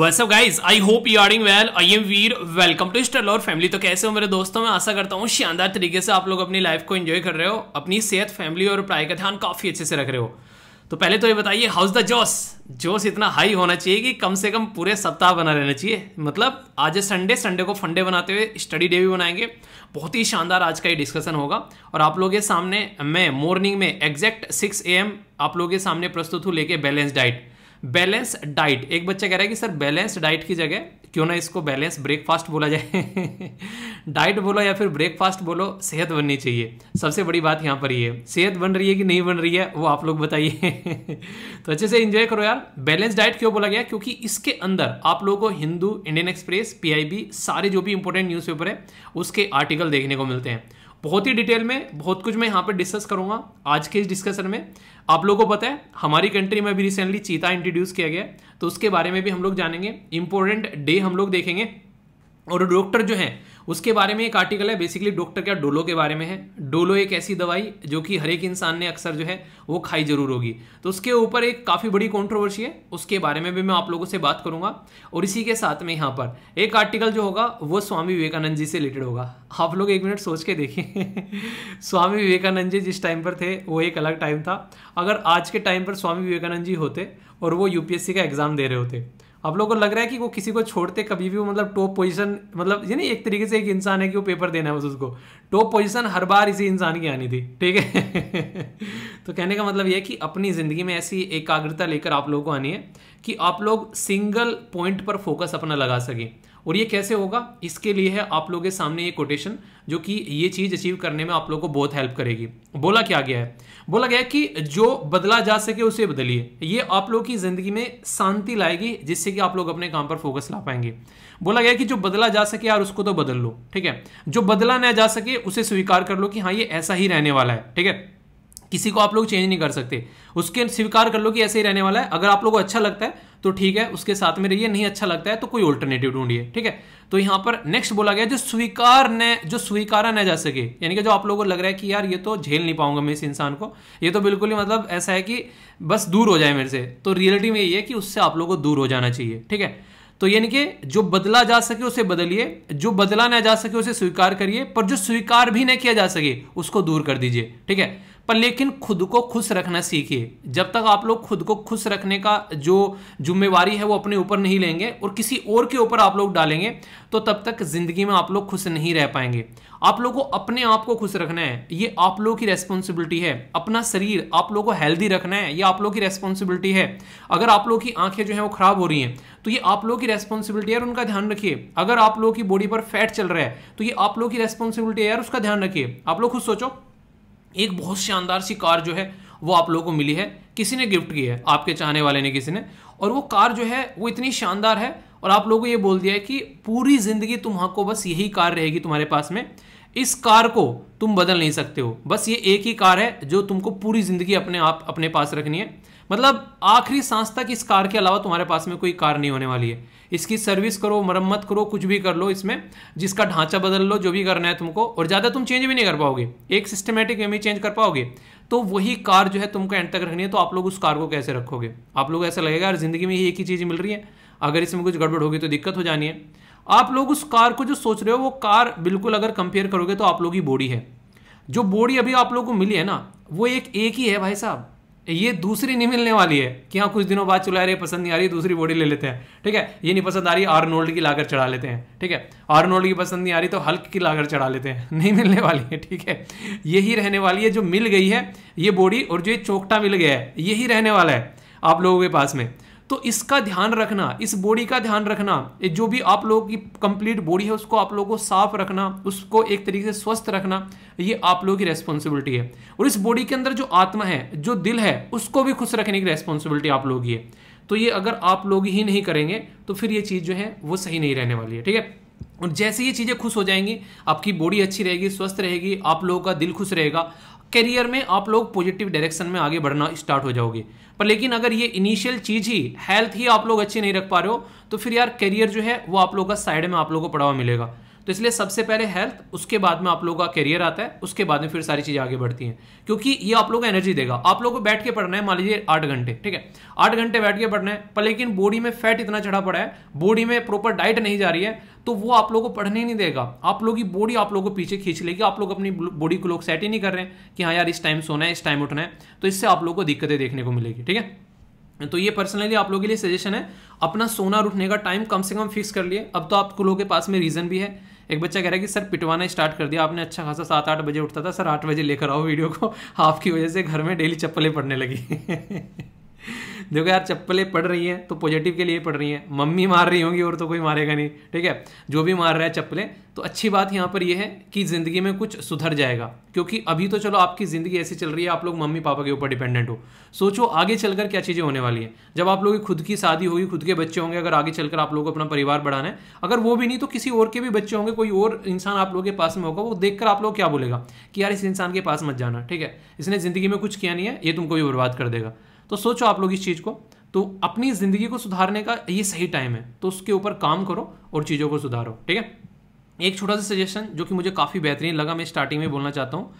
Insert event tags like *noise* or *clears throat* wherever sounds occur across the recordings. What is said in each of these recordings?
वैसे guys I hope you airing well I am Veer welcome to स्टल और family तो कैसे हो मेरे दोस्तों मैं आशा करता हूँ शानदार तरीके से आप लोग अपनी लाइफ को एंजॉय कर रहे हो अपनी सेहत फैमिली और पढ़ाई का ध्यान काफ़ी अच्छे से रख रहे हो तो पहले तो ये बताइए हाउस द जोस जोस इतना हाई होना चाहिए कि कम से कम पूरे सप्ताह बना रहना चाहिए मतलब आज संडे संडे को फंडे बनाते हुए स्टडी डे भी बनाएंगे बहुत ही शानदार आज का ये डिस्कशन होगा और आप लोगों के सामने मैं मॉर्निंग में एग्जैक्ट सिक्स ए आप लोगों के सामने प्रस्तुत हूँ लेके बैलेंस डाइट बैलेंस डाइट एक बच्चा कह रहा है कि सर बैलेंस डाइट की जगह क्यों ना इसको बैलेंस ब्रेकफास्ट बोला जाए *laughs* डाइट बोलो या फिर ब्रेकफास्ट बोलो सेहत बननी चाहिए सबसे बड़ी बात यहाँ पर ये सेहत बन रही है कि नहीं बन रही है वो आप लोग बताइए *laughs* तो अच्छे से इंजॉय करो यार बैलेंस डाइट क्यों बोला गया क्योंकि इसके अंदर आप लोगों को हिंदू इंडियन एक्सप्रेस पी सारे जो भी इंपॉर्टेंट न्यूज़पेपर है उसके आर्टिकल देखने को मिलते हैं बहुत ही डिटेल में बहुत कुछ मैं यहाँ पर डिस्कस करूँगा आज के इस डिस्कशन में आप लोगों को पता है हमारी कंट्री में अभी रिसेंटली चीता इंट्रोड्यूस किया गया तो उसके बारे में भी हम लोग जानेंगे इंपॉर्टेंट डे हम लोग देखेंगे और डॉक्टर जो है उसके बारे में एक आर्टिकल है बेसिकली डॉक्टर क्या डोलो के बारे में है डोलो एक ऐसी दवाई जो कि हर एक इंसान ने अक्सर जो है वो खाई जरूर होगी तो उसके ऊपर एक काफ़ी बड़ी कंट्रोवर्सी है उसके बारे में भी मैं आप लोगों से बात करूंगा और इसी के साथ में यहाँ पर एक आर्टिकल जो होगा वो स्वामी विवेकानंद जी से रिलेटेड होगा आप लोग एक मिनट सोच के देखिए *laughs* स्वामी विवेकानंद जी जिस टाइम पर थे वो एक अलग टाइम था अगर आज के टाइम पर स्वामी विवेकानंद जी होते और वो यूपीएससी का एग्ज़ाम दे रहे होते आप लोगों को लग रहा है कि वो किसी को छोड़ते कभी भी वो मतलब टॉप पोजीशन मतलब नहीं एक तरीके से एक इंसान है कि वो पेपर देना है बस उसको टॉप पोजीशन हर बार इसी इंसान की आनी थी ठीक है *laughs* तो कहने का मतलब यह कि अपनी ज़िंदगी में ऐसी एकाग्रता लेकर आप लोगों को आनी है कि आप लोग सिंगल पॉइंट पर फोकस अपना लगा सकें और ये कैसे होगा इसके लिए है आप लोगों के सामने ये कोटेशन जो कि ये चीज़ अचीव करने में आप लोग को बहुत हेल्प करेगी बोला क्या गया है बोला गया है कि जो बदला जा सके उसे बदलिए ये आप लोगों की ज़िंदगी में शांति लाएगी जिससे कि आप लोग अपने काम पर फोकस ला पाएंगे बोला गया कि जो बदला जा सके यार उसको तो बदल लो ठीक है जो बदला ना जा सके उसे स्वीकार कर लो कि हाँ ये ऐसा ही रहने वाला है ठीक है किसी को आप लोग चेंज नहीं कर सकते उसके स्वीकार कर लो कि ऐसे ही रहने वाला है अगर आप लोग को अच्छा लगता है तो ठीक है उसके साथ में रहिए नहीं अच्छा लगता है तो कोई ऑल्टरनेटिव ढूंढिए ठीक है तो यहां पर नेक्स्ट बोला गया जो स्वीकार न जो स्वीकारा न जा सके यानी कि जो आप लोगों को लग रहा है कि यार ये तो झेल नहीं पाऊंगा मैं इस इंसान को ये तो बिल्कुल ही मतलब ऐसा है कि बस दूर हो जाए मेरे से तो रियलिटी में ये है कि उससे आप लोगों को दूर हो जाना चाहिए ठीक है तो यानी कि जो बदला जा सके उसे बदलिए जो बदला ना जा सके उसे स्वीकार करिए पर जो स्वीकार भी ना किया जा सके उसको दूर कर दीजिए ठीक है पर लेकिन खुद को खुश रखना सीखिए जब तक आप लोग खुद को खुश रखने का जो जिम्मेवारी है वो अपने ऊपर नहीं लेंगे और किसी और के ऊपर आप लोग डालेंगे तो तब तक ज़िंदगी में आप लोग खुश नहीं रह पाएंगे आप लोग को अपने आप को खुश रखना है ये आप लोगों की रेस्पॉन्सिबिलिटी है अपना शरीर आप लोग को हेल्दी रखना है ये आप लोग की रेस्पॉन्सिबिलिटी है अगर आप लोग की आंखें जो है वो खराब हो रही हैं तो ये आप लोग की रेस्पॉन्सिबिलिटी है और उनका ध्यान रखिए अगर आप लोगों की बॉडी पर फैट चल रहा है तो ये आप लोग की रेस्पॉन्सिबिलिटी है यार उसका ध्यान रखिए आप लोग खुद सोचो एक बहुत शानदार सी कार जो है वो आप लोगों को मिली है किसी ने गिफ्ट की है आपके चाहने वाले ने किसी ने और वो कार जो है वो इतनी शानदार है और आप लोगों को ये बोल दिया है कि पूरी ज़िंदगी को बस यही कार रहेगी तुम्हारे पास में इस कार को तुम बदल नहीं सकते हो बस ये एक ही कार है जो तुमको पूरी ज़िंदगी अपने आप अपने पास रखनी है मतलब आखिरी सांस तक इस कार के अलावा तुम्हारे पास में कोई कार नहीं होने वाली है इसकी सर्विस करो मरम्मत करो कुछ भी कर लो इसमें जिसका ढांचा बदल लो जो भी करना है तुमको और ज़्यादा तुम चेंज भी नहीं कर पाओगे एक सिस्टमेटिक वे में चेंज कर पाओगे तो वही कार जो है तुमको एंड तक रखनी है तो आप लोग उस कार को कैसे रखोगे आप लोग ऐसा लगेगा यार ज़िंदगी में ही एक ही चीज़ मिल रही है अगर इसमें कुछ गड़बड़ होगी तो दिक्कत हो जानी है आप लोग उस कार को जो सोच रहे हो वो कार बिल्कुल अगर कंपेयर करोगे तो आप लोग की बॉडी है जो बॉडी अभी आप लोग को मिली है ना वो एक एक ही है भाई साहब ये दूसरी नहीं मिलने वाली है कि हाँ कुछ दिनों बाद चला रही पसंद नहीं आ रही दूसरी बॉडी ले लेते हैं ठीक है ये नहीं पसंद आ रही आर्नोल्ड की लाकर चढ़ा लेते हैं ठीक है आर्नोल्ड की पसंद नहीं आ रही तो हल्क की लाकर चढ़ा लेते हैं *laughs* नहीं मिलने वाली है ठीक है यही रहने वाली है जो मिल गई है ये बॉडी और जो ये चोकटा मिल गया है यही रहने वाला है आप लोगों के पास में तो इसका ध्यान रखना इस बॉडी का ध्यान रखना जो भी आप लोगों की कंप्लीट बॉडी है उसको आप लोगों को साफ रखना उसको एक तरीके से स्वस्थ रखना ये आप लोगों की रेस्पॉन्सिबिलिटी है और इस बॉडी के अंदर जो आत्मा है जो दिल है उसको भी खुश रखने की रेस्पॉन्सिबिलिटी आप लोगों की है तो ये अगर आप लोग ही नहीं करेंगे तो फिर ये चीज़ जो है वो सही नहीं रहने वाली है ठीक है और जैसे ये चीज़ें खुश हो जाएंगी आपकी बॉडी अच्छी रहेगी स्वस्थ रहेगी आप लोगों का दिल खुश रहेगा करियर में आप लोग पॉजिटिव डायरेक्शन में आगे बढ़ना स्टार्ट हो जाओगे पर लेकिन अगर ये इनिशियल चीज़ ही हेल्थ ही आप लोग अच्छी नहीं रख पा रहे हो तो फिर यार करियर जो है वो आप लोग का साइड में आप लोगों को पढ़ावा मिलेगा तो इसलिए सबसे पहले हेल्थ उसके बाद में आप लोगों का करियर आता है उसके बाद में फिर सारी चीज़ें आगे बढ़ती हैं क्योंकि ये आप लोगों को एनर्जी देगा आप लोगों को बैठ के पढ़ना है मान लीजिए आठ घंटे ठीक है आठ घंटे बैठ के पढ़ना है पर लेकिन बॉडी में फैट इतना चढ़ा पड़ा है बॉडी में प्रॉपर डाइट नहीं जा रही है तो वो आप लोगों को पढ़ने नहीं देगा आप लोग की बॉडी आप लोगों को पीछे खींच लेगी आप लोग अपनी बॉडी को लोग सेट ही नहीं कर रहे हैं कि हाँ यार इस टाइम सोना है इस टाइम उठना है तो इससे आप लोग को दिक्कतें देखने को मिलेगी ठीक है तो ये पर्सनली आप लोगों के लिए सजेशन है अपना सोना उठने का टाइम कम से कम फिक्स कर लिए अब तो आप लोगों के पास में रीज़न भी है एक बच्चा कह रहा है कि सर पिटवाना स्टार्ट कर दिया आपने अच्छा खासा सात आठ बजे उठता था सर आठ बजे लेकर आओ वीडियो को आपकी *laughs* वजह से घर में डेली चप्पलें पड़ने लगी *laughs* *laughs* देखो यार चप्पलें पड़ रही हैं तो पॉजिटिव के लिए पड़ रही हैं मम्मी मार रही होंगी और तो कोई मारेगा नहीं ठीक है जो भी मार रहा है चप्पलें तो अच्छी बात यहाँ पर यह है कि ज़िंदगी में कुछ सुधर जाएगा क्योंकि अभी तो चलो आपकी ज़िंदगी ऐसी चल रही है आप लोग मम्मी पापा के ऊपर डिपेंडेंट हो सोचो आगे चलकर क्या चीज़ें होने वाली हैं जब आप लोग खुद की शादी होगी खुद के बच्चे होंगे अगर आगे चलकर आप लोगों को अपना परिवार बढ़ाना है अगर वो भी नहीं तो किसी और के भी बच्चे होंगे कोई और इंसान आप लोगों के पास में होगा वो देखकर आप लोग क्या बोलेगा कि यार इस इंसान के पास मत जाना ठीक है इसने ज़िंदगी में कुछ किया नहीं है ये तुमको भी बर्बाद कर देगा तो सोचो आप लोग इस चीज़ को तो अपनी ज़िंदगी को सुधारने का ये सही टाइम है तो उसके ऊपर काम करो और चीज़ों को सुधारो ठीक है एक छोटा सा सजेशन जो कि मुझे काफ़ी बेहतरीन लगा मैं स्टार्टिंग में बोलना चाहता हूँ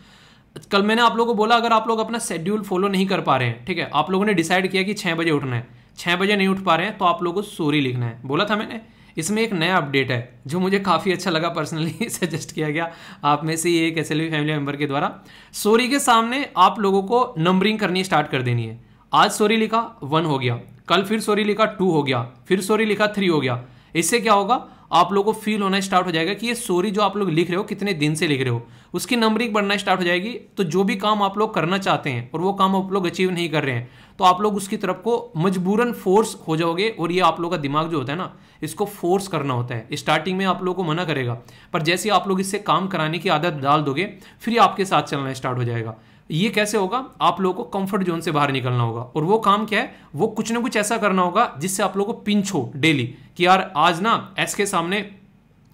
कल मैंने आप लोगों को बोला अगर आप लोग अपना शेड्यूल फॉलो नहीं कर पा रहे हैं ठीक है आप लोगों ने डिसाइड किया कि छः बजे उठना है छः बजे नहीं उठ पा रहे हैं तो आप लोगों को सोरी लिखना है बोला था मैंने इसमें एक नया अपडेट है जो मुझे काफ़ी अच्छा लगा पर्सनली सजेस्ट *laughs* किया गया आप में से एक एस फैमिली मेम्बर के द्वारा सोरी के सामने आप लोगों को नंबरिंग करनी स्टार्ट कर देनी है आज सॉरी लिखा वन हो गया कल फिर सॉरी लिखा टू हो गया फिर सॉरी लिखा थ्री हो गया इससे क्या होगा आप लोगों को फील होना स्टार्ट हो जाएगा कि ये सॉरी जो आप लोग लिख रहे हो कितने दिन से लिख रहे हो उसकी नंबरिंग बढ़ना स्टार्ट हो जाएगी तो जो भी काम आप लोग करना चाहते हैं और वो काम आप लोग अचीव नहीं कर रहे हैं तो आप लोग उसकी तरफ को मजबूरन फोर्स हो जाओगे और ये आप लोगों का दिमाग जो होता है ना इसको फोर्स करना होता है स्टार्टिंग में आप लोगों को मना करेगा पर जैसे आप लोग इससे काम कराने की आदत डाल दोगे फिर आपके साथ चलना स्टार्ट हो जाएगा ये कैसे होगा आप लोगों को कंफर्ट जोन से बाहर निकलना होगा और वो काम क्या है वो कुछ ना कुछ ऐसा करना होगा जिससे आप लोगों को पिंच हो डेली कि यार आज ना एस के सामने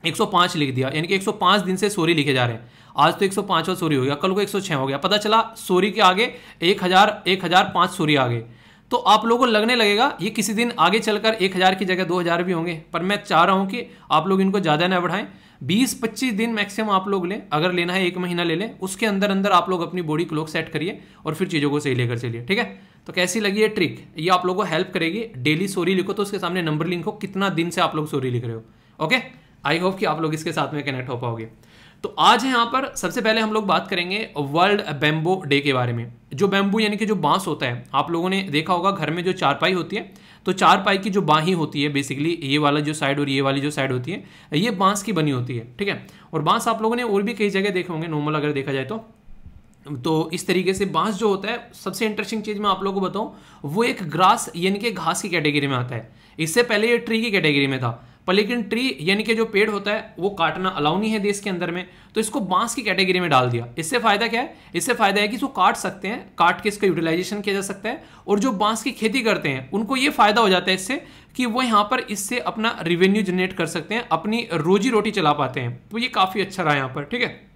105 लिख दिया यानी कि 105 दिन से सॉरी लिखे जा रहे हैं आज तो सौ पांचवा सॉरी हो गया कल को 106 हो गया पता चला सॉरी के आगे 1000 1005 पांच आ गए तो आप लोगों को लगने लगेगा ये किसी दिन आगे चलकर 1000 की जगह 2000 भी होंगे पर मैं चाह रहा हूं कि आप लोग इनको ज़्यादा ना बढ़ाएं बीस पच्चीस दिन मैक्सिमम आप लोग लें अगर लेना है एक महीना ले लें उसके अंदर अंदर आप लोग अपनी बॉडी क्लॉक सेट करिए और फिर चीज़ों को सही लेकर चलिए ठीक है तो कैसी लगी ये ट्रिक ये आप लोगों को हेल्प करेगी डेली सोरी लिखो तो उसके सामने नंबर लिखो कितना दिन से आप लोग सोरी लिख रहे हो ओके आई होप कि आप लोग इसके साथ में कनेक्ट हो पाओगे तो आज यहाँ पर सबसे पहले हम लोग बात करेंगे वर्ल्ड बेम्बो डे के बारे में जो बेम्बू यानी कि जो बांस होता है आप लोगों ने देखा होगा घर में जो चारपाई होती है तो चारपाई की जो बाही होती है बेसिकली ये वाला जो साइड और ये वाली जो साइड होती है ये बांस की बनी होती है ठीक है और बांस आप लोगों ने और भी कई जगह देखे होंगे नॉर्मल अगर देखा जाए तो तो इस तरीके से बांस जो होता है सबसे इंटरेस्टिंग चीज़ मैं आप लोगों को बताऊं वो एक ग्रास यानी कि घास की कैटेगरी में आता है इससे पहले ये ट्री की कैटेगरी में था पलेकिन ट्री यानी कि जो पेड़ होता है वो काटना अलाउ नहीं है देश के अंदर में तो इसको बांस की कैटेगरी में डाल दिया इससे फ़ायदा क्या है इससे फ़ायदा है कि इसको काट सकते हैं काट के इसका यूटिलाइजेशन किया जा सकता है और जो बांस की खेती करते हैं उनको ये फ़ायदा हो जाता है इससे कि वो यहाँ पर इससे अपना रिवेन्यू जनरेट कर सकते हैं अपनी रोजी रोटी चला पाते हैं तो ये काफ़ी अच्छा रहा है यहाँ पर ठीक है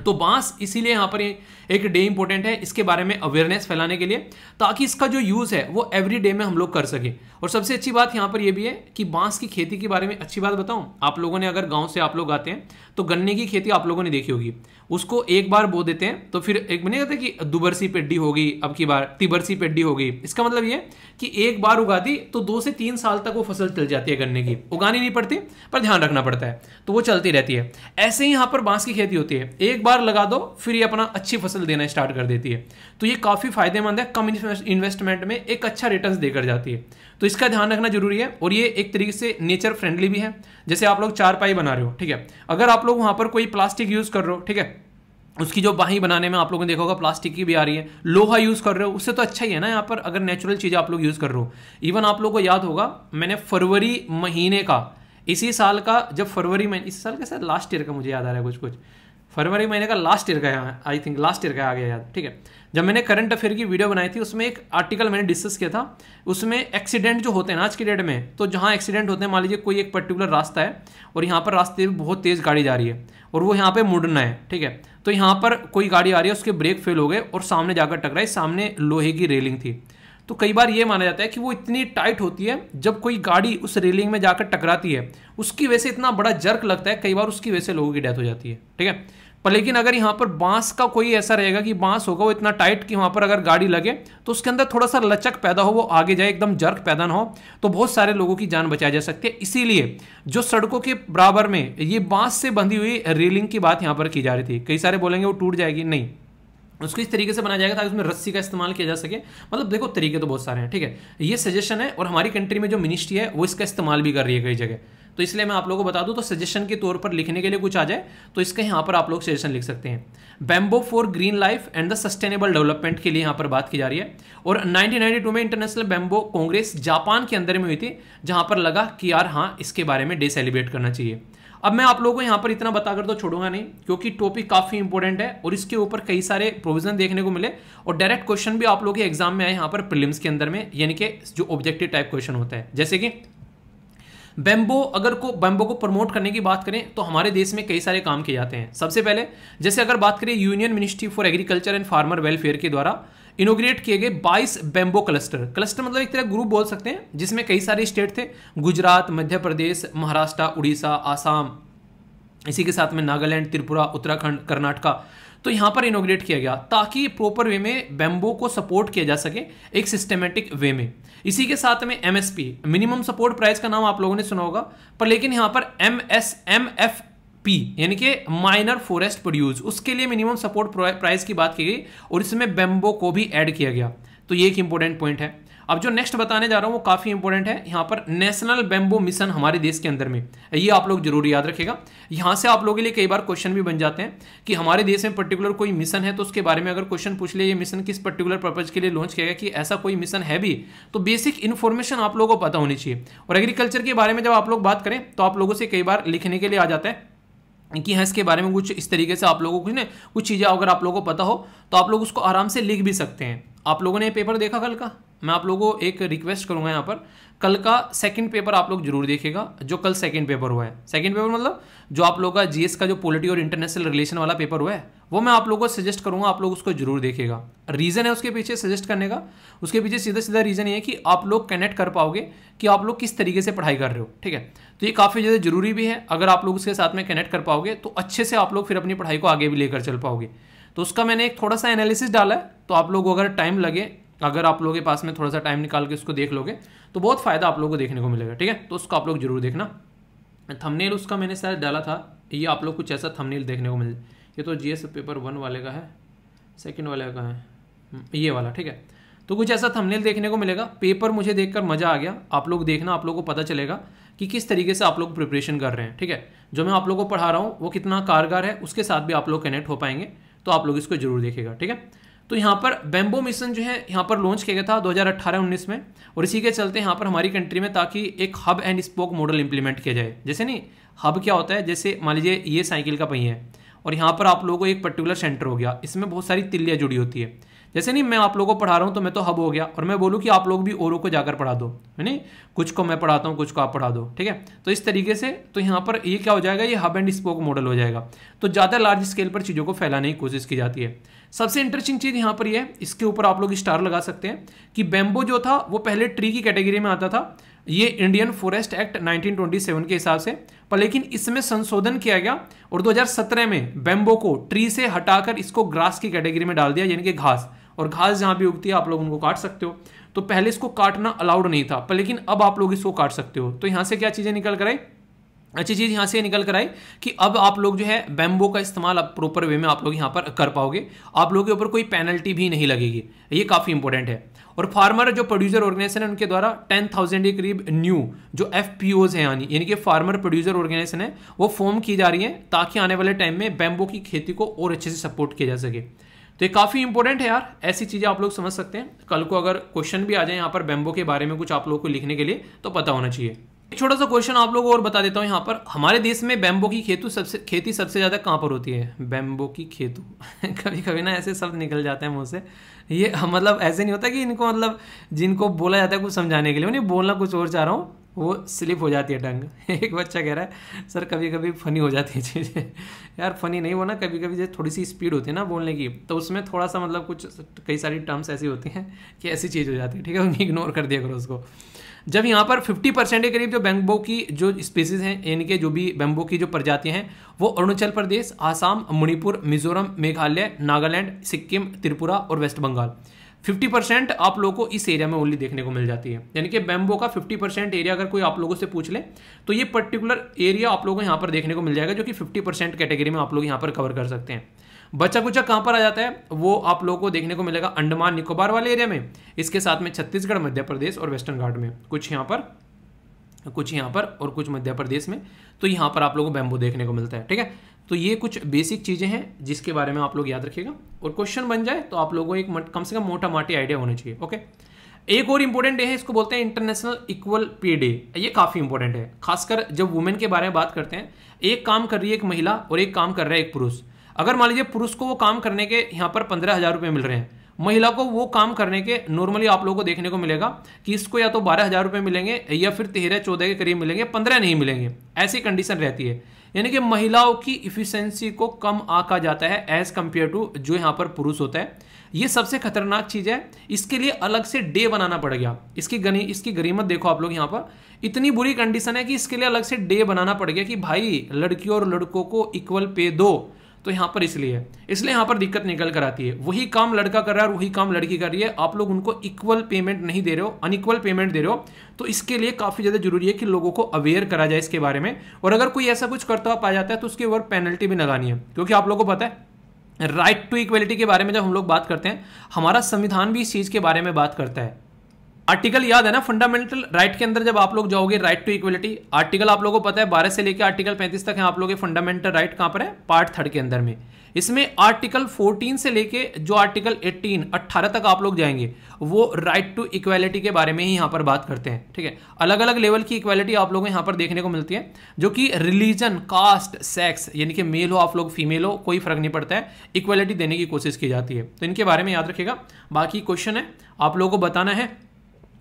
तो बांस इसीलिए यहाँ पर एक डे इंपॉर्टेंट है इसके बारे में अवेयरनेस फैलाने के लिए ताकि इसका जो यूज़ है वो एवरी डे में हम लोग कर सके और सबसे अच्छी बात यहाँ पर ये भी है कि बांस की खेती के बारे में अच्छी बात बताऊँ आप लोगों ने अगर गाँव से आप लोग आते हैं तो गन्ने की खेती आप लोगों ने देखी होगी उसको एक बार बो देते हैं तो फिर एक बने कहते कि दुबरसी पेड्डी होगी अब की बार तिबरसी पेड्डी होगी इसका मतलब ये कि एक बार उगा दी तो दो से तीन साल तक वो फसल चल जाती है गन्ने की उगानी नहीं पड़ती पर ध्यान रखना पड़ता है तो वो चलती रहती है ऐसे ही यहाँ पर बांस की खेती होती है एक बार लगा दो फिर ये अपना अच्छी फसल देना स्टार्ट कर देती है तो ये काफ़ी फायदेमंद है कम इन्वेस्टमेंट में एक अच्छा रिटर्न देकर जाती है तो इसका ध्यान रखना जरूरी है और ये एक तरीके से नेचर फ्रेंडली भी है जैसे आप लोग चार पाई बना रहे हो ठीक है अगर आप लोग वहाँ पर कोई प्लास्टिक यूज़ कर रहे हो ठीक है उसकी जो बाही बनाने में आप लोगों ने देखा होगा प्लास्टिक की भी आ रही है लोहा यूज़ कर रहे हो उससे तो अच्छा ही है ना यहाँ पर अगर नेचुरल चीज़ें आप लोग यूज़ कर रहे हो इवन आप लोगों को याद होगा मैंने फरवरी महीने का इसी साल का जब फरवरी महीने इसी साल का सर लास्ट ईयर का मुझे याद आ रहा है कुछ कुछ फरवरी महीने का लास्ट ईयर का आई थिंक लास्ट ईयर का आ गया याद ठीक है जब मैंने करंट अफेयर की वीडियो बनाई थी उसमें एक आर्टिकल मैंने डिस्कस किया था उसमें एक्सीडेंट जो होते हैं ना आज की डेट में तो जहाँ एक्सीडेंट होते हैं मान लीजिए कोई एक पर्टिकुलर रास्ता है और यहाँ पर रास्ते बहुत तेज़ गाड़ी जा रही है और वो यहाँ पर मुड़ना है ठीक है तो यहाँ पर कोई गाड़ी आ रही है उसके ब्रेक फेल हो गए और सामने जाकर टकराई सामने लोहे की रेलिंग थी तो कई बार ये माना जाता है कि वो इतनी टाइट होती है जब कोई गाड़ी उस रेलिंग में जाकर टकराती है उसकी वजह से इतना बड़ा जर्क लगता है कई बार उसकी वजह से लोगों की डेथ हो जाती है ठीक है पर लेकिन अगर यहाँ पर बांस का कोई ऐसा रहेगा कि बांस होगा वो इतना टाइट कि वहाँ पर अगर गाड़ी लगे तो उसके अंदर थोड़ा सा लचक पैदा हो वो आगे जाए एकदम जर्क पैदा ना हो तो बहुत सारे लोगों की जान बचाई जा सकती है इसीलिए जो सड़कों के बराबर में ये बांस से बंधी हुई रेलिंग की बात यहाँ पर की जा रही थी कई सारे बोलेंगे वो टूट जाएगी नहीं उसको इस तरीके से बनाया जाएगा ताकि उसमें रस्सी का इस्तेमाल किया जा सके मतलब देखो तरीके तो बहुत सारे हैं ठीक है ये सजेशन है और हमारी कंट्री में जो मिनिस्ट्री है वो इसका इस्तेमाल भी कर रही है कई जगह तो इसलिए मैं आप लोगों को बता दूं तो सजेशन के तौर पर लिखने के लिए कुछ आ जाए तो इसके यहाँ पर आप लोग सजेशन लिख सकते हैं bamboo for green life and the sustainable development के लिए यहाँ पर बात की जा रही है और 1992 में इंटरनेशनल बैम्बो कांग्रेस जापान के अंदर में हुई थी जहाँ पर लगा कि यार हाँ इसके बारे में डे सेलिब्रेट करना चाहिए अब मैं आप लोगों को यहाँ पर इतना बताकर तो छोड़ूंगा नहीं क्योंकि टॉपिक काफ़ी इंपॉर्टेंट है और इसके ऊपर कई सारे प्रोविजन देखने को मिले और डायरेक्ट क्वेश्चन भी आप लोगों के एग्जाम में आए यहाँ पर प्रिलिम्स के अंदर में यानी कि जो ऑब्जेक्टिव टाइप क्वेश्चन होता है जैसे कि बेम्बो अगर को बेम्बो को प्रमोट करने की बात करें तो हमारे देश में कई सारे काम किए जाते हैं सबसे पहले जैसे अगर बात करें union ministry for agriculture and farmer welfare के द्वारा इनोग्रेट किए गए 22 बेम्बो क्लस्टर क्लस्टर मतलब एक तरह ग्रुप बोल सकते हैं जिसमें कई सारे स्टेट थे गुजरात मध्य प्रदेश महाराष्ट्र उड़ीसा आसाम इसी के साथ में नागालैंड त्रिपुरा उत्तराखंड कर्नाटका तो यहां पर इनोग्रेट किया गया ताकि प्रॉपर वे में बेम्बो को सपोर्ट किया जा सके एक सिस्टमेटिक वे में इसी के साथ में एमएसपी मिनिमम सपोर्ट प्राइस का नाम आप लोगों ने सुना होगा पर लेकिन यहां पर M S M F P यानी कि माइनर फॉरेस्ट प्रोड्यूस उसके लिए मिनिमम सपोर्ट प्राइस की बात की गई और इसमें बेम्बो को भी ऐड किया गया तो ये एक इंपॉर्टेंट पॉइंट है अब जो नेक्स्ट बताने जा रहा हूँ वो काफ़ी इंपॉर्टेंट है यहाँ पर नेशनल बेम्बो मिशन हमारे देश के अंदर में ये आप लोग जरूर याद रखेगा यहाँ से आप लोगों के लिए कई बार क्वेश्चन भी बन जाते हैं कि हमारे देश में पर्टिकुलर कोई मिशन है तो उसके बारे में अगर क्वेश्चन पूछ ले ये मिशन किस पर्टिकुलर पर्पज के लिए लॉन्च किया गया कि ऐसा कोई मिशन है भी तो बेसिक इन्फॉर्मेशन आप लोगों को पता होनी चाहिए और एग्रीकल्चर के बारे में जब आप लोग बात करें तो आप लोगों से कई बार लिखने के लिए आ जाता है कि हाँ इसके बारे में कुछ इस तरीके से आप लोगों को कुछ ना कुछ चीज़ें अगर आप लोगों को पता हो तो आप लोग उसको आराम से लिख भी सकते हैं आप लोगों ने पेपर देखा कल का मैं आप लोगों को एक रिक्वेस्ट करूंगा यहाँ पर कल का सेकंड पेपर आप लोग जरूर देखेगा जो कल सेकंड पेपर हुआ है सेकंड पेपर मतलब जो आप लोग का जीएस का जो पॉलिटी और इंटरनेशनल रिलेशन वाला पेपर हुआ है वो मैं आप लोगों को सजेस्ट करूंगा आप लोग उसको जरूर देखेगा रीज़न है उसके पीछे सजेस्ट करने का उसके पीछे सीधा सीधा रीज़न ये है कि आप लोग कनेक्ट कर पाओगे कि आप लोग किस तरीके से पढ़ाई कर रहे हो ठीक है तो ये काफ़ी ज़्यादा ज़रूरी भी है अगर आप लोग उसके साथ में कनेक्ट कर पाओगे तो अच्छे से आप लोग फिर अपनी पढ़ाई को आगे भी लेकर चल पाओगे तो उसका मैंने एक थोड़ा सा एनालिसिस डाला है तो आप लोग अगर टाइम लगे अगर आप लोगों के पास में थोड़ा सा टाइम निकाल के उसको देख लोगे तो बहुत फ़ायदा आप लोगों को देखने को मिलेगा ठीक है तो उसको आप लोग जरूर देखना थंबनेल उसका मैंने सर डाला था ये आप लोग कुछ ऐसा थंबनेल देखने को मिल ये तो जीएस पेपर वन वाले का है सेकंड वाले का है हम्म, ये वाला ठीक है तो कुछ ऐसा थंबनेल देखने को मिलेगा पेपर मुझे देखकर मजा आ गया आप लोग देखना आप लोग को पता चलेगा कि किस तरीके से आप लोग प्रिपरेशन कर रहे हैं ठीक है जो मैं आप लोग को पढ़ा रहा हूँ वो कितना कारगर है उसके साथ भी आप लोग कनेक्ट हो पाएंगे तो आप लोग इसको जरूर देखेगा ठीक है तो यहाँ पर बेम्बो मिशन जो है यहाँ पर लॉन्च किया गया था दो हज़ार में और इसी के चलते यहाँ पर हमारी कंट्री में ताकि एक hub and spoke model implement किया जाए जैसे नहीं हब क्या होता है जैसे मान लीजिए ये साइकिल का पहिया है और यहाँ पर आप लोगों को एक पर्टिकुलर सेंटर हो गया इसमें बहुत सारी तिल्लियाँ जुड़ी होती है जैसे नहीं मैं आप लोगों को पढ़ा रहा हूँ तो मैं तो हब हो गया और मैं बोलूँ कि आप लोग भी औरों को जाकर पढ़ा दो है नहीं कुछ को मैं पढ़ाता हूँ कुछ को आप पढ़ा दो ठीक है तो इस तरीके से तो यहाँ पर ये क्या हो जाएगा ये हब एंड स्पोक मॉडल हो जाएगा तो ज़्यादा लार्ज स्केल पर चीज़ों को फैलाने की कोशिश की जाती है सबसे इंटरेस्टिंग चीज़ यहाँ पर यह है इसके ऊपर आप लोग स्टार लगा सकते हैं कि बेम्बो जो था वो पहले ट्री की कैटेगरी में आता था ये इंडियन फॉरेस्ट एक्ट 1927 के हिसाब से पर लेकिन इसमें संशोधन किया गया और 2017 में बेम्बो को ट्री से हटाकर इसको ग्रास की कैटेगरी में डाल दिया यानी कि घास और घास जहां भी उगती है आप लोग उनको काट सकते हो तो पहले इसको काटना अलाउड नहीं था पर लेकिन अब आप लोग इसको काट सकते हो तो यहां से क्या चीज़ें निकल कर आई अच्छी चीज़ यहां से निकल कर आई कि अब आप लोग जो है बैम्बो का इस्तेमाल अब प्रॉपर वे में आप लोग यहां पर कर पाओगे आप लोगों के ऊपर कोई पेनल्टी भी नहीं लगेगी ये काफ़ी इंपॉर्टेंट है और फार्मर जो प्रोड्यूसर ऑर्गेनाइजेशन है उनके द्वारा टेन थाउजेंड के करीब न्यू जो एफ पी ओज है यानी यानी कि फार्मर प्रोड्यूसर ऑर्गेनाइजेशन है वो फॉर्म की जा रही है ताकि आने वाले टाइम में बैम्बो की खेती को और अच्छे से सपोर्ट किया जा सके तो ये काफ़ी इंपॉर्टेंट है यार ऐसी चीज़ें आप लोग समझ सकते हैं कल को अगर क्वेश्चन भी आ जाए यहाँ पर बैम्बो के बारे में कुछ आप लोग को लिखने के लिए तो पता होना चाहिए एक छोटा सा क्वेश्चन आप को और बता देता हूँ यहाँ पर हमारे देश में बैम्बो की खेतु सबसे खेती सबसे ज़्यादा कहाँ पर होती है बैम्बो की खेतु *laughs* कभी कभी ना ऐसे शब्द निकल जाते हैं मुँह से ये मतलब ऐसे नहीं होता कि इनको मतलब जिनको बोला जाता है कुछ समझाने के लिए उन्हें बोलना कुछ और चाह रहा हूँ वो स्लिप हो जाती है टंग *laughs* एक बच्चा कह रहा है सर कभी कभी फनी हो जाती है चीज़ें *laughs* यार फनी नहीं ना कभी कभी जो थोड़ी सी स्पीड होती है ना बोलने की तो उसमें थोड़ा सा मतलब कुछ कई सारी टर्म्स ऐसी होती हैं कि ऐसी चीज़ हो जाती है ठीक है उन्हें इग्नोर कर दिया करो उसको जब यहाँ पर 50 परसेंट के करीब जो बैंबो की जो स्पीसीज हैं यानी कि जो भी बैंबो की जो प्रजातियां हैं वो अरुणाचल प्रदेश आसाम मणिपुर मिजोरम मेघालय नागालैंड सिक्किम त्रिपुरा और वेस्ट बंगाल 50 परसेंट आप लोगों को इस एरिया में ओनली देखने को मिल जाती है यानी कि बैम्बो का 50 परसेंट एरिया अगर कोई आप लोगों से पूछ ले तो ये पर्टिकुलर एरिया आप लोगों को यहाँ पर देखने को मिल जाएगा जो कि 50 परसेंट कैटेगरी में आप लोग यहाँ पर कवर कर सकते हैं बचा कुचा कहाँ पर आ जाता है वो आप लोगों को देखने को मिलेगा अंडमान निकोबार वाले एरिया में इसके साथ में छत्तीसगढ़ मध्य प्रदेश और वेस्टर्न घाट में कुछ यहाँ पर कुछ यहाँ पर और कुछ मध्य प्रदेश में तो यहाँ पर आप लोगों को बैम्बू देखने को मिलता है ठीक है तो ये कुछ बेसिक चीज़ें हैं जिसके बारे में आप लोग याद रखिएगा और क्वेश्चन बन जाए तो आप लोगों को एक कम से कम मोटा माटी आइडिया होना चाहिए ओके एक और इंपॉर्टेंट डे है इसको बोलते हैं इंटरनेशनल इक्वल पे डे ये काफ़ी इंपॉर्टेंट है खासकर जब वुमेन के बारे में बात करते हैं एक काम कर रही है एक महिला और एक काम कर रहा है एक पुरुष अगर मान लीजिए पुरुष को वो काम करने के यहाँ पर पंद्रह हज़ार रुपये मिल रहे हैं महिला को वो काम करने के नॉर्मली आप लोगों को देखने को मिलेगा कि इसको या तो बारह हज़ार रुपये मिलेंगे या फिर तेरह चौदह के करीब मिलेंगे पंद्रह नहीं मिलेंगे ऐसी कंडीशन रहती है यानी कि महिलाओं की इफिशेंसी को कम आका जाता है एज कम्पेयर टू जो यहाँ पर पुरुष होता है ये सबसे खतरनाक चीज़ है इसके लिए अलग से डे बनाना पड़ गया इसकी गनी इसकी गरीमत देखो आप लोग यहाँ पर इतनी बुरी कंडीशन है कि इसके लिए अलग से डे बनाना पड़ गया कि भाई लड़कियों और लड़कों को इक्वल पे दो तो यहाँ पर इसलिए इसलिए यहाँ पर दिक्कत निकल कर आती है वही काम लड़का कर रहा है और वही काम लड़की कर रही है आप लोग उनको इक्वल पेमेंट नहीं दे रहे हो अनइक्वल पेमेंट दे रहे हो तो इसके लिए काफ़ी ज़्यादा जरूरी है कि लोगों को अवेयर करा जाए इसके बारे में और अगर कोई ऐसा कुछ करता हुआ पाया जाता है तो उसके ऊपर पेनल्टी भी लगानी है क्योंकि आप लोगों को पता है राइट टू इक्वलिटी के बारे में जब हम लोग बात करते हैं हमारा संविधान भी इस चीज़ के बारे में बात करता है आर्टिकल याद है ना फंडामेंटल राइट के अंदर जब आप लोग जाओगे राइट टू इक्वलिटी आर्टिकल आप लोगों को पता है बारह से लेकर आर्टिकल पैंतीस तक है आप लोगों के फंडामेंटल राइट कहां पर है पार्ट थर्ड के अंदर में इसमें आर्टिकल 14 से लेके जो आर्टिकल 18 18 तक आप लोग जाएंगे वो राइट टू इक्वालिटी के बारे में ही यहां पर बात करते हैं ठीक है अलग अलग लेवल की इक्वालिटी आप लोगों को यहां पर देखने को मिलती है जो कि रिलीजन कास्ट सेक्स यानी कि मेल हो आप लोग फीमेल हो कोई फर्क नहीं पड़ता है इक्वालिटी देने की कोशिश की जाती है तो इनके बारे में याद रखेगा बाकी क्वेश्चन है आप लोगों को बताना है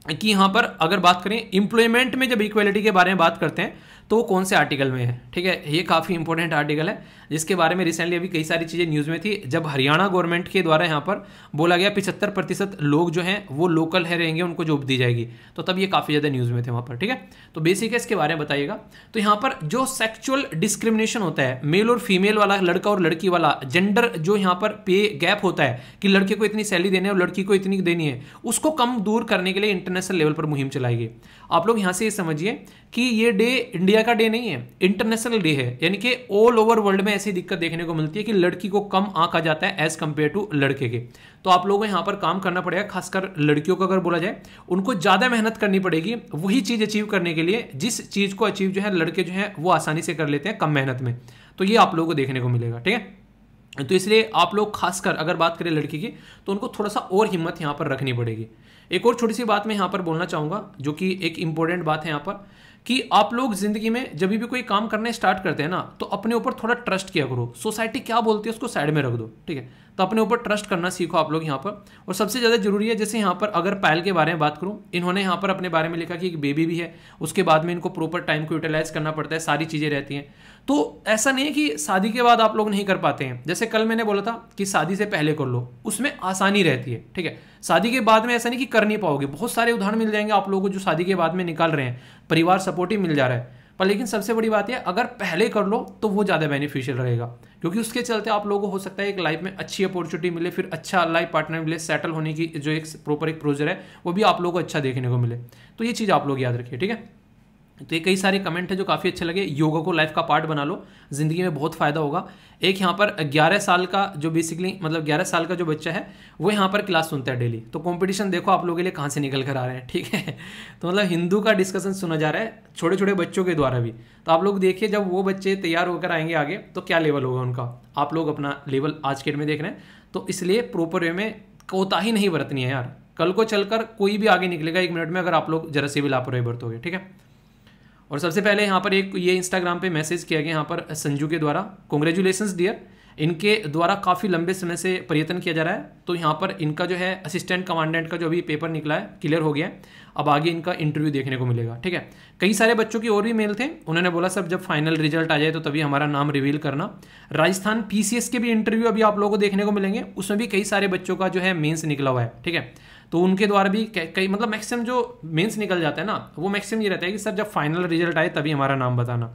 कि यहां पर अगर बात करें इंप्लॉयमेंट में जब इक्वेलिटी के बारे में बात करते हैं तो वो कौन से आर्टिकल में है ठीक है ये काफ़ी इंपॉर्टेंट आर्टिकल है जिसके बारे में रिसेंटली अभी कई सारी चीज़ें न्यूज़ में थी जब हरियाणा गवर्नमेंट के द्वारा यहाँ पर बोला गया पिछहत्तर प्रतिशत लोग जो हैं वो लोकल है रहेंगे उनको जॉब दी जाएगी तो तब ये काफ़ी ज़्यादा न्यूज़ में थे वहाँ पर ठीक है तो बेसिक है इसके बारे में बताइएगा तो यहाँ पर जो सेक्चुअल डिस्क्रिमिनेशन होता है मेल और फीमेल वाला लड़का और लड़की वाला जेंडर जो यहाँ पर पे गैप होता है कि लड़के को इतनी सैलरी देनी है और लड़की को इतनी देनी है उसको कम दूर करने के लिए इंटरनेशनल लेवल पर मुहिम चलाएगी आप लोग यहाँ से ये समझिए कि ये डे इंडिया का डे नहीं है इंटरनेशनल डे है यानी कि ऑल ओवर वर्ल्ड में ऐसी दिक्कत देखने को मिलती है कि लड़की को कम आंक आ जाता है एज कंपेयर टू लड़के के तो आप लोगों को यहाँ पर काम करना पड़ेगा खासकर लड़कियों का अगर बोला जाए उनको ज़्यादा मेहनत करनी पड़ेगी वही चीज़ अचीव करने के लिए जिस चीज़ को अचीव जो है लड़के जो है वो आसानी से कर लेते हैं कम मेहनत में तो ये आप लोगों को देखने को मिलेगा ठीक है तो इसलिए आप लोग खासकर अगर बात करें लड़की की तो उनको थोड़ा सा और हिम्मत यहाँ पर रखनी पड़ेगी एक और छोटी सी बात मैं यहाँ पर बोलना चाहूँगा जो कि एक इम्पोर्टेंट बात है यहाँ पर कि आप लोग ज़िंदगी में जब भी कोई काम करने स्टार्ट करते हैं ना तो अपने ऊपर थोड़ा ट्रस्ट किया करो सोसाइटी क्या बोलती है उसको साइड में रख दो ठीक है तो अपने ऊपर ट्रस्ट करना सीखो आप लोग यहाँ पर और सबसे ज़्यादा जरूरी है जैसे यहाँ पर अगर पायल के बारे में बात करूँ इन्होंने यहाँ पर अपने बारे में लिखा कि एक बेबी भी है उसके बाद में इनको प्रॉपर टाइम को यूटिलाइज़ करना पड़ता है सारी चीज़ें रहती हैं तो ऐसा नहीं है कि शादी के बाद आप लोग नहीं कर पाते हैं जैसे कल मैंने बोला था कि शादी से पहले कर लो उसमें आसानी रहती है ठीक है शादी के बाद में ऐसा नहीं कि कर नहीं पाओगे बहुत सारे उदाहरण मिल जाएंगे आप लोगों को जो शादी के बाद में निकाल रहे हैं परिवार सपोर्टिव मिल जा रहा है पर लेकिन सबसे बड़ी बात है अगर पहले कर लो तो वो ज़्यादा बेनिफिशियल रहेगा क्योंकि उसके चलते आप लोगों को हो सकता है एक लाइफ में अच्छी अपॉर्चुनिटी मिले फिर अच्छा लाइफ पार्टनर मिले सेटल होने की जो एक प्रॉपर एक प्रोजर है वो भी आप लोगों को अच्छा देखने को मिले तो ये चीज़ आप लोग याद रखिए ठीक है तो ये कई सारे कमेंट है जो काफ़ी अच्छे लगे योगा को लाइफ का पार्ट बना लो ज़िंदगी में बहुत फ़ायदा होगा एक यहाँ पर 11 साल का जो बेसिकली मतलब 11 साल का जो बच्चा है वो यहाँ पर क्लास सुनता है डेली तो कंपटीशन देखो आप लोगों के लिए कहाँ से निकल कर आ रहे हैं ठीक है *laughs* तो मतलब हिंदू का डिस्कशन सुना जा रहा है छोटे छोटे बच्चों के द्वारा भी तो आप लोग देखिए जब वो बच्चे तैयार होकर आएंगे आगे तो क्या लेवल होगा उनका आप लोग अपना लेवल आज के डेट में देख रहे हैं तो इसलिए प्रॉपर वे में कोताही नहीं बरतनी है यार कल को चलकर कोई भी आगे निकलेगा एक मिनट में अगर आप लोग जरा सी भी लापरवाही बरतोगे ठीक है और सबसे पहले यहाँ पर एक ये इंस्टाग्राम पे मैसेज किया गया यहाँ पर संजू के द्वारा कॉन्ग्रेचुलेसन डियर इनके द्वारा काफ़ी लंबे समय से प्रयत्न किया जा रहा है तो यहाँ पर इनका जो है असिस्टेंट कमांडेंट का जो अभी पेपर निकला है क्लियर हो गया है अब आगे इनका इंटरव्यू देखने को मिलेगा ठीक है कई सारे बच्चों की और भी मेल थे उन्होंने बोला सब जब फाइनल रिजल्ट आ जाए तो तभी हमारा नाम रिवील करना राजस्थान पी के भी इंटरव्यू अभी आप लोगों को देखने को मिलेंगे उसमें भी कई सारे बच्चों का जो है मेन्स निकला हुआ है ठीक है तो उनके द्वारा भी कई मतलब मैक्सिमम जो मेंस निकल जाता है ना वो मैक्सिमम ये रहता है कि सर जब फाइनल रिजल्ट आए तभी हमारा नाम बताना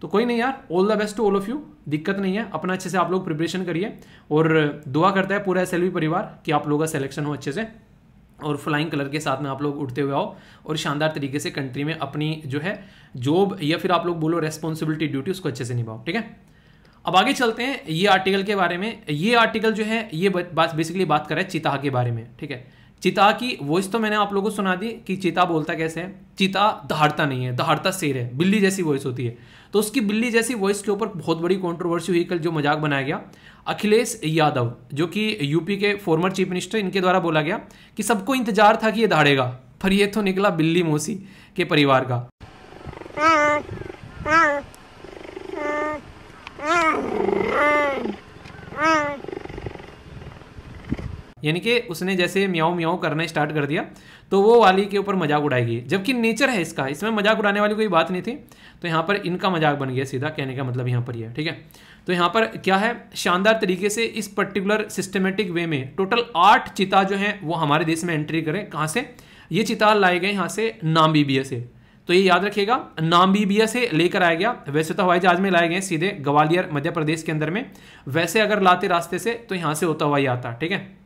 तो कोई नहीं यार all the best to all of you दिक्कत नहीं है अपना अच्छे से आप लोग प्रिपरेशन करिए और दुआ करता है पूरा एस परिवार कि आप लोगों का सिलेक्शन हो अच्छे से और फ्लाइंग कलर के साथ में आप लोग उठते हुए आओ और शानदार तरीके से कंट्री में अपनी जो है जॉब या फिर आप लोग बोलो रेस्पॉन्सिबिलिटी ड्यूटी उसको अच्छे से निभाओ ठीक है अब आगे चलते हैं ये आर्टिकल के बारे में ये आर्टिकल जो है ये बात बेसिकली बात कर रहा है चिताह के बारे में ठीक है चिता की वॉइस तो मैंने आप लोगों को सुना दी कि चिता बोलता कैसे है चिता दहाड़ता नहीं है दहाड़ता शेर है बिल्ली जैसी वॉइस होती है तो उसकी बिल्ली जैसी वॉइस के ऊपर बहुत बड़ी कंट्रोवर्सी हुई कल जो मजाक बनाया गया अखिलेश यादव जो कि यूपी के फॉर्मर चीफ मिनिस्टर इनके द्वारा बोला गया कि सबको इंतजार था कि ये दहाड़ेगा पर ये तो निकला बिल्ली मोसी के परिवार का Ah! *laughs* *laughs* यानी कि उसने जैसे म्याओ म्याओ करना स्टार्ट कर दिया तो वो वाली के ऊपर मजाक उड़ाएगी जबकि नेचर है इसका इसमें मजाक उड़ाने वाली कोई बात नहीं थी तो यहाँ पर इनका मजाक बन गया सीधा कहने का मतलब यहाँ पर यह ठीक है तो यहाँ पर क्या है शानदार तरीके से इस पर्टिकुलर सिस्टमेटिक वे में टोटल आठ चिता जो है वो हमारे देश में एंट्री करें कहाँ से ये चिता लाए गए यहाँ से नामबीबिया से तो ये याद रखिएगा नामबीबिया से लेकर आया गया वैसे तो हवाई जहाज में लाए गए सीधे ग्वालियर मध्य प्रदेश के अंदर में वैसे अगर लाते रास्ते से तो यहाँ से होता हुआ ही आता ठीक है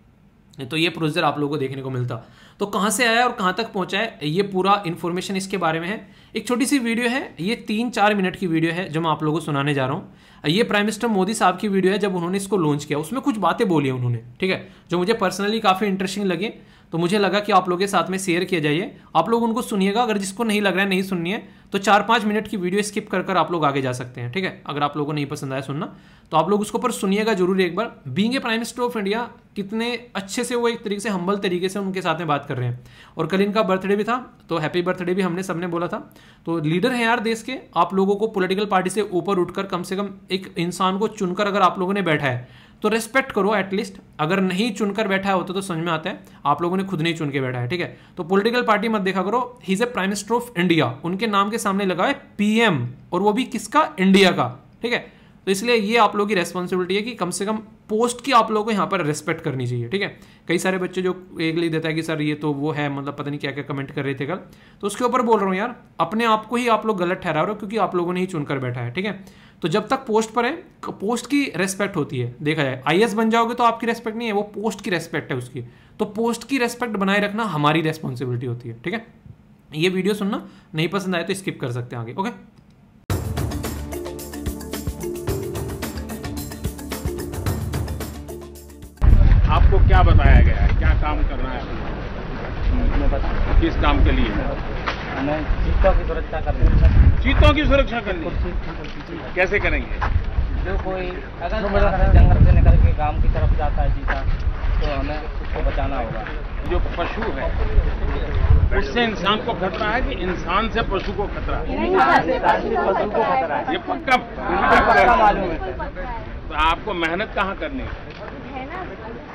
तो ये प्रोसीजर आप लोगों को देखने को मिलता तो कहाँ से आया और कहाँ तक पहुँचा है ये पूरा इन्फॉर्मेशन इसके बारे में है एक छोटी सी वीडियो है ये तीन चार मिनट की वीडियो है जो मैं आप लोगों को सुनाने जा रहा हूँ ये प्राइम मिनिस्टर मोदी साहब की वीडियो है जब उन्होंने इसको लॉन्च किया उसमें कुछ बातें बोली उन्होंने ठीक है जो मुझे पर्सनली काफ़ी इंटरेस्टिंग लगे तो मुझे लगा कि आप लोगों के साथ में शेयर किया जाइए आप लोग उनको सुनिएगा अगर जिसको नहीं लग रहा है नहीं सुननी है तो चार पाँच मिनट की वीडियो स्किप कर कर आप लोग आगे जा सकते हैं ठीक है अगर आप लोगों को नहीं पसंद आया सुनना तो आप लोग उसको पर सुनिएगा जरूर एक बार being a prime minister of India कितने अच्छे से वो एक तरीके से हम्बल तरीके से उनके साथ में बात कर रहे हैं और कल इनका बर्थडे भी था तो हैप्पी बर्थडे भी हमने सबने बोला था तो लीडर हैं यार देश के आप लोगों को पोलिटिकल पार्टी से ऊपर उठकर कम से कम एक इंसान को चुनकर अगर आप लोगों ने बैठा है तो रेस्पेक्ट करो एटलीस्ट अगर नहीं चुनकर बैठा होता तो समझ में आता है आप लोगों ने खुद नहीं चुन के बैठा है ठीक है तो पॉलिटिकल पार्टी मत देखा करो he is a prime minister of India उनके नाम के सामने लगा है पीएम और वो भी किसका इंडिया का ठीक है तो इसलिए ये आप लोगों की रेस्पॉन्सिबिलिटी है कि कम से कम पोस्ट की आप लोगों को यहाँ पर रेस्पेक्ट करनी चाहिए ठीक है कई सारे बच्चे जो एक लिख देता है कि सर ये तो वो है मतलब पता नहीं क्या क्या कमेंट कर रहे थे कल तो उसके ऊपर बोल रहा हूँ यार अपने आप को ही आप लोग गलत ठहरा रहे हो क्योंकि आप लोगों ने ही चुनकर बैठा है ठीक है तो जब तक पोस्ट पर है पोस्ट की रेस्पेक्ट होती है देखा जाए आई बन जाओगे तो आपकी रेस्पेक्ट नहीं है वो पोस्ट की रेस्पेक्ट है उसकी तो पोस्ट की रेस्पेक्ट बनाए रखना हमारी रेस्पॉन्सिबिलिटी होती है ठीक है ये वीडियो सुनना नहीं पसंद आए तो स्किप कर सकते हैं आगे ओके आपको क्या बताया गया है क्या काम करना है किस काम के लिए हमें चीतों की सुरक्षा करनी है चीतों की सुरक्षा करनी कैसे करेंगे जो कोई अगर जंगल से निकल के गांव की तरफ जाता है चीता तो हमें उसको बचाना होगा जो पशु है उससे इंसान को खतरा है कि इंसान से पशु को खतरा है पशु को खतरा है ये हाँ, पक्का मालूम है तो आपको मेहनत कहाँ करनी है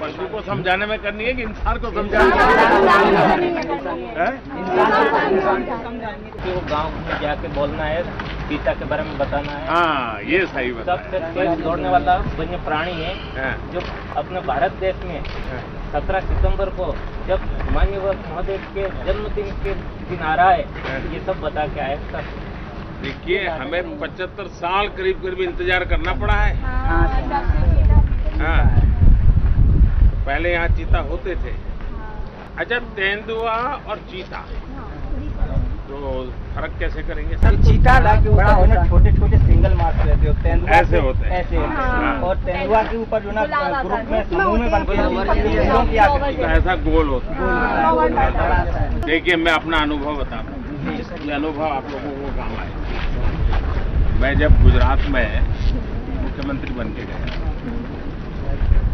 पशु को समझाने में करनी है कि इंसान को समझाने वो गाँव में जाके बोलना है गीता के बारे में बताना है आ, हाँ, ये सही बात सबसे तेज दौड़ने वाला वन्य प्राणी है हाँ। जो अपने भारत देश में हाँ। सत्रह सितंबर को जब मान्य महोदय के जन्मदिन के दिन आ रहा है ये सब बता के आए सब देखिए हमें पचहत्तर साल करीब करीब इंतजार करना पड़ा है हाँ पहले यहाँ चीता होते थे अच्छा तेंदुआ और चीता तो फर्क कैसे करेंगे सर चीता बड़ा होना छोटे छोटे सिंगल मार्क रहते हो तेंदुआ ऐसे होते हैं ऐसे हाँ। और तेंदुआ के ऊपर जो ना ग्रुप में समूह में बनते हैं तो ऐसा गोल होता हाँ। हाँ, है देखिए मैं अपना अनुभव बता हूँ अनुभव आप लोगों को काम आए मैं जब गुजरात में मुख्यमंत्री बन के गया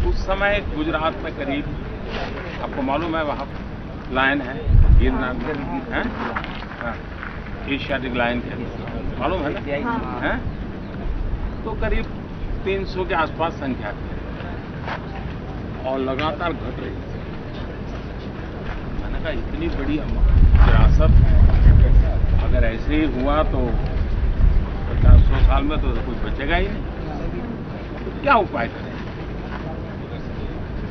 उस समय गुजरात में करीब आपको मालूम है वहाँ लाइन है गिरनार है हाँ, एशियाटिक लाइन के मालूम है ना हाँ। है तो करीब 300 के आसपास संख्या थी और लगातार घट रही थी मैंने कहा इतनी बड़ी विरासत है अगर ऐसे ही हुआ तो पचास सौ साल में तो, कोई कुछ बचेगा ही नहीं तो क्या उपाय करें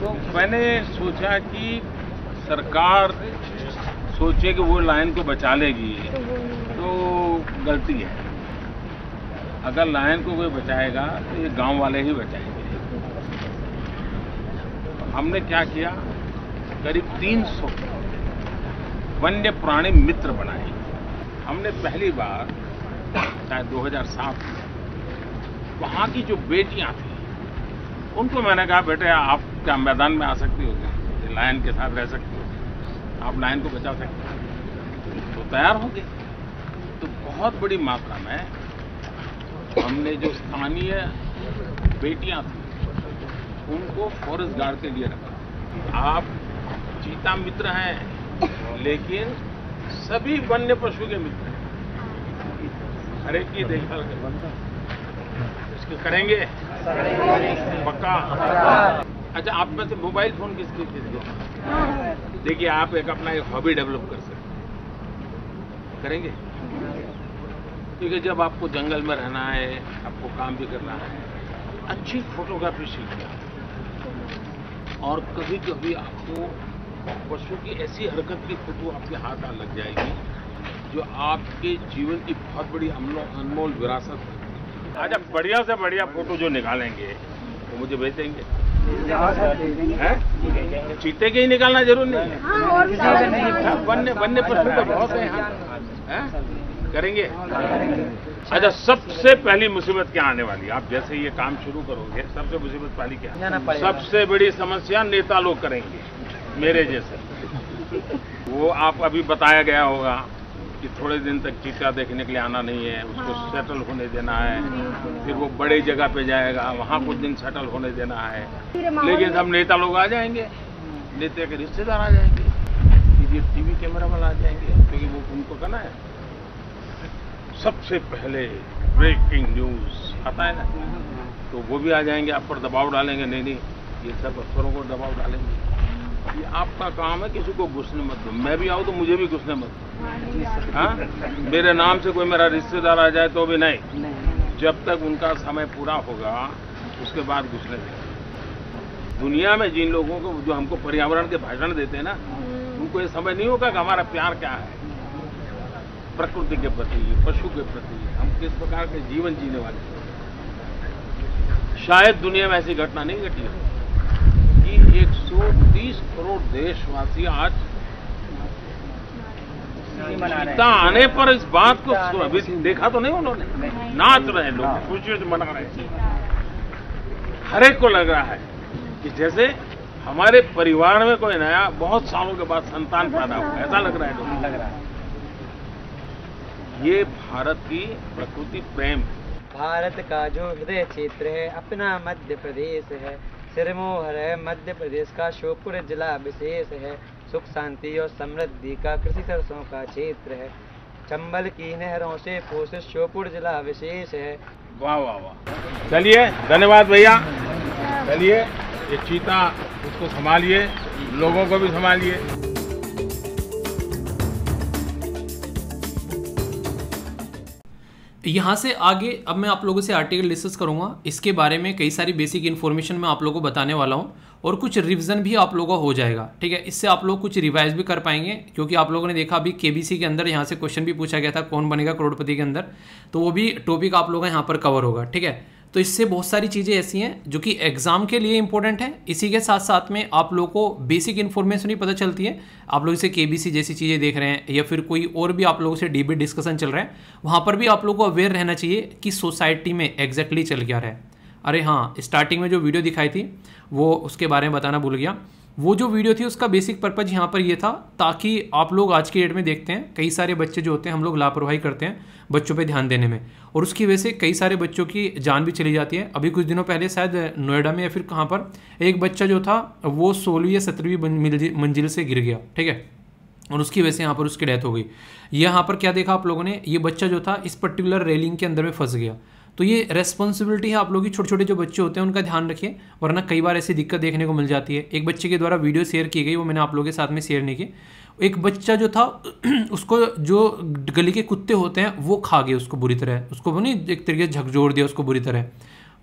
तो मैंने सोचा कि सरकार सोचे कि वो लाइन को बचा लेगी तो गलती है अगर लाइन को कोई बचाएगा तो ये गांव वाले ही बचाएंगे हमने क्या किया करीब 300 वन्य प्राणी मित्र बनाए हमने पहली बार शायद 2007 में वहाँ की जो बेटियाँ थी उनको मैंने कहा बेटे आप क्या मैदान में आ सकती हो क्या लायन के साथ रह सकती हो आप लायन को बचा सकते हो तो तैयार हो गए तो बहुत बड़ी मात्रा में हमने जो स्थानीय बेटियां थी उनको फॉरेस्ट गार्ड के लिए रखा आप चीता मित्र हैं लेकिन सभी वन्य पशु के मित्र हैं हर एक की देखभाल करवाता करेंगे पक्का अच्छा आप में से मोबाइल फोन किसके किसके देखिए आप एक अपना एक हॉबी डेवलप कर सकते करेंगे क्योंकि जब आपको जंगल में रहना है आपको काम भी करना है अच्छी फोटोग्राफी सीखना और कभी कभी आपको पशु की ऐसी हरकत की फोटो आपके हाथ आ लग जाएगी जो आपके जीवन की बहुत बड़ी अनमोल विरासत है अच्छा बढ़िया से बढ़िया फोटो जो निकालेंगे वो तो मुझे भेज देंगे चीते के ही निकालना जरूर नहीं है हाँ, हाँ, हाँ, वन्य बनने प्रश्न पशु तो बहुत है यहाँ करेंगे अच्छा सबसे पहली मुसीबत क्या आने वाली आप जैसे ये काम शुरू करोगे सबसे मुसीबत पहली क्या सबसे बड़ी समस्या नेता लोग करेंगे मेरे जैसे वो आप अभी बताया गया होगा कि थोड़े दिन तक चीता देखने के लिए आना नहीं है उसको हाँ। सेटल होने देना है फिर वो बड़े जगह पे जाएगा वहाँ कुछ दिन सेटल होने देना है लेकिन सब नेता लोग आ जाएंगे नेता के रिश्तेदार आ जाएंगे ये टीवी कैमरा वाला आ जाएंगे क्योंकि वो उनको करना है सबसे पहले ब्रेकिंग न्यूज आता है ना तो वो भी आ जाएंगे आप पर दबाव डालेंगे नहीं नहीं ये सब अफसरों को दबाव डालेंगे ये आपका काम है किसी को घुसने मत दो मैं भी आऊँ तो मुझे भी घुसने मत दो हाँ मेरे नाम से कोई मेरा रिश्तेदार आ जाए तो भी नहीं जब तक उनका समय पूरा होगा उसके बाद घुसने दें दुनिया में जिन लोगों को जो हमको पर्यावरण के भाषण देते हैं ना उनको ये समझ नहीं होगा कि हमारा प्यार क्या है प्रकृति के प्रति पशु के प्रति हम किस प्रकार के जीवन जीने वाले शायद दुनिया में ऐसी घटना नहीं घटी होगी कि 130 करोड़ देशवासी आज सीता आने पर इस बात को अभी देखा तो नहीं उन्होंने नाच रहे लोग हाँ। खुशी मना रहे हर एक को लग रहा है कि जैसे हमारे परिवार में कोई नया बहुत सालों के बाद संतान पैदा हुआ ऐसा लग रहा है लोग लग रहा है ये भारत की प्रकृति प्रेम भारत का जो हृदय क्षेत्र है अपना मध्य प्रदेश है सिरमोहर है मध्य प्रदेश का श्योपुर जिला विशेष है सुख शांति और समृद्धि का कृषि सरसों का क्षेत्र है चंबल की नहरों से पोषित श्योपुर जिला विशेष है वाह वाह वाह चलिए धन्यवाद भैया चलिए ये चीता उसको संभालिए लोगों को भी संभालिए यहाँ से आगे अब मैं आप लोगों से आर्टिकल डिस्कस करूँगा इसके बारे में कई सारी बेसिक इन्फॉर्मेशन मैं आप लोगों को बताने वाला हूँ और कुछ रिविज़न भी आप लोगों का हो जाएगा ठीक है इससे आप लोग कुछ रिवाइज भी कर पाएंगे क्योंकि आप लोगों ने देखा अभी के के अंदर यहाँ से क्वेश्चन भी पूछा गया था कौन बनेगा करोड़पति के अंदर तो वो भी टॉपिक आप लोगों का यहाँ पर कवर होगा ठीक है तो इससे बहुत सारी चीज़ें ऐसी हैं जो कि एग्ज़ाम के लिए इंपॉर्टेंट है इसी के साथ साथ में आप लोगों को बेसिक इन्फॉर्मेशन ही पता चलती है आप लोग इसे के जैसी चीज़ें देख रहे हैं या फिर कोई और भी आप लोगों से डिबेट डिस्कशन चल रहा है वहाँ पर भी आप लोग को अवेयर रहना चाहिए कि सोसाइटी में एग्जैक्टली exactly चल क्या रहा है अरे हाँ स्टार्टिंग में जो वीडियो दिखाई थी वो उसके बारे में बताना भूल गया वो जो वीडियो थी उसका बेसिक पर्पज़ यहाँ पर ये था ताकि आप लोग आज के डेट में देखते हैं कई सारे बच्चे जो होते हैं हम लोग लापरवाही करते हैं बच्चों पे ध्यान देने में और उसकी वजह से कई सारे बच्चों की जान भी चली जाती है अभी कुछ दिनों पहले शायद नोएडा में या फिर कहाँ पर एक बच्चा जो था वो सोलहवीं या सत्रहवीं मंजिल से गिर गया ठीक है और उसकी वजह से यहाँ पर उसकी डेथ हो गई यहाँ पर क्या देखा आप लोगों ने ये बच्चा जो था इस पर्टिकुलर रेलिंग के अंदर में फंस गया तो ये रेस्पॉन्सिबिलिटी है आप लोग की छोटे छोटे जो बच्चे होते हैं उनका ध्यान रखिए वरना कई बार ऐसी दिक्कत देखने को मिल जाती है एक बच्चे के द्वारा वीडियो शेयर की गई वो मैंने आप लोगों के साथ में शेयर नहीं की एक बच्चा जो था *clears throat* उसको जो गली के कुत्ते होते हैं वो खा गए उसको बुरी तरह उसको वो नहीं एक तरीके से झकझोर दिया उसको बुरी तरह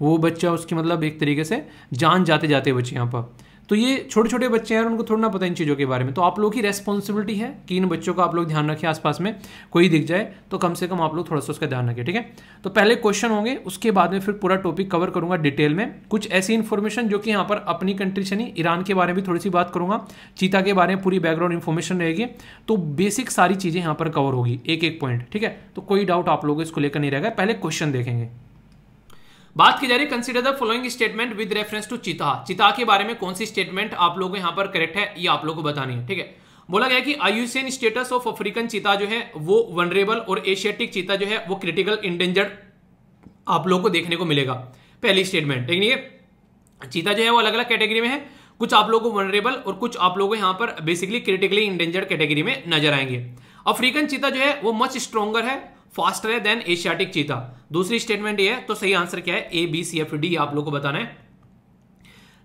वो बच्चा उसकी मतलब एक तरीके से जान जाते जाते बच्चे यहाँ पर तो ये छोटे छोटे बच्चे हैं और उनको थोड़ा ना पता इन चीज़ों के बारे में तो आप लोग की रेस्पॉन्सिबिलिटी है कि इन बच्चों का आप लोग ध्यान रखें आसपास में कोई दिख जाए तो कम से कम आप लोग थोड़ा सा उसका ध्यान रखें ठीक है तो पहले क्वेश्चन होंगे उसके बाद में फिर पूरा टॉपिक कवर करूंगा डिटेल में कुछ ऐसी इन्फॉर्मेशन जो कि यहाँ पर अपनी कंट्री से नहीं ईरान के बारे में भी थोड़ी सी बात करूंगा चीता के बारे में पूरी बैकग्राउंड इन्फॉर्मेशन रहेगी तो बेसिक सारी चीज़ें यहाँ पर कवर होगी एक एक पॉइंट ठीक है तो कोई डाउट आप लोग इसको लेकर नहीं रहेगा पहले क्वेश्चन देखेंगे बात की जा रही consider the following statement with reference to cheetah cheetah के बारे में कौन सी स्टेटमेंट आप लोगों को यहाँ पर करेक्ट है ये आप लोगों को बतानी है ठीक है बोला गया कि आयुसियन स्टेटस ऑफ अफ्रीकन चीता जो है वो वनरेबल और एशियाटिक चीता जो है वो क्रिटिकल इंडेंजर्ड आप लोगों को देखने को मिलेगा पहली स्टेटमेंट ठीक है चीता जो है वो अलग अलग कैटेगरी में है कुछ आप लोगों को वनरेबल और कुछ आप लोगों को यहां पर बेसिकली क्रिटिकली इंडेंजर्ड कैटेगरी में नजर आएंगे अफ्रीकन चीता जो है वो मच स्ट्रॉगर है फास्टर है देन एशियाटिक चीता दूसरी स्टेटमेंट ये है तो सही आंसर क्या है A B C F D आप लोग को बताना है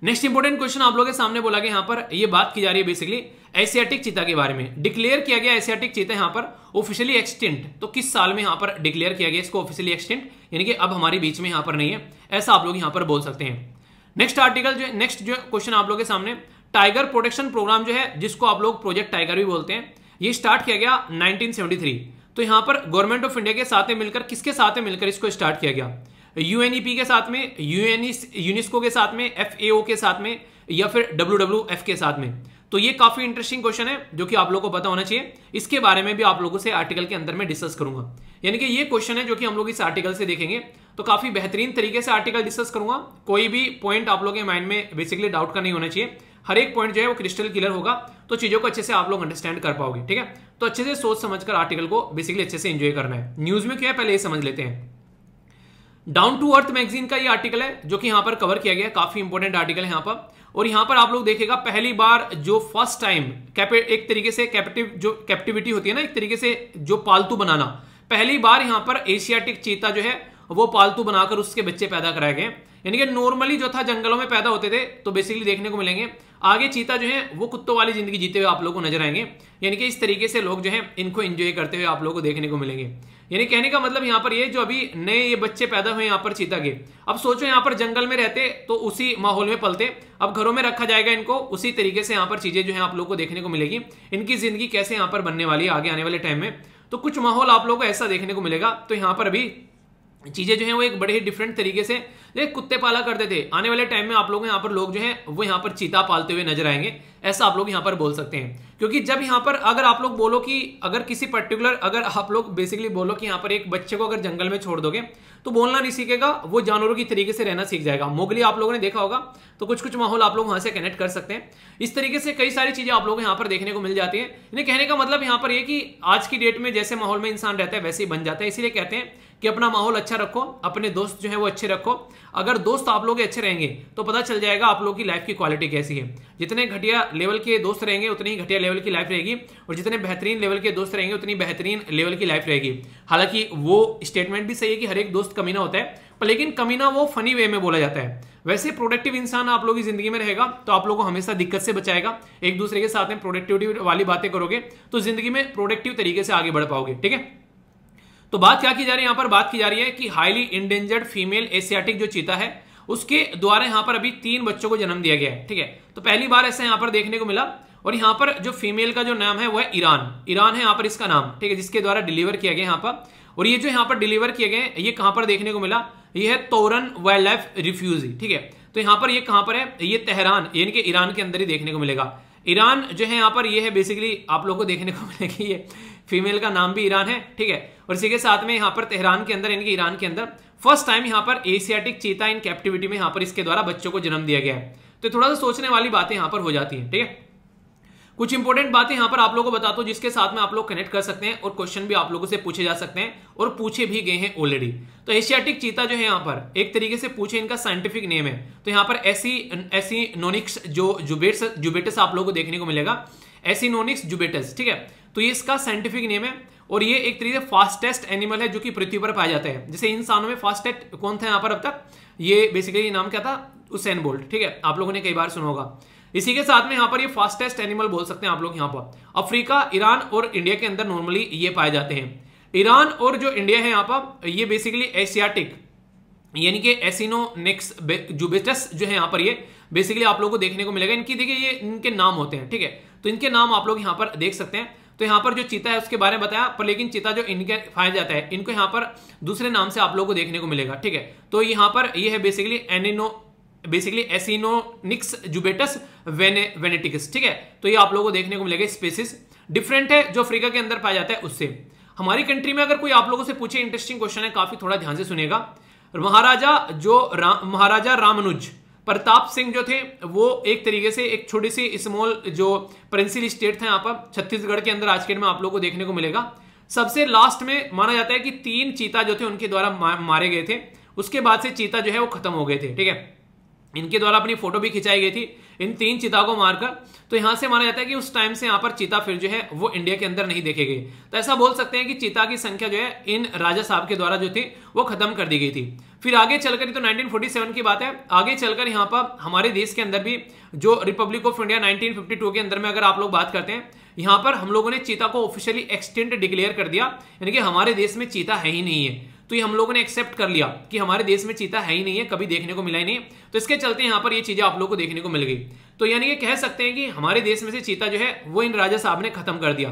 नेक्स्ट इंपोर्टेंट क्वेश्चन आप लोगों के सामने बोला गया यहां पर ये बात की जा रही है बेसिकली एशियाटिक चीता के बारे में डिक्लेयर किया गया एशियाटिक चीता यहां पर ऑफिशियली एक्सटेंट तो किस साल में यहां पर डिक्लेयर किया गया इसको ऑफिशियली एक्सटेंट यानी कि अब हमारे बीच में यहां पर नहीं है ऐसा आप लोग यहां पर बोल सकते हैं नेक्स्ट आर्टिकल जो नेक्स्ट जो क्वेश्चन आप लोग के सामने टाइगर प्रोटेक्शन प्रोग्राम जो है जिसको आप लोग प्रोजेक्ट टाइगर भी बोलते हैं ये स्टार्ट किया गया नाइनटीन तो यहां पर गवर्नमेंट ऑफ इंडिया के साथ मिलकर किसके साथ मिलकर इसको स्टार्ट किया गया यूएनईपी के साथ में यूनेस्को के साथ में एफ के साथ में या फिर डब्ल्यू के साथ में तो ये काफी इंटरेस्टिंग क्वेश्चन है जो कि आप लोगों को पता होना चाहिए इसके बारे में भी आप लोगों से आर्टिकल के अंदर में डिस्कस करूंगा यानी कि ये क्वेश्चन है जो कि हम लोग इस आर्टिकल से देखेंगे तो काफी बेहतरीन तरीके से आर्टिकल डिस्कस करूंगा कोई भी पॉइंट आप लोग के माइंड में बेसिकली डाउट का नहीं होना चाहिए हर एक पॉइंट जो है वो क्रिस्टल क्लियर होगा तो चीज़ों को अच्छे से आप लोग अंडरस्टैंड कर पाओगे ठीक है तो अच्छे से सोच समझ कर आर्टिकल को बेसिकली अच्छे से एंजॉय करना है न्यूज़ में क्या है पहले ये समझ लेते हैं डाउन टू अर्थ मैगजीन का ये आर्टिकल है जो कि यहां पर कवर किया गया काफ़ी इंपॉर्टेंट आर्टिकल है यहां पर और यहां पर आप लोग देखेगा पहली बार जो फर्स्ट टाइम एक तरीके से कैप्टिव जो कैप्टिविटी होती है ना एक तरीके से जो पालतू बनाना पहली बार यहां पर एशियाटिक चीता जो है वो पालतू बनाकर उसके बच्चे पैदा कराए गए यानी कि नॉर्मली जो था जंगलों में पैदा होते थे तो बेसिकली देखने को मिलेंगे आगे चीता जो है वो कुत्तों वाली जिंदगी जीते हुए आप लोग को नजर आएंगे यानी कि इस तरीके से लोग जो है इनको एंजॉय करते हुए आप लोग को देखने को मिलेंगे यानी कहने का मतलब यहाँ पर ये जो अभी नए ये बच्चे पैदा हुए यहाँ पर चीता के अब सोचो यहाँ पर जंगल में रहते तो उसी माहौल में पलते अब घरों में रखा जाएगा इनको उसी तरीके से यहाँ पर चीजें जो है आप लोग को देखने को मिलेगी इनकी जिंदगी कैसे यहाँ पर बनने वाली है आगे आने वाले टाइम में तो कुछ माहौल आप लोग को ऐसा देखने को मिलेगा तो यहाँ पर अभी चीज़ें जो हैं वो एक बड़े ही डिफरेंट तरीके से ये कुत्ते पाला करते थे आने वाले टाइम में आप लोग यहाँ पर लोग जो है वो यहाँ पर चीता पालते हुए नजर आएंगे ऐसा आप लोग यहाँ पर बोल सकते हैं क्योंकि जब यहाँ पर अगर आप लोग बोलो कि अगर किसी पर्टिकुलर अगर आप लोग बेसिकली बोलो कि यहाँ पर एक बच्चे को अगर जंगल में छोड़ दोगे तो बोलना नहीं सीखेगा वो जानवरों की तरीके से रहना सीख जाएगा मोगली आप लोगों ने देखा होगा तो कुछ कुछ माहौल आप लोग वहाँ से कनेक्ट कर सकते हैं इस तरीके से कई सारी चीज़ें आप लोग यहाँ पर देखने को मिल जाती है इन्हें कहने का मतलब यहाँ पर ये कि आज की डेट में जैसे माहौल में इंसान रहता है वैसे ही बन जाता है इसीलिए कहते हैं कि अपना माहौल अच्छा रखो अपने दोस्त जो है वो अच्छे रखो अगर दोस्त आप लोग अच्छे रहेंगे तो पता चल जाएगा आप लोग की लाइफ की क्वालिटी कैसी है जितने घटिया लेवल के दोस्त रहेंगे उतनी ही घटिया लेवल की लाइफ रहेगी और जितने बेहतरीन लेवल के दोस्त रहेंगे उतनी बेहतरीन लेवल की लाइफ रहेगी हालांकि वो स्टेटमेंट भी सही है कि हर एक दोस्त कमीना होता है पर लेकिन कमीना वो फनी वे में बोला जाता है वैसे प्रोडक्टिव इंसान आप लोग की जिंदगी में रहेगा तो आप लोग को हमेशा दिक्कत से बचाएगा एक दूसरे के साथ में प्रोडक्टिविटी वाली बातें करोगे तो जिंदगी में प्रोडक्टिव तरीके से आगे बढ़ पाओगे ठीक है तो बात क्या की जा रही है यहां पर बात की जा रही है कि हाईली इंडेंजर्ड फीमेल एशियाटिक जो चीता है उसके द्वारा यहां पर अभी तीन बच्चों को जन्म दिया गया है ठीक है तो पहली बार ऐसा यहां पर देखने को मिला और यहां पर जो फीमेल का जो नाम है वह ईरान ईरान है यहां पर इसका नाम ठीक है जिसके द्वारा डिलीवर किया गया यहां पर और ये जो यहां पर डिलीवर किए गए ये कहां पर देखने को मिला ये है तोरन वाइल्ड लाइफ रिफ्यूजी ठीक है तो यहां पर ये कहां पर है ये तेहरान यानी कि ईरान के अंदर ही देखने को मिलेगा ईरान जो है यहाँ पर ये है बेसिकली आप लोग को देखने को *laughs* मिलेगी ये फीमेल का नाम भी ईरान है ठीक है और इसी के साथ में यहाँ पर तेहरान के अंदर यानी कि ईरान के अंदर फर्स्ट टाइम यहाँ पर एशियाटिक चीता इन कैप्टिविटी में यहाँ पर इसके द्वारा बच्चों को जन्म दिया गया है तो थोड़ा सा सोचने वाली बातें यहाँ पर हो जाती है ठीक है कुछ इंपॉर्टेंट बातें यहां पर आप लोगों को बताता हूं जिसके साथ में आप लोग कनेक्ट कर सकते हैं और क्वेश्चन भी आप लोगों से पूछे जा सकते हैं और पूछे भी गए हैं ऑलरेडी तो एशियाटिक चीता जो है यहां पर एक तरीके से पूछे इनका साइंटिफिक नेम है तो यहां पर ऐसी ऐसी नोनिक्स जो जुबेट्स जुबेटस आप लोगों को देखने को मिलेगा नोनिक्स जुबेटस ठीक है तो ये इसका साइंटिफिक नेम है और ये एक तरीके से फास्टेस्ट एनिमल है जो कि पृथ्वी पर पाया जाता है जैसे इंसानों में फास्टेस्ट कौन था यहाँ पर अब तक ये बेसिकली नाम क्या था उसेन बोल्ट ठीक है आप लोगों ने कई बार सुना होगा इसी के साथ में यहां पर ये फास्टेस्ट एनिमल बोल सकते हैं आप लोग यहां पर अफ्रीका ईरान और इंडिया के अंदर नॉर्मली ये पाए जाते हैं ईरान और जो इंडिया है यहां पर ये बेसिकली एशियाटिक यानी कि एसिनो नेक्स जुबेटस जो है यहां पर ये बेसिकली आप लोगों को देखने को मिलेगा इनकी देखिए ये इनके नाम होते हैं ठीक है तो इनके नाम आप लोग यहां पर देख सकते हैं तो यहां पर जो चीता है उसके बारे में बताया पर लेकिन चीता जो इनके पाया जाता है इनको यहां पर दूसरे नाम से आप लोगों को देखने को मिलेगा ठीक है तो यहां पर ये है बेसिकली एनिनो बेसिकली एसिनोनिक्स जुबेटस वेने वेनेटिकस ठीक है तो ये आप लोगों को देखने को मिलेगा स्पेसिस डिफरेंट है जो अफ्रीका के अंदर पाया जाता है उससे हमारी कंट्री में अगर कोई आप लोगों से पूछे इंटरेस्टिंग क्वेश्चन है काफी थोड़ा ध्यान से सुनेगा महाराजा जो रा, महाराजा रामनुज प्रताप सिंह जो थे वो एक तरीके से एक छोटी सी स्मॉल जो प्रिंसिल स्टेट था यहाँ पर छत्तीसगढ़ के अंदर आज के में आप लोगों को देखने को मिलेगा सबसे लास्ट में माना जाता है कि तीन चीता जो थे उनके द्वारा मारे गए थे उसके बाद से चीता जो है वो खत्म हो गए थे ठीक है इनके द्वारा अपनी फोटो भी खिंचाई गई थी इन तीन चिता को मारकर तो यहां से माना जाता है कि उस टाइम से यहां पर चीता फिर जो है वो इंडिया के अंदर नहीं देखे गए तो ऐसा बोल सकते हैं कि चीता की संख्या जो है इन राजा साहब के द्वारा जो थी वो खत्म कर दी गई थी फिर आगे चलकर तो 1947 की बात है आगे चलकर यहाँ पर हमारे देश के अंदर भी जो रिपब्लिक ऑफ इंडिया नाइनटीन के अंदर में अगर आप लोग बात करते हैं यहाँ पर हम लोगों ने चीता को ऑफिशियली एक्सटेंट डिक्लेयर कर दिया यानी कि हमारे देश में चीता है ही नहीं है तो ये हम लोगों ने एक्सेप्ट कर लिया कि हमारे देश में चीता है ही नहीं है कभी देखने को मिला ही नहीं तो इसके चलते यहाँ पर ये चीजें आप लोगों को देखने को मिल गई तो यानी ये कह सकते हैं कि हमारे देश में से चीता जो है वो इन राजा साहब ने खत्म कर दिया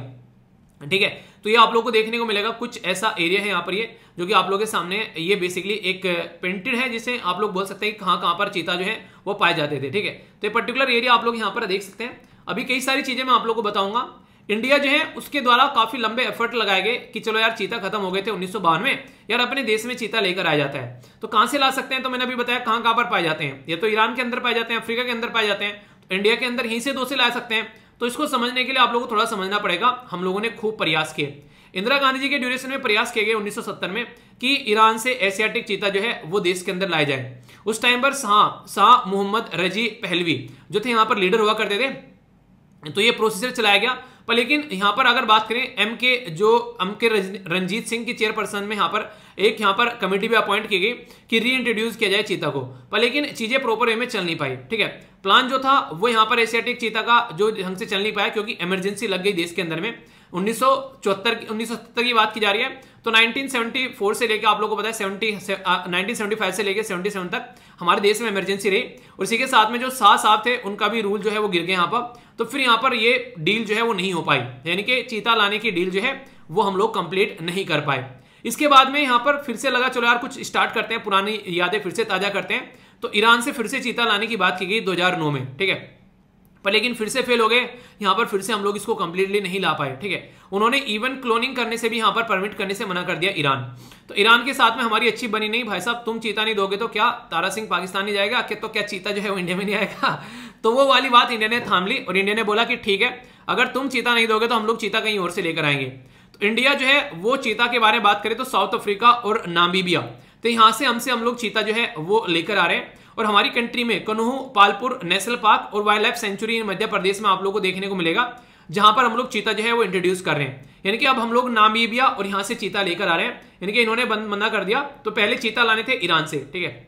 ठीक है तो ये आप लोग को देखने को मिलेगा कुछ ऐसा एरिया है यहाँ पर ये जो कि आप लोगों के सामने ये बेसिकली एक पेंटेड है जिसे आप लोग बोल सकते हैं कि कहाँ कहाँ पर चीता जो है वो पाए जाते थे ठीक है तो ये पर्टिकुलर एरिया आप लोग यहाँ पर देख सकते हैं अभी कई सारी चीजें मैं आप लोग को बताऊंगा इंडिया जो है उसके द्वारा काफी लंबे एफर्ट लगाए गए कि चलो यार चीता खत्म हो गए थे उन्नीस में यार अपने देश में चीता लेकर आया जाता है तो कहां से ला सकते हैं तो मैंने अभी बताया कहां कहां पर पाए जाते हैं ये तो ईरान के अंदर पाए जाते हैं अफ्रीका के अंदर पाए जाते हैं तो इंडिया के अंदर ही से दो से ला सकते हैं तो इसको समझने के लिए आप लोगों को थोड़ा समझना पड़ेगा हम लोगों ने खूब प्रयास किए इंदिरा गांधी जी के ड्यूरेशन में प्रयास किए गए उन्नीस में कि ईरान से एशियाटिक चीता जो है वो देश के अंदर लाया जाए उस टाइम पर शाह शाह मोहम्मद रजी पहलवी जो थे यहां पर लीडर हुआ करते थे तो ये प्रोसीजर चलाया गया पर लेकिन यहां पर अगर बात करें एम के जो एम के रंजीत सिंह की चेयरपर्सन में यहां पर एक यहां पर कमेटी भी अपॉइंट की गई कि रीइंट्रोड्यूस किया जाए चीता को पर लेकिन चीजें प्रॉपर वे में चल नहीं पाई ठीक है प्लान जो था वो यहां पर एशियाटिक चीता का जो ढंग से चल नहीं पाया क्योंकि इमरजेंसी लग गई देश के अंदर में उन्नीस सौ की बात की जा रही है तो 1974 से लेकर आप लोगों को पता है 70 नाइनटीन सेवेंटी फाइव से लेकर सेवेंटी सेवन तक हमारे देश में इमरजेंसी रही और इसी के साथ में जो सात साहब थे उनका भी रूल जो है वो गिर गए यहाँ पर तो फिर यहाँ पर ये डील जो है वो नहीं हो पाई यानी कि चीता लाने की डील जो है वो हम लोग कंप्लीट नहीं कर पाए इसके बाद में यहाँ पर फिर से लगा चलो यार कुछ स्टार्ट करते हैं पुरानी यादें फिर से ताजा करते हैं तो ईरान से फिर से चीता लाने की बात की गई दो में ठीक है पर लेकिन फिर से फेल हो गए यहाँ पर फिर से हम लोग इसको कंप्लीटली नहीं ला पाए ठीक है उन्होंने इवन क्लोनिंग करने से भी यहाँ पर परमिट करने से मना कर दिया ईरान तो ईरान के साथ में हमारी अच्छी बनी नहीं भाई साहब तुम चीता नहीं दोगे तो क्या तारा सिंह पाकिस्तान नहीं जाएगा कि तो क्या चीता जो है वो इंडिया में नहीं आएगा *laughs* तो वो वाली बात इंडिया ने थाम ली और इंडिया ने बोला कि ठीक है अगर तुम चीता नहीं दोगे तो हम लोग चीता कहीं और से लेकर आएंगे तो इंडिया जो है वो चीता के बारे में बात करें तो साउथ अफ्रीका और नामीबिया तो यहाँ से हमसे हम लोग चीता जो है वो लेकर आ रहे हैं और हमारी कंट्री में कनोह पालपुर नेशनल पार्क और wild life sanctuary Madhya Pradesh में आप लोग को देखने को मिलेगा जहां पर हम लोग चीता जो है वो इंट्रोड्यूस कर रहे हैं यानी कि अब हम लोग नामीबिया और यहां से चीता लेकर आ रहे हैं यानी कि इन्होंने बंद मना कर दिया तो पहले चीता लाने थे ईरान से ठीक है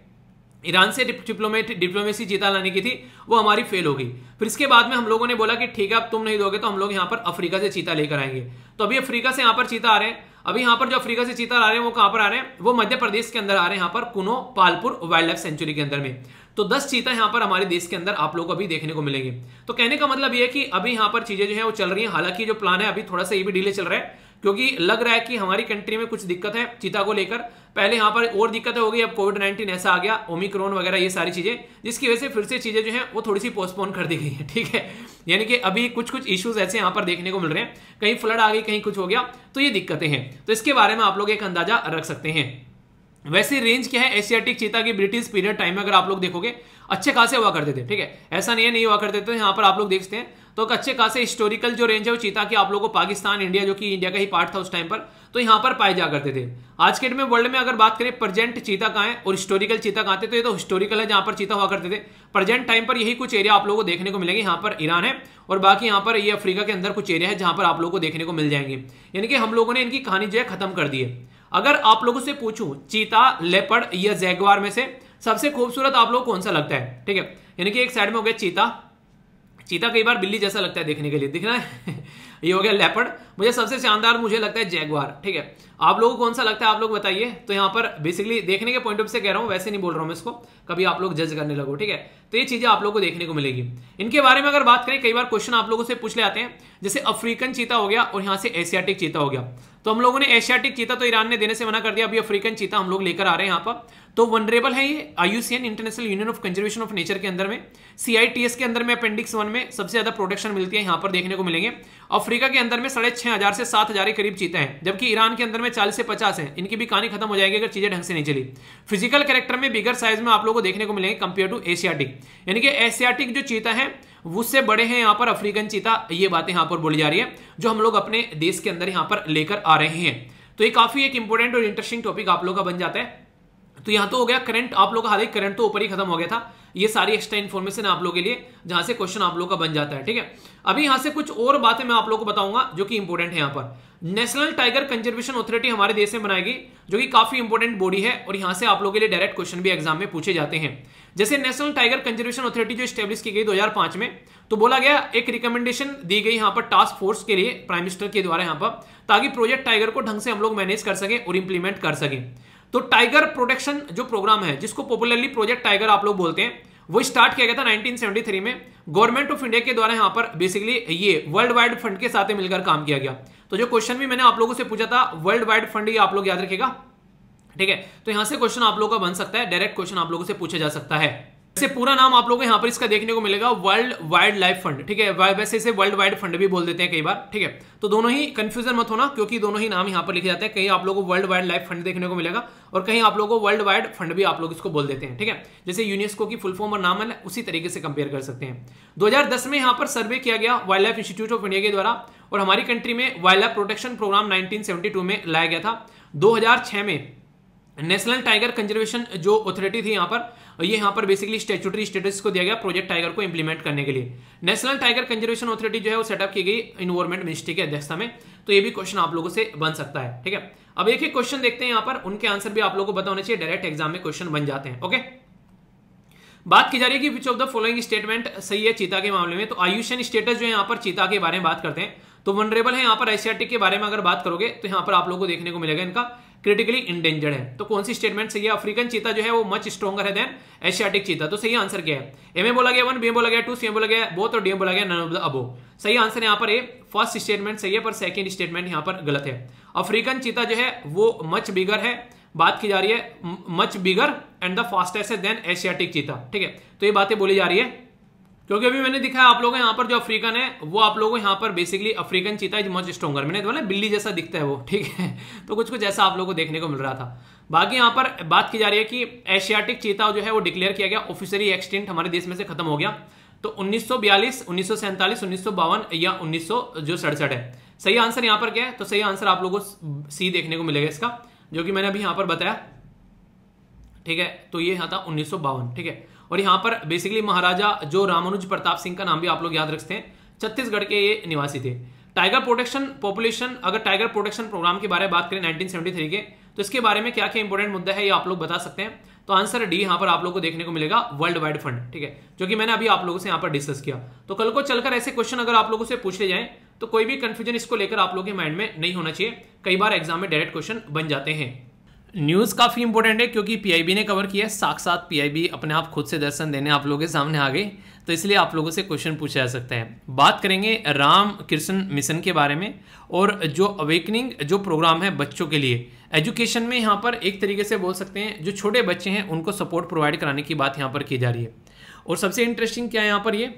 ईरान से डिप्लोमेट डिप्लोमेसी चीता लाने की थी वो हमारी फेल हो गई फिर इसके बाद में हम लोगों ने बोला कि ठीक है अब तुम नहीं दोगे तो हम लोग यहाँ पर अफ्रीका से चीता लेकर आएंगे तो अभी अफ्रीका से यहाँ पर चीता आ रहे हैं अभी यहाँ पर जो अफ्रीका से चीता आ रहे हैं वो कहाँ पर आ रहे हैं वो मध्य प्रदेश के अंदर आ रहे हैं यहाँ पर Kuno Palpur wild life sanctuary के अंदर में तो 10 चीता यहाँ पर हमारे देश के अंदर आप लोग अभी देखने को मिलेंगे तो कहने का मतलब ये कि अभी यहाँ पर चीजें जो है वो चल रही है हालांकि जो प्लान है अभी थोड़ा सा ये भी डिले चल रहा है क्योंकि लग रहा है कि हमारी कंट्री में कुछ दिक्कत है चीता को लेकर पहले यहाँ पर और दिक्कतें हो गई अब कोविड नाइन्टीन ऐसा आ गया ओमिक्रोन वगैरह ये सारी चीज़ें जिसकी वजह से फिर से चीज़ें जो हैं वो थोड़ी सी पोस्टपोन कर दी गई है ठीक है यानी कि अभी कुछ कुछ इश्यूज ऐसे यहाँ पर देखने को मिल रहे हैं कहीं फ्लड आ गई कहीं कुछ हो गया तो ये दिक्कतें हैं तो इसके बारे में आप लोग एक अंदाजा रख सकते हैं वैसे रेंज क्या है एशियाटिक चीता की ब्रिटिश पीरियड टाइम में अगर आप लोग देखोगे अच्छे खासे हुआ करते थे ठीक है ऐसा नहीं है नहीं हुआ करते थे तो यहाँ पर आप लोग देखते हैं तो एक अच्छे खासे हिस्टोरिकल जो रेंज है वो चीता की आप लोगों को पाकिस्तान इंडिया जो कि इंडिया का ही पार्ट था उस टाइम पर तो यहाँ पर पाए जा करते थे आज के डेट में वर्ल्ड में अगर बात करें प्रेजेंट चीता कहा है और हिस्टोरिकल चीता कहाँ थे तो ये तो हिस्टोरिकल है जहां पर चीता हुआ करते थे प्रेजेंट टाइम पर यही कुछ एरिया आप लोगों को देखने को मिलेंगे यहां पर ईरान है और बाकी यहाँ पर ये अफ्रीका के अंदर कुछ एरिया है जहां पर आप लोगों को देखने को मिल जाएंगे यानी कि हम लोगों ने इनकी कहानी जो है खत्म कर दी है अगर आप लोगों से पूछूं चीता लेपर्ड या जैगवार में से सबसे खूबसूरत आप लोग कौन सा लगता है ठीक है यानी कि एक साइड में हो गया चीता चीता कई बार बिल्ली जैसा लगता है देखने के लिए दिखना है ये हो गया लेपर्ड मुझे सबसे शानदार मुझे लगता है जैगवार ठीक है आप लोगों को कौन सा लगता है आप लोग बताइए तो यहाँ पर बेसिकली देखने के पॉइंट ऑफ से कह रहा हूँ वैसे नहीं बोल रहा हूँ मैं इसको कभी आप लोग जज करने लगो ठीक है तो ये चीजें आप लोग को देखने को मिलेगी इनके बारे में अगर बात करें कई बार क्वेश्चन आप लोगों से पूछ ले आते हैं जैसे अफ्रीकन चीता हो गया और यहाँ से एशियाटिक चीता हो गया तो हम लोगों ने एशियाटिक चीता तो ईरान ने देने से मना कर दिया अभी अफ्रीकन चीता हम लोग लेकर आ रहे हैं यहाँ पर तो वनरेबल है ये IUCN international union of conservation of nature के अंदर में सीआईटीएस के अंदर में अपेंडिक्स वन में सबसे ज्यादा प्रोटेक्शन मिलती है यहां पर देखने को मिलेंगे अफ्रीका के अंदर में साढ़े छह हजार से सात हजार के करीब चीता है जबकि ईरान के अंदर में चालीस से पचास है इनकी भी कहानी खत्म हो जाएगी अगर चीजें ढंग से नहीं चली फिजिकल कैरेक्टर में बिगर साइज में आप लोग को देखने को मिलेंगे कंपेयर टू एशियाटिक यानी कि एशियाटिक जो चीता है उससे बड़े हैं यहाँ पर अफ्रीकन चीता ये बातें यहाँ पर बोली जा रही है जो हम लोग अपने देश के अंदर यहाँ पर लेकर आ रहे हैं तो ये काफी एक इंपॉर्टेंट और इंटरेस्टिंग टॉपिक आप लोग का बन जाता है तो यहां तो हो गया करंट आप लोग का हालांकि करंट तो ऊपर ही खत्म हो गया था ये सारी एक्स्ट्रा इन्फॉर्मेशन आप लोग के लिए जहां से क्वेश्चन आप लोग का बन जाता है ठीक है अभी यहाँ से कुछ और बातें मैं आप लोगों को बताऊंगा जो कि इंपोर्टेंट है यहाँ पर नेशनल टाइगर कंजर्वेशन अथॉरिटी हमारे देश में बनाएगी जो कि काफी इंपोर्टेंट बॉडी है और यहाँ से आप लोग के लिए डायरेक्ट क्वेश्चन भी एग्जाम में पूछे जाते हैं जैसे नेशनल टाइगर कंजर्वेशन अथॉरिटी जो स्टेब्लिश की गई दो में तो बोला गया एक रिकमेंडेशन दी गई यहां पर टास्क फोर्स के लिए प्राइम मिनिस्टर के द्वारा यहाँ पर ताकि प्रोजेक्ट टाइगर को ढंग से हम लोग मैनेज कर सके और इंप्लीमेंट कर सके तो टाइगर प्रोटेक्शन जो प्रोग्राम है जिसको पॉपुलरली प्रोजेक्ट टाइगर आप लोग बोलते हैं वो स्टार्ट किया गया था 1973 में गवर्नमेंट ऑफ इंडिया के द्वारा यहां पर बेसिकली ये वर्ल्ड वाइड फंड के साथ मिलकर काम किया गया तो जो क्वेश्चन भी मैंने आप लोगों से पूछा था वर्ल्ड वाइड फंड ये आप लोग याद रखेगा ठीक है तो यहां से क्वेश्चन आप लोगों का बन सकता है डायरेक्ट क्वेश्चन आप लोगों से पूछा जा सकता है इसे पूरा नाम आप लोगों को यहाँ पर इसका देखने को मिलेगा वर्ल्ड वाइल्ड लाइफ फंड ठीक है वैसे इसे वर्ल्ड वाइड फंड भी बोल देते हैं कई बार ठीक है तो दोनों ही कंफ्यूजन मत होना क्योंकि दोनों ही नाम यहाँ पर लिखे जाते हैं कहीं आप लोगों को वर्ल्ड वाइड लाइफ फंड देखने को मिलेगा और कहीं आप लोगों को वर्ल्ड वाइड फंड भी आप लोग इसको बोल देते हैं ठीक है जैसे यूनेस्को की फुल फॉर्म और नाम है उसी तरीके से कंपेयर कर सकते हैं दो में यहां पर सर्वे किया गया wild life institute of India के द्वारा और हमारी कंट्री में wild life protection programme nineteen में लाया गया था दो में नेशनल टाइगर कंजर्वेशन जो अथॉरिटी थी यहाँ पर और ये यहाँ पर बेसिकली स्टेचुटरी स्टेटस को दिया गया प्रोजेक्ट टाइगर को इम्प्लीमेंट करने के लिए नेशनल टाइगर कंजर्वेशन अथॉरिटी जो है वो सेटअप की गई इन्वायरमेंट मिनिस्ट्री की अध्यक्षता में तो ये भी क्वेश्चन आप लोगों से बन सकता है ठीक है अब एक ही क्वेश्चन देखते हैं यहाँ पर उनके आंसर भी आप लोगों को बता चाहिए डायरेक्ट एग्जाम में क्वेश्चन बन जाते हैं ओके बात की जा रही है कि which of the following statement सही है चीता के मामले में तो आयुषन स्टेटस जो है यहाँ पर चीता के बारे में बात करते हैं तो वनरेबल है यहाँ पर एशियाटिक के बारे में अगर बात करोगे तो यहाँ पर आप लोगों को देखने को मिलेगा इनका क्रिटिकली इंडेंजर्ड है तो कौन सी स्टेटमेंट सही है अफ्रीकन चीता जो है वो मच स्ट्रॉगर है देन एशियाटिक चीता तो सही आंसर क्या है ए में बोला गया वन बी बोला गया टू सी में बोला गया बोथ और डी में बोला गया नन ऑफ द अबो सही आंसर यहाँ पर ए फर्स्ट स्टेटमेंट सही है पर सेकेंड स्टेटमेंट यहाँ पर गलत है अफ्रीकन चीता जो है वो मच बिगर है बात की जा रही है much bigger and the fastest है देन एशियाटिक चीता ठीक है तो ये बातें बोली जा रही है क्योंकि अभी मैंने दिखाया आप लोगों को यहाँ पर जो अफ्रीकन है वो आप लोगों को यहाँ पर basically African cheetah is much stronger मैंने तो बोला बिल्ली जैसा दिखता है वो ठीक है *laughs* तो कुछ कुछ ऐसा आप लोगों को देखने को मिल रहा था बाकी यहाँ पर बात की जा रही है कि एशियाटिक चीता जो है वो डिक्लेयर किया गया ऑफिसरी एक्सटेंट हमारे देश में से खत्म हो गया तो उन्नीस सौ या उन्नीस जो सड़सठ है सही आंसर यहाँ पर क्या है तो सही आंसर आप लोगों को सी देखने को मिलेगा इसका जो कि मैंने अभी यहाँ पर बताया ठीक है तो ये यहाँ था उन्नीस ठीक है और यहाँ पर बेसिकली महाराजा जो रामानुज प्रताप सिंह का नाम भी आप लोग याद रखते हैं छत्तीसगढ़ के ये निवासी थे टाइगर प्रोटेक्शन पॉपुलेशन अगर टाइगर प्रोटेक्शन प्रोग्राम के बारे में बात करें नाइनटीन के तो इसके बारे में क्या क्या इंपॉर्टेंट मुद्दा है ये आप लोग बता सकते हैं तो आंसर डी यहाँ पर आप लोग को देखने को मिलेगा वर्ल्ड वाइड फंड ठीक है जो कि मैंने अभी आप लोगों से यहाँ पर डिस्कस किया तो कल को चलकर ऐसे क्वेश्चन अगर आप लोगों से पूछे जाए तो कोई भी कंफ्यूजन इसको लेकर आप लोगों के माइंड में नहीं होना चाहिए कई बार एग्जाम में डायरेक्ट क्वेश्चन बन जाते हैं न्यूज़ काफ़ी इंपॉर्टेंट है क्योंकि पीआईबी ने कवर किया है साथ साथ पीआईबी अपने आप खुद से दर्शन देने आप लोगों के सामने आ गए तो इसलिए आप लोगों से क्वेश्चन पूछा जा सकता है बात करेंगे राम कृष्ण मिशन के बारे में और जो अवेकनिंग जो प्रोग्राम है बच्चों के लिए एजुकेशन में यहाँ पर एक तरीके से बोल सकते हैं जो छोटे बच्चे हैं उनको सपोर्ट प्रोवाइड कराने की बात यहाँ पर की जा रही है और सबसे इंटरेस्टिंग क्या है यहाँ पर ये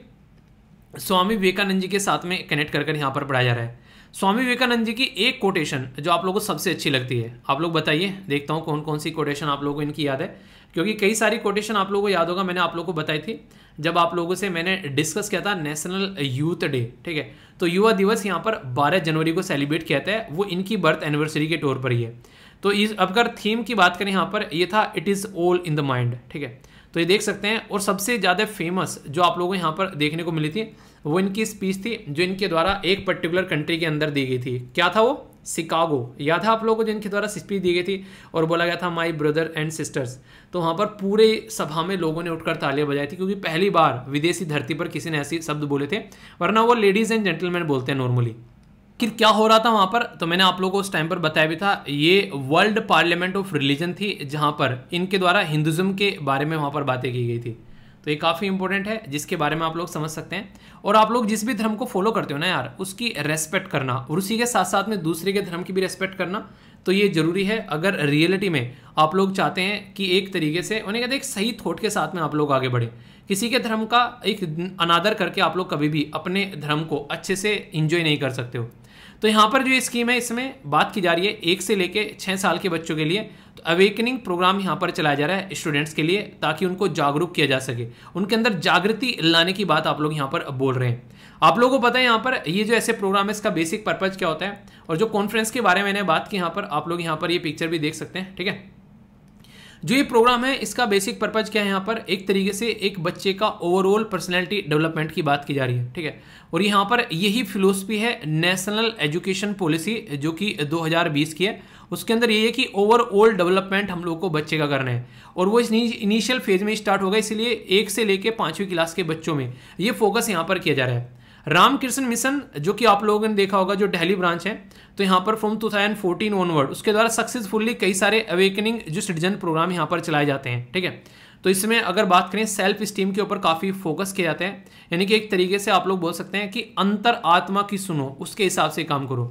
स्वामी विवेकानंद जी के साथ में कनेक्ट कर यहाँ पर पढ़ाया जा रहा है स्वामी विवेकानंद जी की एक कोटेशन जो आप लोगों को सबसे अच्छी लगती है आप लोग बताइए देखता हूँ कौन कौन सी कोटेशन आप लोगों को इनकी याद है क्योंकि कई सारी कोटेशन आप लोगों को याद होगा मैंने आप लोगों को बताई थी जब आप लोगों से मैंने डिस्कस किया था नेशनल यूथ डे ठीक है तो युवा दिवस यहाँ पर 12 जनवरी को सेलिब्रेट किया है वो इनकी बर्थ एनिवर्सरी के तौर पर ही है तो इस अगर थीम की बात करें यहाँ पर ये था it is all in the mind ठीक है तो ये देख सकते हैं और सबसे ज़्यादा फेमस जो आप लोगों को यहाँ पर देखने को मिली थी वो इनकी स्पीच थी जो इनके द्वारा एक पर्टिकुलर कंट्री के अंदर दी गई थी क्या था वो शिकागो याद था आप लोगों को जिनके द्वारा स्पीच दी गई थी और बोला गया था माई ब्रदर एंड सिस्टर्स तो वहाँ पर पूरे सभा में लोगों ने उठकर तालियां बजाई थी क्योंकि पहली बार विदेशी धरती पर किसी ने ऐसे शब्द बोले थे वरना वो लेडीज एंड जेंटलमैन बोलते हैं नॉर्मली कि क्या हो रहा था वहाँ पर तो मैंने आप लोगों को उस टाइम पर बताया भी था ये वर्ल्ड पार्लियामेंट ऑफ रिलीजन थी जहाँ पर इनके द्वारा हिंदुज़म के बारे में वहाँ पर बातें की गई थी तो ये काफ़ी इंपॉर्टेंट है जिसके बारे में आप लोग समझ सकते हैं और आप लोग जिस भी धर्म को फॉलो करते हो ना यार उसकी रेस्पेक्ट करना और उसी के साथ साथ में दूसरे के धर्म की भी रेस्पेक्ट करना तो ये ज़रूरी है अगर रियलिटी में आप लोग चाहते हैं कि एक तरीके से उन्हें कहते हैं एक सही थॉट के साथ में आप लोग आगे बढ़े किसी के धर्म का एक अनादर करके आप लोग कभी भी अपने धर्म को अच्छे से इंजॉय नहीं कर सकते हो तो यहाँ पर जो स्कीम है इसमें बात की जा रही है एक से लेके छः साल के बच्चों के लिए अवेकनिंग प्रोग्राम यहाँ पर चलाया जा रहा है स्टूडेंट्स के लिए ताकि उनको जागरूक किया जा सके उनके अंदर जागृति लाने की बात आप लोग यहाँ पर बोल रहे हैं आप लोगों को पता है यहाँ पर ये जो ऐसे प्रोग्राम है इसका बेसिक पर्पज क्या होता है और जो कॉन्फ्रेंस के बारे में मैंने बात की यहाँ पर आप लोग यहाँ पर ये पिक्चर भी देख सकते हैं ठीक है जो ये प्रोग्राम है इसका बेसिक पर्पज क्या है यहाँ पर एक तरीके से एक बच्चे का ओवरऑल पर्सनैलिटी डेवलपमेंट की बात की जा रही है ठीक है और यहाँ पर यही फिलोसफी है नेशनल एजुकेशन पॉलिसी जो कि 2020 की है उसके अंदर ये है कि ओवरऑल डेवलपमेंट हम लोग को बच्चे का करना है और वो इस इनिशियल फेज में स्टार्ट होगा इसलिए एक से लेकर पांचवी क्लास के बच्चों में ये फोकस यहाँ पर किया जा रहा है रामकृष्ण मिशन जो कि आप लोगों ने देखा होगा जो दिल्ली ब्रांच है तो यहाँ पर फ्रॉम 2014 ऑनवर्ड उसके द्वारा सक्सेसफुली कई सारे अवेकनिंग जो सिटीजन प्रोग्राम यहाँ पर चलाए जाते हैं ठीक है तो इसमें अगर बात करें सेल्फ स्टीम के ऊपर काफ़ी फोकस किया जाता है यानी कि एक तरीके से आप लोग बोल सकते हैं कि अंतर आत्मा की सुनो उसके हिसाब से काम करो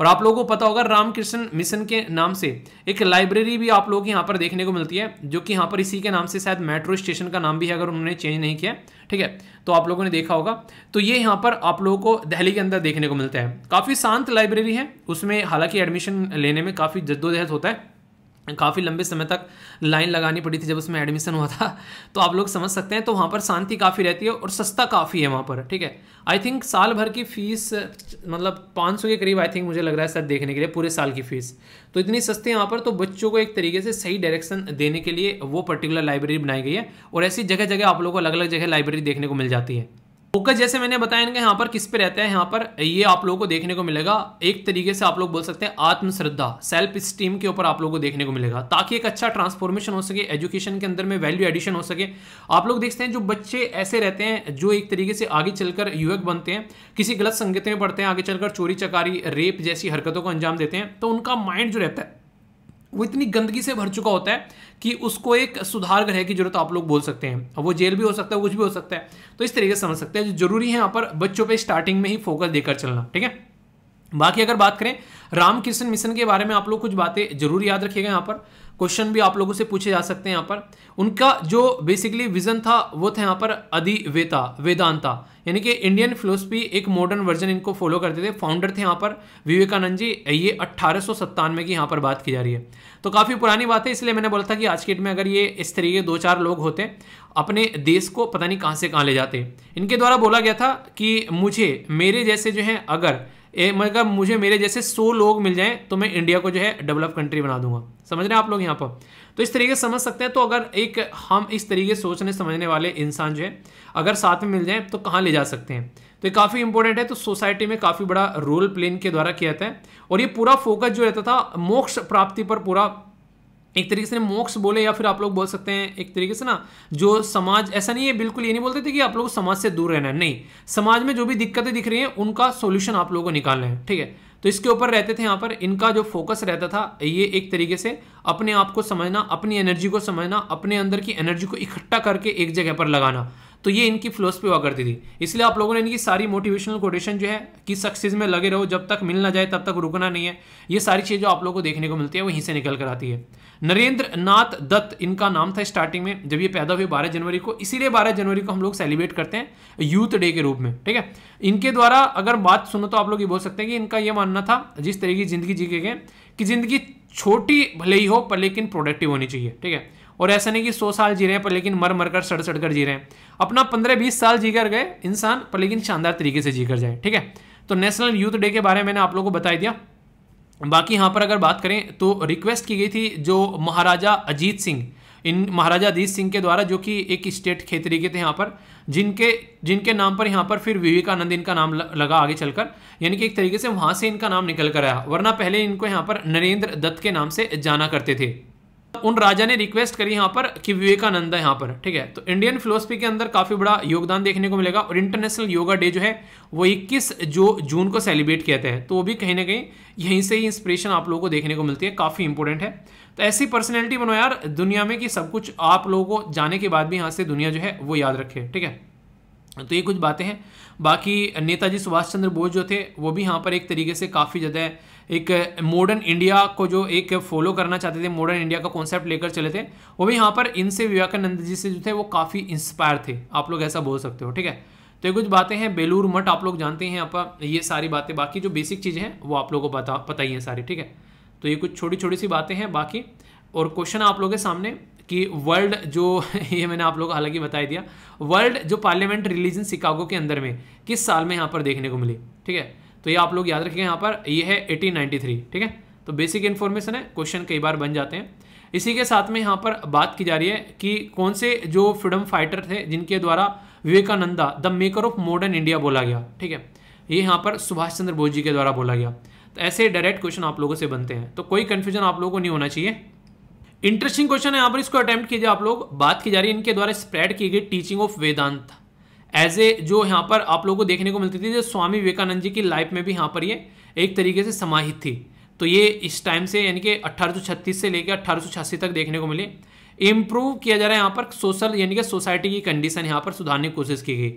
और आप लोगों को पता होगा रामकृष्ण मिशन के नाम से एक लाइब्रेरी भी आप लोगों को यहाँ पर देखने को मिलती है जो कि यहाँ पर इसी के नाम से शायद मेट्रो स्टेशन का नाम भी है अगर उन्होंने चेंज नहीं किया ठीक है तो आप लोगों ने देखा होगा तो ये यहाँ पर आप लोगों को दहली के अंदर देखने को मिलता है काफ़ी शांत लाइब्रेरी है उसमें हालांकि एडमिशन लेने में काफ़ी जद्दोजहद होता है काफ़ी लंबे समय तक लाइन लगानी पड़ी थी जब उसमें एडमिशन हुआ था *laughs* तो आप लोग समझ सकते हैं तो वहाँ पर शांति काफ़ी रहती है और सस्ता काफ़ी है वहाँ पर ठीक है आई थिंक साल भर की फ़ीस मतलब 500 के करीब आई थिंक मुझे लग रहा है सर देखने के लिए पूरे साल की फ़ीस तो इतनी सस्ती है वहाँ पर तो बच्चों को एक तरीके से सही डायरेक्शन देने के लिए वो पर्टिकुलर लाइब्रेरी बनाई गई है और ऐसी जगह जगह आप लोग को अलग अलग जगह लाइब्रेरी देखने को मिल जाती है फोकस जैसे मैंने बताया इनका यहाँ पर किस पे रहता है यहाँ पर ये आप लोगों को देखने को मिलेगा एक तरीके से आप लोग बोल सकते हैं आत्मश्रद्धा सेल्फ स्टीम के ऊपर आप लोगों को देखने को मिलेगा ताकि एक अच्छा ट्रांसफॉर्मेशन हो सके एजुकेशन के अंदर में वैल्यू एडिशन हो सके आप लोग देखते हैं जो बच्चे ऐसे रहते हैं जो एक तरीके से आगे चलकर युवक बनते हैं किसी गलत संगत में पढ़ते हैं आगे चलकर चोरी चकारी रेप जैसी हरकतों को अंजाम देते हैं तो उनका माइंड जो रहता है वो इतनी गंदगी से भर चुका होता है कि उसको एक सुधार ग्रह की जरूरत आप लोग बोल सकते हैं वो जेल भी हो सकता है कुछ भी हो सकता है तो इस तरीके से समझ सकते हैं जो जरूरी है यहाँ पर बच्चों पर स्टार्टिंग में ही फोकस देकर चलना ठीक है बाकी अगर बात करें रामकृष्ण मिशन के बारे में आप लोग कुछ बातें जरूर याद रखिएगा यहाँ पर क्वेश्चन भी आप लोगों से पूछे जा सकते हैं यहाँ पर उनका जो बेसिकली विजन था वो था यहाँ पर अधिवेता वेदांता यानी कि इंडियन फिलोसफी एक मॉडर्न वर्जन इनको फॉलो करते थे फाउंडर थे यहाँ पर विवेकानंद जी ये अट्ठारह की यहाँ पर बात की जा रही है तो काफ़ी पुरानी बात है इसलिए मैंने बोला था कि आज के डेट में अगर ये इस तरीके दो चार लोग होते अपने देश को पता नहीं कहाँ से कहाँ ले जाते इनके द्वारा बोला गया था कि मुझे मेरे जैसे जो हैं अगर ए मतलब मुझे मेरे जैसे सौ लोग मिल जाएं तो मैं इंडिया को जो है डेवलप कंट्री बना दूंगा समझ रहे हैं आप लोग यहाँ पर तो इस तरीके से समझ सकते हैं तो अगर एक हम इस तरीके सोचने समझने वाले इंसान जो है अगर साथ में मिल जाए तो कहाँ ले जा सकते हैं तो ये काफ़ी इंपॉर्टेंट है तो सोसाइटी में काफ़ी बड़ा रोल प्ले इनके द्वारा किया जाता है और ये पूरा फोकस जो रहता था मोक्ष प्राप्ति पर पूरा एक तरीके से मोक्ष बोले या फिर आप लोग बोल सकते हैं एक तरीके से ना जो समाज ऐसा नहीं है बिल्कुल ये नहीं बोलते थे कि आप लोग समाज से दूर रहना है नहीं समाज में जो भी दिक्कतें दिख रही हैं उनका सोल्यूशन आप लोगों को निकालना है ठीक है तो इसके ऊपर रहते थे यहाँ पर इनका जो फोकस रहता था ये एक तरीके से अपने आप को समझना अपनी एनर्जी को समझना अपने अंदर की एनर्जी को इकट्ठा करके एक जगह पर लगाना तो ये इनकी फिलोसफी हुआ करती थी इसलिए आप लोगों ने इनकी सारी मोटिवेशनल कोटेशन जो है कि सक्सेस में लगे रहो जब तक मिल ना जाए तब तक रुकना नहीं है ये सारी चीज़ जो आप लोगों को देखने को मिलती है वहीं से निकल कर आती है नरेंद्र नाथ दत्त इनका नाम था स्टार्टिंग में जब ये पैदा हुए बारह जनवरी को इसीलिए बारह जनवरी को हम लोग सेलिब्रेट करते हैं यूथ डे के रूप में ठीक है इनके द्वारा अगर बात सुनो तो आप लोग ये बोल सकते हैं कि इनका ये मानना था जिस तरीके की जिंदगी जी के कि जिंदगी छोटी भले ही हो पर लेकिन प्रोडक्टिव होनी चाहिए ठीक है और ऐसा नहीं कि सौ साल जी रहे हैं पर लेकिन मर मर कर सड़ सड़ कर जी रहे हैं अपना पंद्रह बीस साल जी कर गए इंसान पर लेकिन शानदार तरीके से जी कर जाए ठीक है तो नेशनल यूथ डे के बारे में मैंने आप लोगों को बता दिया बाकी यहाँ पर अगर बात करें तो रिक्वेस्ट की गई थी जो महाराजा अजीत सिंह इन महाराजा अजीत सिंह के द्वारा जो कि एक स्टेट खेतरी के थे यहाँ पर जिनके जिनके नाम पर यहाँ पर फिर विवेकानंद इनका नाम लगा आगे चलकर यानी कि एक तरीके से वहाँ से इनका नाम निकल कर आया वरना पहले इनको यहाँ पर नरेंद्र दत्त के नाम से जाना करते थे उन राजा ने रिक्वेस्ट करी यहाँ पर कि विवेकानंद है यहाँ पर ठीक है तो इंडियन फिलोसफी के अंदर काफ़ी बड़ा योगदान देखने को मिलेगा और इंटरनेशनल योगा डे जो है वो इक्कीस जो जून को सेलिब्रेट किया जाता है तो वो भी कहीं ना कहीं यहीं से ही इंस्पिरेशन आप लोगों को देखने को मिलती है काफ़ी इंपॉर्टेंट है तो ऐसी पर्सनैलिटी बनो यार दुनिया में कि सब कुछ आप लोगों को जाने के बाद भी यहाँ से दुनिया जो है वो याद रखे ठीक है तो ये कुछ बातें हैं बाकी नेताजी सुभाष चंद्र बोस जो थे वो भी यहाँ पर एक तरीके से काफ़ी ज़्यादा एक मॉडर्न इंडिया को जो एक फॉलो करना चाहते थे मॉडर्न इंडिया का कॉन्सेप्ट लेकर चले थे वो भी यहाँ पर इनसे विवेकानंद जी से जो थे वो काफ़ी इंस्पायर थे आप लोग ऐसा बोल सकते हो ठीक है तो ये कुछ बातें हैं बेलूर मठ आप लोग जानते हैं आप ये सारी बातें बाकी जो बेसिक चीज़ें हैं वो आप लोगों को बता पता ही है सारी ठीक है तो ये कुछ छोटी छोटी सी बातें हैं बाकी और क्वेश्चन आप लोगों के सामने कि वर्ल्ड जो *laughs* ये मैंने आप लोगों को हालांकि बता दिया वर्ल्ड जो पार्लियामेंट रिलीजन शिकागो के अंदर में किस साल में यहाँ पर देखने को मिली ठीक है तो ये आप लोग याद रखेंगे यहाँ पर ये है एटीन ठीक है तो बेसिक इन्फॉर्मेशन है क्वेश्चन कई बार बन जाते हैं इसी के साथ में यहाँ पर बात की जा रही है कि कौन से जो फ्रीडम फाइटर थे जिनके द्वारा Vivekananda the maker of modern India बोला गया ठीक है ये यहाँ पर सुभाष चंद्र बोस जी के द्वारा बोला गया तो ऐसे डायरेक्ट क्वेश्चन आप लोगों से बनते हैं तो कोई कन्फ्यूजन आप लोगों को नहीं होना चाहिए इंटरेस्टिंग क्वेश्चन है यहाँ पर इसको अटैम्प्ट कीजिए आप लोग बात की जा रही है इनके द्वारा स्प्रेड की गई teaching of Vedanta as a जो यहाँ पर आप लोगों को देखने को मिलती थी जो स्वामी विवेकानंद जी की लाइफ में भी यहाँ पर ये एक तरीके से समाहित थी तो ये इस टाइम से यानी कि 1836 से लेकर अट्ठारह तक देखने को मिले इम्प्रूव किया जा रहा है यहाँ पर सोशल यानी कि सोसाइटी की कंडीशन यहाँ पर सुधारने की कोशिश की गई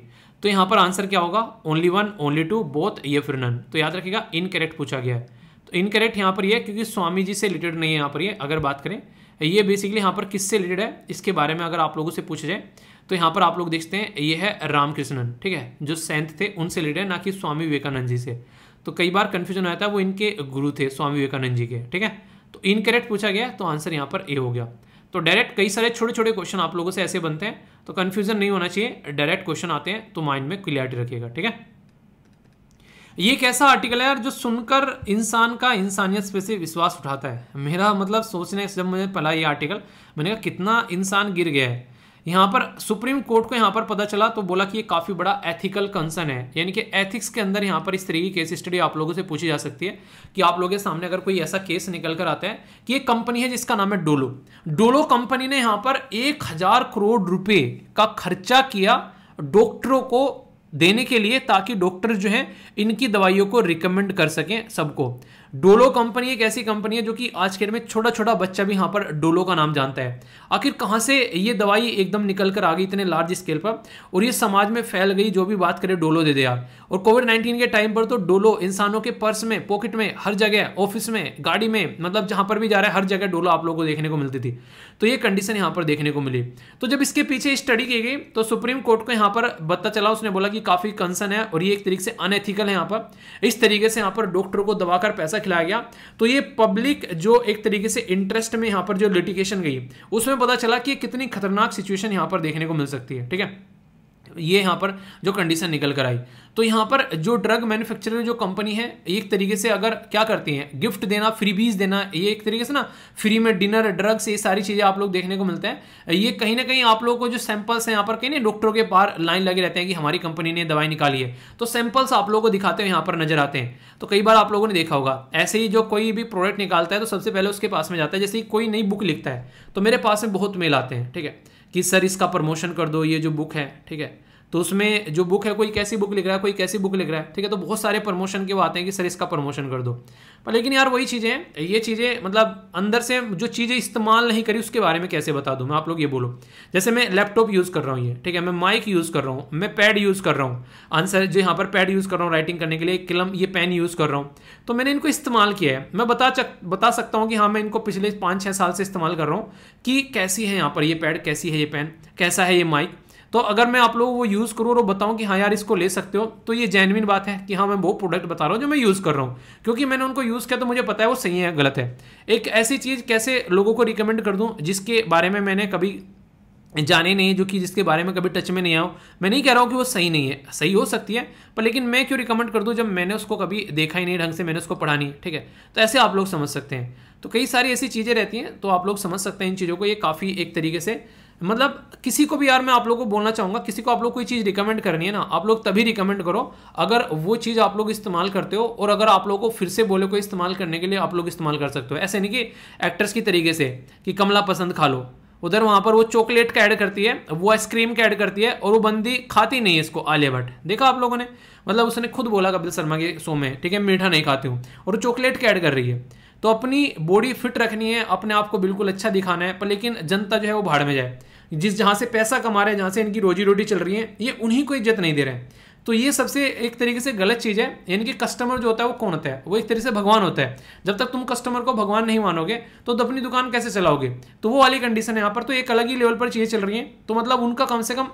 तो यहाँ पर आंसर क्या होगा only one only two both ये फिर नन तो याद रखिएगा इनकरेक्ट पूछा गया है तो इनकरेक्ट यहाँ पर ये यह, क्योंकि स्वामी जी से रिलेटेड नहीं है यहाँ पर ये यह, अगर बात करें ये बेसिकली यहाँ पर किससे रिलेटेड है इसके बारे में अगर आप लोगों से पूछ जाए तो यहाँ पर आप लोग देखते हैं ये है रामकृष्णन ठीक है जो सेंत थे उनसे रिलेटेड ना कि स्वामी विवेकानंद जी से तो कई बार कन्फ्यूजन आया था वो इनके गुरु थे स्वामी विवेकानंद जी के ठीक है तो इनकरेक्ट पूछा गया तो आंसर यहाँ पर ए हो गया तो डायरेक्ट कई सारे छोटे छोटे क्वेश्चन आप लोगों से ऐसे बनते हैं तो कन्फ्यूजन नहीं होना चाहिए डायरेक्ट क्वेश्चन आते हैं तो माइंड में क्लियरिटी रखिएगा ठीक है ये एक ऐसा आर्टिकल है यार जो सुनकर इंसान का इंसानियत पे से विश्वास उठाता है मेरा मतलब सोचने जब मैंने पढ़ा ये आर्टिकल मैंने कहा कितना इंसान गिर गया है यहाँ पर सुप्रीम कोर्ट को यहाँ पर पता चला तो बोला कि ये काफ़ी बड़ा एथिकल कंसर्न है यानी कि एथिक्स के अंदर यहाँ पर इस तरीके की केस स्टडी आप लोगों से पूछी जा सकती है कि आप लोगों के सामने अगर कोई ऐसा केस निकल कर आता है कि एक कंपनी है जिसका नाम है डोलो डोलो कंपनी ने यहाँ पर एक हज़ार करोड़ रुपये का खर्चा किया डॉक्टरों को देने के लिए ताकि डॉक्टर जो हैं इनकी दवाइयों को रिकमेंड कर सकें सबको डोलो कंपनी एक ऐसी कंपनी है जो कि आज के डेट में छोटा छोटा बच्चा भी यहाँ पर डोलो का नाम जानता है आखिर कहाँ से ये दवाई एकदम निकल कर आ गई इतने लार्ज स्केल पर और ये समाज में फैल गई जो भी बात करें डोलो दे दे यार और कोविड नाइन्टीन के टाइम पर तो डोलो इंसानों के पर्स में पॉकेट में हर जगह ऑफिस में गाड़ी में मतलब जहाँ पर भी जा रहा है हर जगह डोलो आप लोगों को देखने को मिलती थी तो ये कंडीशन यहाँ पर देखने को मिली तो जब इसके पीछे स्टडी की गई तो सुप्रीम कोर्ट को यहाँ पर बत्ता चला उसने बोला कि काफ़ी कंसर्न है और ये एक तरीके से अनएथिकल है यहाँ पर इस तरीके से यहाँ पर डॉक्टरों को कर पैसा खिलाया गया तो ये पब्लिक जो एक तरीके से इंटरेस्ट में यहाँ पर जो लिटिगेशन गई उसमें पता चला कि कितनी खतरनाक सिचुएशन यहां पर देखने को मिल सकती है ठीक है ये यहाँ पर जो कंडीशन निकल कर आई तो यहाँ पर जो ड्रग मैन्युफैक्चरर जो कंपनी है एक तरीके से अगर क्या करती है गिफ्ट देना फ्री बीज देना ये एक तरीके से ना फ्री में डिनर ड्रग्स ये सारी चीज़ें आप लोग देखने को मिलते हैं ये कहीं ना कहीं आप लोगों को जो सैंपल्स हैं यहाँ पर कहीं ना डॉक्टरों के पार लाइन लगे रहते हैं कि हमारी कंपनी ने दवाई निकाली है तो सैंपल्स आप लोगों को दिखाते हैं यहाँ पर नजर आते हैं तो कई बार आप लोगों ने देखा होगा ऐसे ही जो कोई भी प्रोडक्ट निकालता है तो सबसे पहले उसके पास में जाता है जैसे कोई नई बुक लिखता है तो मेरे पास में बहुत मेल आते हैं ठीक है कि सर इसका प्रमोशन कर दो ये जो बुक है ठीक है तो उसमें जो बुक है कोई कैसी बुक लिख रहा है कोई कैसी बुक लिख रहा है ठीक है तो बहुत सारे प्रमोशन के वो आते हैं कि सर इसका प्रमोशन कर दो पर लेकिन यार वही चीज़ें ये चीज़ें मतलब अंदर से जो चीज़ें इस्तेमाल नहीं करी उसके बारे में कैसे बता दूँ मैं आप लोग ये बोलो जैसे मैं लैपटॉप यूज़ कर रहा हूँ ये ठीक है मैं माइक यूज़ कर रहा हूँ मैं पैड यूज़ कर रहा हूँ आंसर जो यहाँ पर पैड यूज़ कर रहा हूँ राइटिंग करने के लिए कलम ये पेन यूज़ कर रहा हूँ तो मैंने इनको इस्तेमाल किया है मैं बता बता सकता हूँ कि हाँ मैं इनको पिछले पाँच छः साल से इस्तेमाल कर रहा हूँ कि कैसी है यहाँ पर ये पैड कैसी है ये पेन कैसा है ये माइक तो अगर मैं आप लोगों को यूज़ करूँ और बताऊँ कि हाँ यार इसको ले सकते हो तो ये जेनविन बात है कि हाँ मैं वो प्रोडक्ट बता रहा हूँ जो मैं यूज़ कर रहा हूँ क्योंकि मैंने उनको यूज़ किया तो मुझे पता है वो सही है गलत है एक ऐसी चीज़ कैसे लोगों को रिकमेंड कर दूँ जिसके बारे में मैंने कभी जाने नहीं जो कि जिसके बारे में कभी टच में नहीं आऊँ मैं नहीं कह रहा हूँ कि वो सही नहीं है सही हो सकती है पर लेकिन मैं क्यों रिकमेंड कर दूँ जब मैंने उसको कभी देखा ही नहीं ढंग से मैंने उसको पढ़ा नहीं ठीक है तो ऐसे आप लोग समझ सकते हैं तो कई सारी ऐसी चीज़ें रहती हैं तो आप लोग समझ सकते हैं इन चीज़ों को ये काफ़ी एक तरीके से मतलब किसी को भी यार मैं आप लोग को बोलना चाहूँगा किसी को आप लोग कोई चीज़ रिकमेंड करनी है ना आप लोग तभी रिकमेंड करो अगर वो चीज़ आप लोग इस्तेमाल करते हो और अगर आप लोगों को फिर से बोले को इस्तेमाल करने के लिए आप लोग इस्तेमाल कर सकते हो ऐसे नहीं कि एक्टर्स की तरीके से कि कमला पसंद खा लो उधर वहाँ पर वो चॉकलेट का ऐड करती है वो आइसक्रीम का ऐड करती है और वो बंदी खाती नहीं है इसको आलिया भट्ट देखा आप लोगों ने मतलब उसने खुद बोला कपिल शर्मा के शो में ठीक है मीठा नहीं खाती हूँ और चॉकलेट का ऐड कर रही है तो अपनी बॉडी फिट रखनी है अपने आप को बिल्कुल अच्छा दिखाना है पर लेकिन जनता जो है वो भाड़ में जाए जिस जहाँ से पैसा कमा रहे हैं जहाँ से इनकी रोजी रोटी चल रही है ये उन्हीं को इज्जत नहीं दे रहे हैं तो ये सबसे एक तरीके से गलत चीज़ है यानी कि कस्टमर जो होता है वो कौन होता है वो एक तरीके से भगवान होता है जब तक तुम कस्टमर को भगवान नहीं मानोगे तो अपनी दुकान कैसे चलाओगे तो वो वाली कंडीशन है यहाँ पर तो एक अलग ही लेवल पर चीज़ें चल रही हैं तो मतलब उनका कम से कम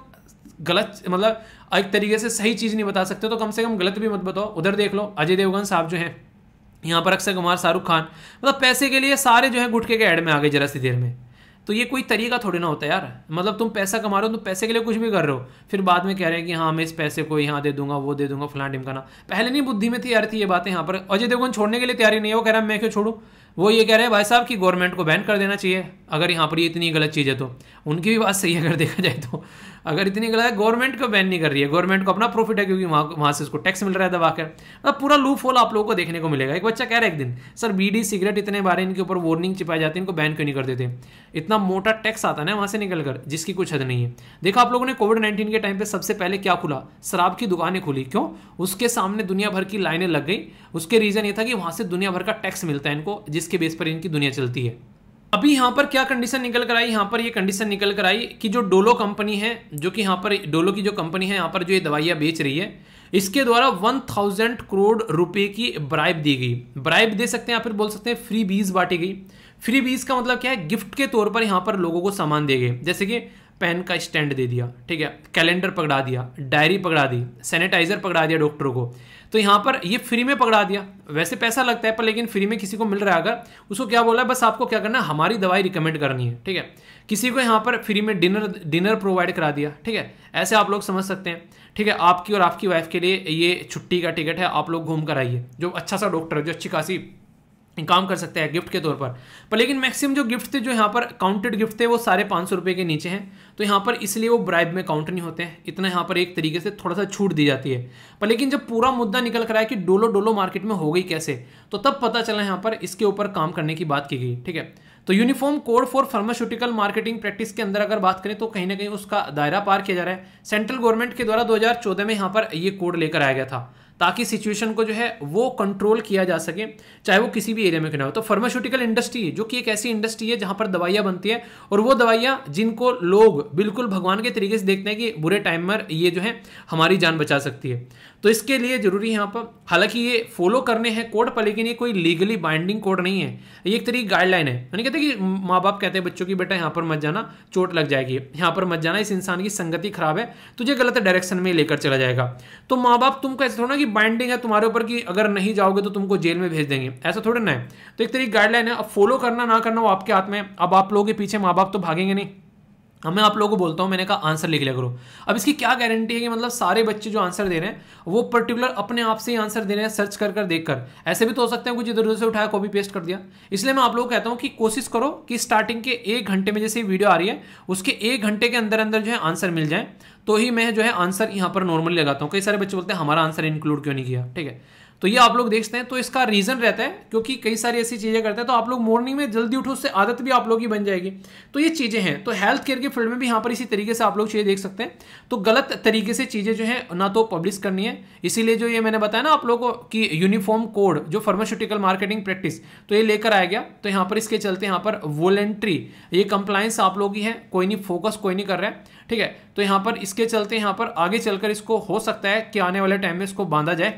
गलत मतलब एक तरीके से सही चीज़ नहीं बता सकते तो कम से कम गलत भी मत बताओ उधर देख लो अजय देवगन साहब जो है यहाँ पर अक्षय कुमार शाहरुख खान मतलब पैसे के लिए सारे जो है गुटके के ऐड में आ गए जरा सी देर में तो ये कोई तरीका थोड़ी ना होता है यार मतलब तुम पैसा कमा रहे हो तुम तो पैसे के लिए कुछ भी कर रहे हो फिर बाद में कह रहे हैं कि हाँ मैं इस पैसे को यहाँ दे दूंगा वो दे दूंगा फलाना टिमकाना पहले नहीं बुद्धि में थी यार थी ये बातें यहाँ पर अजय देवगन छोड़ने के लिए तैयारी नहीं है वो कह रहा है मैं क्यों छोड़ू वो ये कह रहे हैं भाई साहब कि गवर्नमेंट को बैन कर देना चाहिए अगर यहाँ पर ये इतनी गलत चीज़ है तो उनकी भी बात सही है अगर देखा जाए तो अगर इतनी गलत है गवर्नमेंट को बैन नहीं कर रही है गवर्नमेंट को अपना प्रॉफिट है क्योंकि वहाँ वहाँ से उसको टैक्स मिल रहा है दबा कर मतलब पूरा लूप होल आप लोगों को देखने को मिलेगा एक बच्चा कह रहा है एक दिन सर बीडी सिगरेट इतने बारे इनके ऊपर वार्निंग छिपाई जाती है इनको बैन क्यों नहीं कर देते इतना मोटा टैक्स आता है ना वहाँ से निकल कर जिसकी कुछ हद नहीं है देखा आप लोगों ने कोविड नाइन्टीन के टाइम पर सबसे पहले क्या खुला शराब की दुकानें खुली क्यों उसके सामने दुनिया भर की लाइनें लग गई उसके रीज़न ये था कि वहाँ से दुनिया भर का टैक्स मिलता है इनको जिसके बेस पर इनकी दुनिया चलती है अभी यहां पर क्या कंडीशन निकल कर आई यहां पर ये कंडीशन निकल कर आई कि जो डोलो कंपनी है जो कि यहाँ पर डोलो की जो कंपनी है यहां पर जो ये दवाइयां बेच रही है इसके द्वारा वन थाउजेंड करोड़ रुपए की ब्राइब दी गई ब्राइब दे सकते हैं या फिर बोल सकते हैं फ्री बीज बांटी गई फ्री बीज का मतलब क्या है गिफ्ट के तौर पर यहां पर लोगों को सामान दे गए जैसे कि पेन का स्टैंड दे दिया ठीक है कैलेंडर पकड़ा दिया डायरी पकड़ा दी सैनिटाइजर पकड़ा दिया डॉक्टरों को तो यहाँ पर ये फ्री में पकड़ा दिया वैसे पैसा लगता है पर लेकिन फ्री में किसी को मिल रहा है अगर उसको क्या बोला है बस आपको क्या करना है हमारी दवाई रिकमेंड करनी है ठीक है किसी को यहाँ पर फ्री में डिनर डिनर प्रोवाइड करा दिया ठीक है ऐसे आप लोग समझ सकते हैं ठीक है आपकी और आपकी वाइफ के लिए ये छुट्टी का टिकट है आप लोग घूम कर आइए जो अच्छा सा डॉक्टर है जो अच्छी खासी काम कर सकते हैं गिफ्ट के तौर पर पर लेकिन मैक्सिमम जो गिफ्ट थे जो यहाँ पर काउंटेड गिफ्ट थे वो सारे पाँच सौ रुपये के नीचे हैं तो यहाँ पर इसलिए वो ब्राइब में काउंट नहीं होते हैं इतना यहाँ पर एक तरीके से थोड़ा सा छूट दी जाती है पर लेकिन जब पूरा मुद्दा निकल कर आया कि डोलो डोलो मार्केट में हो गई कैसे तो तब पता चला यहाँ पर इसके ऊपर काम करने की बात की गई ठीक है तो uniform code for pharmaceutical marketing practice के अंदर अगर बात करें तो कहीं ना कहीं उसका दायरा पार किया जा रहा है सेंट्रल गवर्नमेंट के द्वारा 2014 में यहाँ पर ये कोड लेकर आया गया था ताकि सिचुएशन को जो है वो कंट्रोल किया जा सके चाहे वो किसी भी एरिया में क्यों ना हो तो फार्मास्यूटिकल इंडस्ट्री जो कि एक ऐसी इंडस्ट्री है जहां पर दवाइयाँ बनती है और वो दवाइयाँ जिनको लोग बिल्कुल भगवान के तरीके से देखते हैं कि बुरे टाइम में ये जो है हमारी जान बचा सकती है तो इसके लिए ज़रूरी है यहाँ पर हालांकि ये फॉलो करने हैं कोड पर लेकिन ये कोई लीगली बाइंडिंग कोड नहीं है ये एक तरीके गाइडलाइन है यानी कहते कि माँ बाप कहते हैं बच्चों की बेटा यहाँ पर मत जाना चोट लग जाएगी यहाँ पर मत जाना इस इंसान की संगति खराब है तुझे गलत डायरेक्शन में लेकर चला जाएगा तो माँ बाप तुमको ऐसा थोड़ा ना कि बाइंडिंग है तुम्हारे ऊपर कि अगर नहीं जाओगे तो तुमको जेल में भेज देंगे ऐसा थोड़ा ना है तो एक तरीके गाइडलाइन है अब फॉलो करना ना करना वो आपके हाथ में अब आप लोगों के पीछे माँ बाप तो भागेंगे नहीं अब मैं आप लोगों को बोलता हूँ मैंने कहा आंसर लिख लिया करो अब इसकी क्या गारंटी है कि मतलब सारे बच्चे जो आंसर दे रहे हैं वो पर्टिकुलर अपने आप से ही आंसर दे रहे हैं सर्च कर कर देख कर ऐसे भी तो हो सकते हैं कुछ इधर उधर से उठाया कॉपी पेस्ट कर दिया इसलिए मैं आप लोग कहता हूँ कि कोशिश करो कि स्टार्टिंग के एक घंटे में जैसे वीडियो आ रही है उसके एक घंटे के अंदर अंदर जो है आंसर मिल जाए तो ही मैं जो है आंसर यहाँ पर नॉर्मली लगाता हूँ कई सारे बच्चे बोलते हैं हमारा आंसर इंक्लूड क्यों नहीं किया ठीक है तो ये आप लोग देखते हैं तो इसका रीज़न रहता है क्योंकि कई सारी ऐसी चीज़ें करते हैं तो आप लोग मॉर्निंग में जल्दी उठो उससे आदत भी आप लोग की बन जाएगी तो ये चीज़ें हैं तो हेल्थ केयर के फील्ड में भी यहाँ पर इसी तरीके से आप लोग चीज़ें देख सकते हैं तो गलत तरीके से चीज़ें जो है ना तो पब्लिश करनी है इसीलिए जो ये मैंने बताया ना आप लोगों को कि यूनिफॉर्म कोड जो फार्मास्यूटिकल मार्केटिंग प्रैक्टिस तो ये लेकर आया गया तो यहाँ पर इसके चलते यहाँ पर वोलेंट्री ये कंप्लाइंस आप लोग ही है कोई नहीं फोकस कोई नहीं कर रहा है ठीक है तो यहाँ पर इसके चलते यहाँ पर आगे चलकर इसको हो सकता है कि आने वाले टाइम में इसको बांधा जाए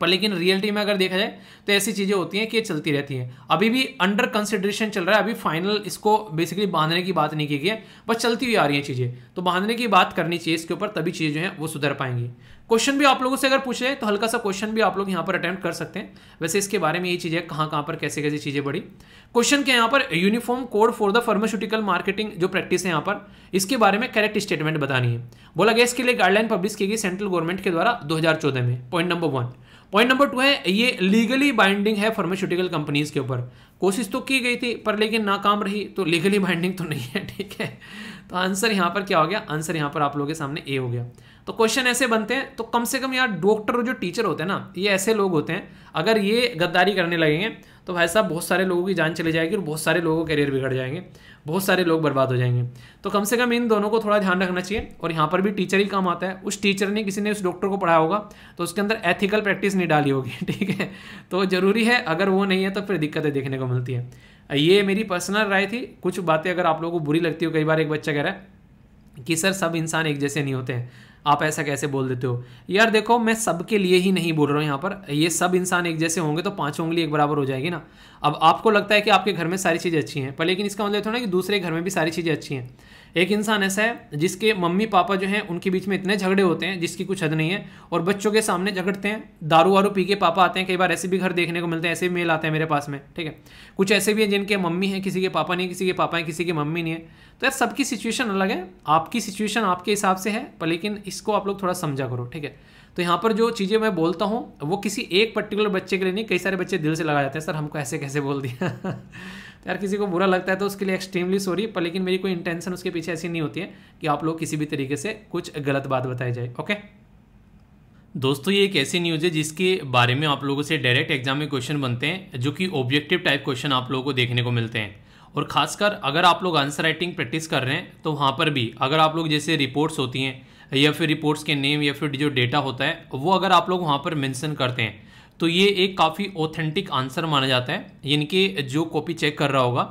पर लेकिन रियलिटी में अगर देखा जाए तो ऐसी चीज़ें होती हैं कि ये चलती रहती हैं अभी भी अंडर कंसिडरेशन चल रहा है अभी फाइनल इसको बेसिकली बांधने की बात नहीं की गई है बस चलती हुई आ रही हैं चीज़ें तो बांधने की बात करनी चाहिए इसके ऊपर तभी चीज़ जो है वो सुधर पाएंगी क्वेश्चन भी आप लोगों से अगर पूछे तो हल्का सा क्वेश्चन भी आप लोग यहाँ पर अटैम्प्ट कर सकते हैं वैसे इसके बारे में ये चीज़ें कहाँ कहाँ पर कैसे कैसे चीज़ें बढ़ी क्वेश्चन के यहाँ पर uniform code for the pharmaceutical marketing जो प्रैक्टिस है यहाँ पर इसके बारे में करेक्ट स्टेटमेंट बतानी है बोला गया इसके लिए गाइडलाइन पब्लिश की गई सेंट्रल गवर्नमेंट के द्वारा दो में point number one point number two है ये लीगली बाइंडिंग है फार्मास्यूटिकल कंपनीज के ऊपर कोशिश तो की गई थी पर लेकिन नाकाम रही तो लीगली बाइंडिंग तो नहीं है ठीक है तो आंसर यहाँ पर क्या हो गया आंसर यहाँ पर आप लोगों के सामने ए हो गया तो क्वेश्चन ऐसे बनते हैं तो कम से कम यार डॉक्टर और जो टीचर होते हैं ना ये ऐसे लोग होते हैं अगर ये गद्दारी करने लगेंगे तो भाई साहब बहुत सारे लोगों की जान चली जाएगी और बहुत सारे लोगों के करियर बिगड़ जाएंगे बहुत सारे लोग बर्बाद हो जाएंगे तो कम से कम इन दोनों को थोड़ा ध्यान रखना चाहिए और यहाँ पर भी टीचर ही काम आता है उस टीचर ने किसी ने उस डॉक्टर को पढ़ाया होगा तो उसके अंदर एथिकल प्रैक्टिस नहीं डाली होगी *laughs* ठीक है तो ज़रूरी है अगर वो नहीं है तो फिर दिक्कतें देखने को मिलती है ये मेरी पर्सनल राय थी कुछ बातें अगर आप लोगों को बुरी लगती हो कई बार एक बच्चा कह रहा है कि सर सब इंसान एक जैसे नहीं होते हैं आप ऐसा कैसे बोल देते हो यार देखो मैं सबके लिए ही नहीं बोल रहा हूँ यहाँ पर ये सब इंसान एक जैसे होंगे तो पांचों उंगली एक बराबर हो जाएगी ना अब आपको लगता है कि आपके घर में सारी चीज़ें अच्छी हैं पर लेकिन इसका मतलब थोड़ा ना कि दूसरे घर में भी सारी चीज़ें अच्छी हैं एक इंसान ऐसा है जिसके मम्मी पापा जो हैं उनके बीच में इतने झगड़े होते हैं जिसकी कुछ हद नहीं है और बच्चों के सामने झगड़ते हैं दारू वारू पी के पापा आते हैं कई बार ऐसे भी घर देखने को मिलते हैं ऐसे भी मेल आते हैं मेरे पास में ठीक है कुछ ऐसे भी हैं जिनके मम्मी हैं किसी के पापा नहीं किसी के पापा हैं किसी की मम्मी नहीं है तो यार सबकी सिचुएशन अलग है आपकी सिचुएशन आपके हिसाब से है पर लेकिन इसको आप लोग थोड़ा समझा करो ठीक है तो यहाँ पर जो चीज़ें मैं बोलता हूँ वो किसी एक पर्टिकुलर बच्चे के लिए नहीं कई सारे बच्चे दिल से लगा जाते हैं सर हमको ऐसे कैसे बोल दिया *laughs* तो यार किसी को बुरा लगता है तो उसके लिए एक्सट्रीमली सॉरी पर लेकिन मेरी कोई इंटेंशन उसके पीछे ऐसी नहीं होती है कि आप लोग किसी भी तरीके से कुछ गलत बात बताई जाए ओके दोस्तों ये एक ऐसी न्यूज़ है जिसके बारे में आप लोगों से डायरेक्ट एग्जाम में क्वेश्चन बनते हैं जो कि ऑब्जेक्टिव टाइप क्वेश्चन आप लोगों को देखने को मिलते हैं और खासकर अगर आप लोग आंसर राइटिंग प्रैक्टिस कर रहे हैं तो वहाँ पर भी अगर आप लोग जैसे रिपोर्ट्स होती हैं या फिर रिपोर्ट्स के नेम या फिर जो डेटा होता है वो अगर आप लोग वहाँ पर मैंसन करते हैं तो ये एक काफ़ी ऑथेंटिक आंसर माना जाता है यानी कि जो कॉपी चेक कर रहा होगा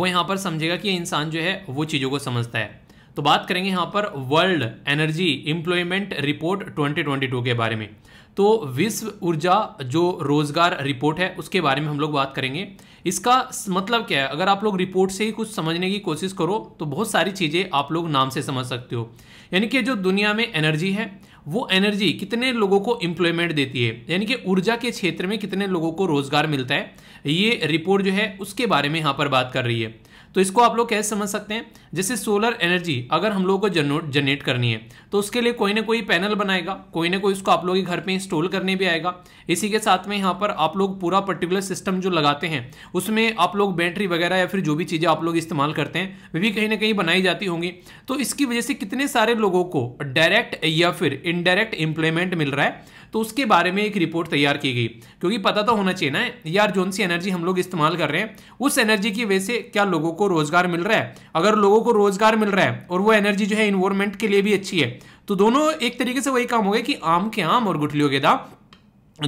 वो यहाँ पर समझेगा कि इंसान जो है वो चीज़ों को समझता है तो बात करेंगे यहाँ पर वर्ल्ड एनर्जी एम्प्लॉयमेंट रिपोर्ट 2022 के बारे में तो विश्व ऊर्जा जो रोजगार रिपोर्ट है उसके बारे में हम लोग बात करेंगे इसका मतलब क्या है अगर आप लोग रिपोर्ट से ही कुछ समझने की कोशिश करो तो बहुत सारी चीज़ें आप लोग नाम से समझ सकते हो यानी कि जो दुनिया में एनर्जी है वो एनर्जी कितने लोगों को एम्प्लॉयमेंट देती है यानी कि ऊर्जा के क्षेत्र में कितने लोगों को रोजगार मिलता है ये रिपोर्ट जो है उसके बारे में यहाँ पर बात कर रही है तो इसको आप लोग कैसे समझ सकते हैं जैसे सोलर एनर्जी अगर हम लोग को जनरेट करनी है तो उसके लिए कोई ना कोई पैनल बनाएगा कोई ना कोई उसको आप लोग के घर पर इंस्टॉल करने भी आएगा इसी के साथ में यहाँ पर आप लोग पूरा पर्टिकुलर सिस्टम जो लगाते हैं उसमें आप लोग बैटरी वगैरह या फिर जो भी चीज़ें आप लोग इस्तेमाल करते हैं वे भी कहीं ना कहीं बनाई जाती होंगी तो इसकी वजह से कितने सारे लोगों को डायरेक्ट या फिर इनडायरेक्ट इंप्लॉयमेंट मिल रहा है तो उसके बारे में एक रिपोर्ट तैयार की गई क्योंकि पता तो होना चाहिए ना यार जोन सी एनर्जी हम लोग इस्तेमाल कर रहे हैं उस एनर्जी की वजह से क्या लोगों को रोजगार मिल रहा है अगर लोगों को रोजगार मिल रहा है और वो एनर्जी जो है इन्वायरमेंट के लिए भी अच्छी है तो दोनों एक तरीके से वही काम हो गया कि आम के आम और गुठलियों के दाम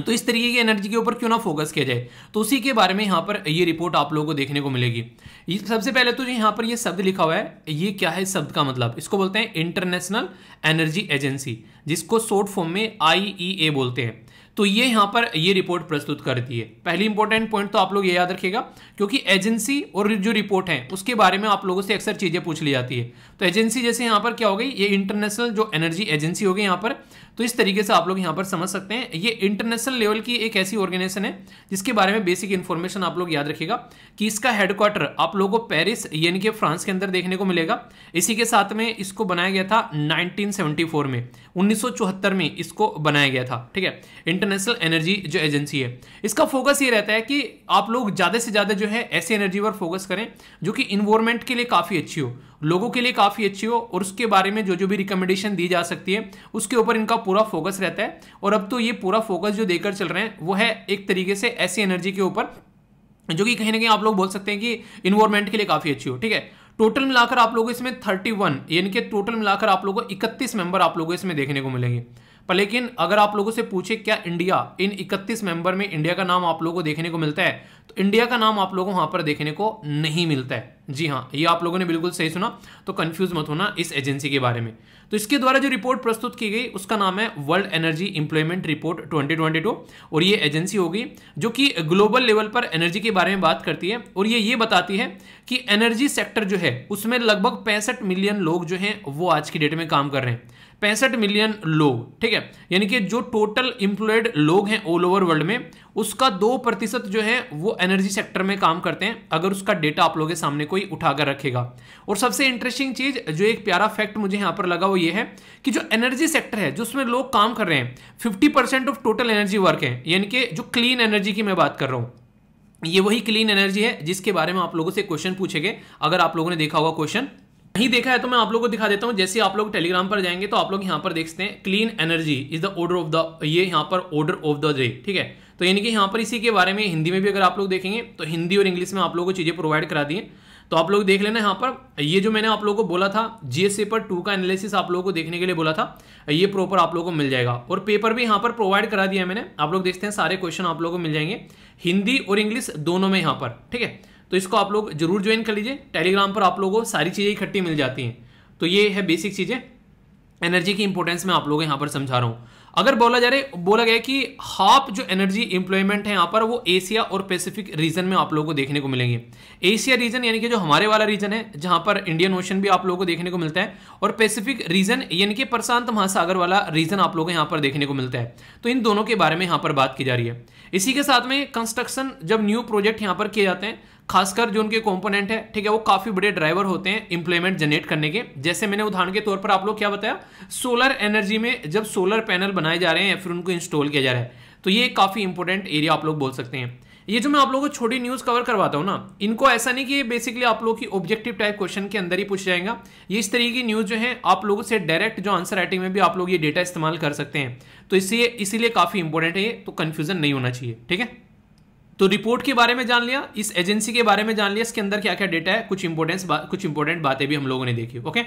तो इस तरीके की एनर्जी के ऊपर क्यों ना फोकस किया जाए तो उसी के बारे में यहाँ पर ये रिपोर्ट आप लोगों को देखने को मिलेगी सबसे पहले तो यहाँ पर ये शब्द लिखा हुआ है ये क्या है शब्द का मतलब इसको बोलते हैं इंटरनेशनल एनर्जी एजेंसी जिसको शॉर्ट फॉर्म में आई e बोलते हैं तो ये यहाँ पर ये रिपोर्ट प्रस्तुत करती है पहली इंपॉर्टेंट पॉइंट तो आप लोग ये याद रखेगा क्योंकि एजेंसी और जो रिपोर्ट है उसके बारे में आप लोगों से अक्सर चीज़ें पूछ ली जाती है तो एजेंसी जैसे यहाँ पर क्या हो गई ये इंटरनेशनल जो एनर्जी एजेंसी हो गई यहाँ पर तो इस तरीके से आप लोग यहाँ पर समझ सकते हैं ये इंटरनेशनल लेवल की एक ऐसी ऑर्गेनाइजेशन है जिसके बारे में बेसिक इन्फॉर्मेशन आप लोग याद रखिएगा कि इसका हेडक्वार्टर आप लोगों को पेरिस यानी कि फ्रांस के अंदर देखने को मिलेगा इसी के साथ में इसको बनाया गया था 1974 में 1974 में इसको बनाया गया था ठीक है इंटरनेशनल एनर्जी जो एजेंसी है इसका फोकस ये रहता है कि आप लोग ज़्यादा से ज़्यादा जो है ऐसी एनर्जी पर फोकस करें जो कि इन्वॉर्मेंट के लिए काफ़ी अच्छी हो लोगों के लिए काफ़ी अच्छी हो और उसके बारे में जो जो भी रिकमेंडेशन दी जा सकती है उसके ऊपर इनका पूरा फोकस रहता है और अब तो ये पूरा फोकस जो देकर चल रहे हैं वो है एक तरीके से ऐसी एनर्जी के ऊपर जो कि कहीं ना कहीं आप लोग बोल सकते हैं कि इन्वायरमेंट के लिए काफ़ी अच्छी हो ठीक है टोटल मिलाकर आप लोगों इसमें थर्टी वन यानी कि टोटल मिलाकर आप लोगों को इकतीस मेंबर आप लोगों इसमें देखने को मिलेंगे पर लेकिन अगर आप लोगों से पूछे क्या इंडिया इन 31 मेंबर में इंडिया का नाम आप लोगों को देखने को मिलता है तो इंडिया का नाम आप लोगों को वहां पर देखने को नहीं मिलता है जी हाँ ये आप लोगों ने बिल्कुल सही सुना तो कंफ्यूज मत होना इस एजेंसी के बारे में तो इसके द्वारा जो रिपोर्ट प्रस्तुत की गई उसका नाम है वर्ल्ड एनर्जी इंप्लॉयमेंट रिपोर्ट 2022 और ये एजेंसी होगी जो कि ग्लोबल लेवल पर एनर्जी के बारे में बात करती है और ये ये बताती है कि एनर्जी सेक्टर जो है उसमें लगभग पैंसठ मिलियन लोग जो है वो आज की डेट में काम कर रहे हैं पैंसठ मिलियन लोग ठीक है यानी कि जो टोटल इंप्लॉयड लोग हैं ऑल ओवर वर्ल्ड में उसका दो प्रतिशत जो है वो एनर्जी सेक्टर में काम करते हैं अगर उसका डेटा आप लोगों के सामने कोई उठाकर रखेगा और सबसे इंटरेस्टिंग चीज जो एक प्यारा फैक्ट मुझे यहां पर लगा वो ये है कि जो एनर्जी सेक्टर है जिसमें लोग काम कर रहे हैं fifty of total energy work है यानी कि जो क्लीन एनर्जी की मैं बात कर रहा हूं ये वही क्लीन एनर्जी है जिसके बारे में आप लोगों से क्वेश्चन पूछेंगे अगर आप लोगों ने देखा होगा क्वेश्चन नहीं देखा है तो मैं आप लोग को दिखा देता हूँ जैसे आप लोग टेलीग्राम पर जाएंगे तो आप लोग यहाँ पर देखते हैं clean energy is the order of the ये यहाँ पर ऑर्डर ऑफ द डे ठीक है तो यानी कि यहाँ पर इसी के बारे में हिंदी में भी अगर आप लोग देखेंगे तो हिंदी और इंग्लिश में आप लोगों को चीज़ें प्रोवाइड करा दी तो आप लोग देख लेना यहाँ पर ये जो मैंने आप लोगों को बोला था जीएसए पर टू का एनालिसिस आप लोगों को देखने के लिए बोला था ये प्रॉपर आप लोगों को मिल जाएगा और पेपर भी यहाँ पर प्रोवाइड करा दिया मैंने आप लोग देखते हैं सारे क्वेश्चन आप लोगों को मिल जाएंगे हिंदी और इंग्लिश दोनों में यहाँ पर ठीक है तो इसको आप लोग जरूर ज्वाइन कर लीजिए टेलीग्राम पर आप लोगों को सारी चीज़ें इकट्ठी मिल जाती हैं तो ये है बेसिक चीज़ें एनर्जी की इंपॉर्टेंस मैं आप लोगों को यहाँ पर समझा रहा हूँ अगर बोला जा रहा है बोला गया कि हाफ जो एनर्जी इंप्लॉयमेंट है यहाँ पर वो एशिया और पैसिफिक रीजन में आप लोगों को देखने को मिलेंगे एशिया रीजन यानी कि जो हमारे वाला रीजन है जहाँ पर इंडियन ओशन भी आप लोगों को देखने को मिलता है और पैसिफिक रीजन यानी कि प्रशांत महासागर वाला रीजन आप लोगों को यहाँ पर देखने को मिलता है तो इन दोनों के बारे में यहाँ पर बात की जा रही है इसी के साथ में कंस्ट्रक्शन जब न्यू प्रोजेक्ट यहाँ पर किए जाते हैं खासकर जो उनके कॉम्पोनेंट है ठीक है वो काफ़ी बड़े ड्राइवर होते हैं इंप्लॉयमेंट जनरेट करने के जैसे मैंने उदाहरण के तौर पर आप लोग क्या बताया सोलर एनर्जी में जब सोलर पैनल बनाए जा रहे हैं या फिर उनको इंस्टॉल किया जा रहा है तो ये काफ़ी इंपॉर्टेंट एरिया आप लोग बोल सकते हैं ये जो मैं आप लोगों को छोटी न्यूज़ कवर करवाता हूँ ना इनको ऐसा नहीं कि बेसिकली आप लोग की ऑब्जेक्टिव टाइप क्वेश्चन के अंदर ही पूछ जाएगा ये इस तरीके की न्यूज़ जो है आप लोगों से डायरेक्ट जो आंसर राइटिंग में भी आप लोग ये डेटा इस्तेमाल कर सकते हैं तो इसलिए इसीलिए काफ़ी इंपॉर्टेंट है ये तो कन्फ्यूज़न नहीं होना चाहिए ठीक है तो रिपोर्ट के बारे में जान लिया इस एजेंसी के बारे में जान लिया इसके अंदर क्या क्या डेटा है कुछ इंपोर्टेंस कुछ इंपोर्टेंट बातें भी हम लोगों ने देखी ओके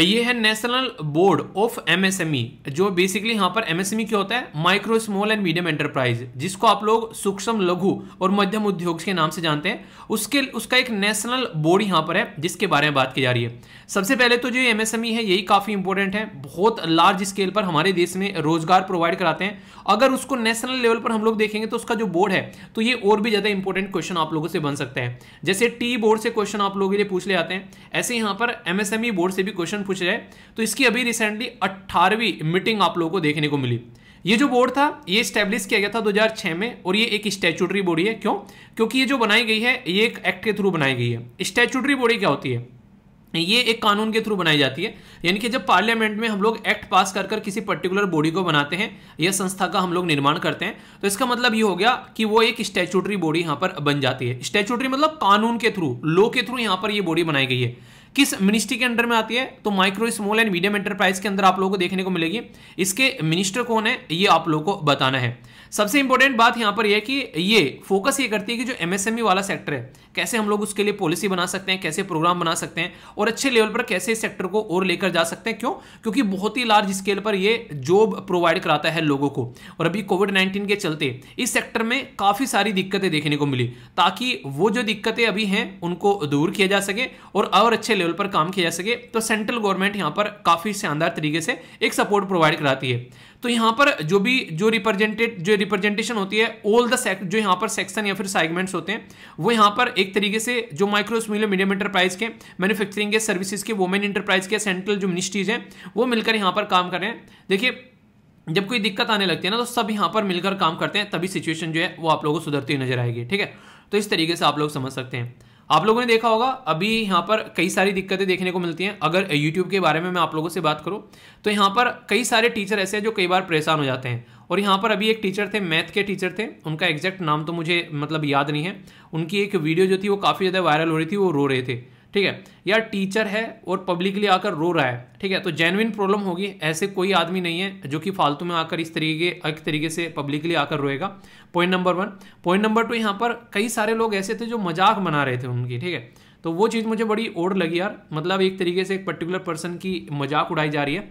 ये है नेशनल बोर्ड ऑफ एमएसएमई जो बेसिकली यहाँ पर एमएसएमई e क्या होता है micro small and medium enterprise जिसको आप लोग सूक्ष्म लघु और मध्यम उद्योग के नाम से जानते हैं उसके उसका एक नेशनल बोर्ड यहाँ पर है जिसके बारे में बात की जा रही है सबसे पहले तो जो एमएसएमई e है यही काफ़ी इंपॉर्टेंट है बहुत लार्ज स्केल पर हमारे देश में रोजगार प्रोवाइड कराते हैं अगर उसको नेशनल लेवल पर हम लोग देखेंगे तो उसका जो बोर्ड है तो ये और भी ज़्यादा इंपॉर्टेंट क्वेश्चन आप लोगों से बन सकते हैं जैसे टी बोर्ड से क्वेश्चन आप लोगों के लिए पूछ ले जाते हैं ऐसे यहाँ पर एमएसएमई बोर्ड e से भी क्वेश्चन क्वेश्चन पूछ रहे तो इसकी अभी रिसेंटली अट्ठारहवीं मीटिंग आप लोगों को देखने को मिली ये जो बोर्ड था ये स्टैब्लिश किया गया था 2006 में और ये एक स्टैचुटरी बॉडी है क्यों क्योंकि ये जो बनाई गई है ये एक एक्ट के थ्रू बनाई गई है स्टैचुटरी बॉडी क्या होती है ये एक कानून के थ्रू बनाई जाती है यानी कि जब पार्लियामेंट में हम लोग एक्ट पास कर कर किसी पर्टिकुलर बॉडी को बनाते हैं या संस्था का हम लोग निर्माण करते हैं तो इसका मतलब ये हो गया कि वो एक स्टैचुटरी बॉडी यहाँ पर बन जाती है स्टैचुटरी मतलब कानून के थ्रू लॉ के थ्रू यहाँ पर ये बॉडी बनाई गई है किस मिनिस्ट्री के अंडर में आती है तो micro small and medium enterprise के अंदर आप लोगों को देखने को मिलेगी इसके मिनिस्टर कौन है ये आप लोगों को बताना है सबसे इंपॉर्टेंट बात यहाँ पर यह कि ये फोकस ये करती है कि जो एमएसएमई e वाला सेक्टर है कैसे हम लोग उसके लिए पॉलिसी बना सकते हैं कैसे प्रोग्राम बना सकते हैं और अच्छे लेवल पर कैसे इस सेक्टर को और लेकर जा सकते हैं क्यों क्योंकि बहुत ही लार्ज स्केल पर ये जॉब प्रोवाइड कराता है लोगों को और अभी कोविड नाइन्टीन के चलते इस सेक्टर में काफ़ी सारी दिक्कतें देखने को मिली ताकि वो जो दिक्कतें अभी हैं उनको दूर किया जा सके और और अच्छे लेवल पर काम किया जा सके तो सेंट्रल गवर्नमेंट यहाँ पर काफ़ी शानदार तरीके से एक सपोर्ट प्रोवाइड कराती है तो यहां पर जो भी जो रिप्रेजेंटेड जो रिप्रेजेंटेशन होती है ऑल द जो यहां पर सेक्शन या फिर सेगमेंट्स होते हैं वो यहां पर एक तरीके से जो माइक्रो मीडियम इंटरप्राइज के मैन्युफैक्चरिंग के सर्विसेज के वुमेन इंटरप्राइज के सेंट्रल जो मिनिस्ट्रीज हैं वो मिलकर यहां पर काम कर रहे हैं देखिए जब कोई दिक्कत आने लगती है ना तो सब यहां पर मिलकर काम करते हैं तभी सिचुएशन जो है वो आप लोगों को सुधरती नजर आएगी ठीक है तो इस तरीके से आप लोग समझ सकते हैं आप लोगों ने देखा होगा अभी यहाँ पर कई सारी दिक्कतें देखने को मिलती हैं अगर यूट्यूब के बारे में मैं आप लोगों से बात करूँ तो यहाँ पर कई सारे टीचर ऐसे हैं जो कई बार परेशान हो जाते हैं और यहाँ पर अभी एक टीचर थे मैथ के टीचर थे उनका एग्जैक्ट नाम तो मुझे मतलब याद नहीं है उनकी एक वीडियो जो थी वो काफ़ी ज़्यादा वायरल हो रही थी वो रो रहे थे ठीक है या टीचर है और पब्लिकली आकर रो रहा है ठीक है तो जेनविन प्रॉब्लम होगी ऐसे कोई आदमी नहीं है जो कि फालतू में आकर इस तरीके एक तरीके से पब्लिकली आकर रोएगा point number one point number two यहाँ पर कई सारे लोग ऐसे थे जो मजाक बना रहे थे उनकी ठीक है तो वो चीज़ मुझे बड़ी ओढ़ लगी यार मतलब एक तरीके से एक पर्टिकुलर पर्सन की मजाक उड़ाई जा रही है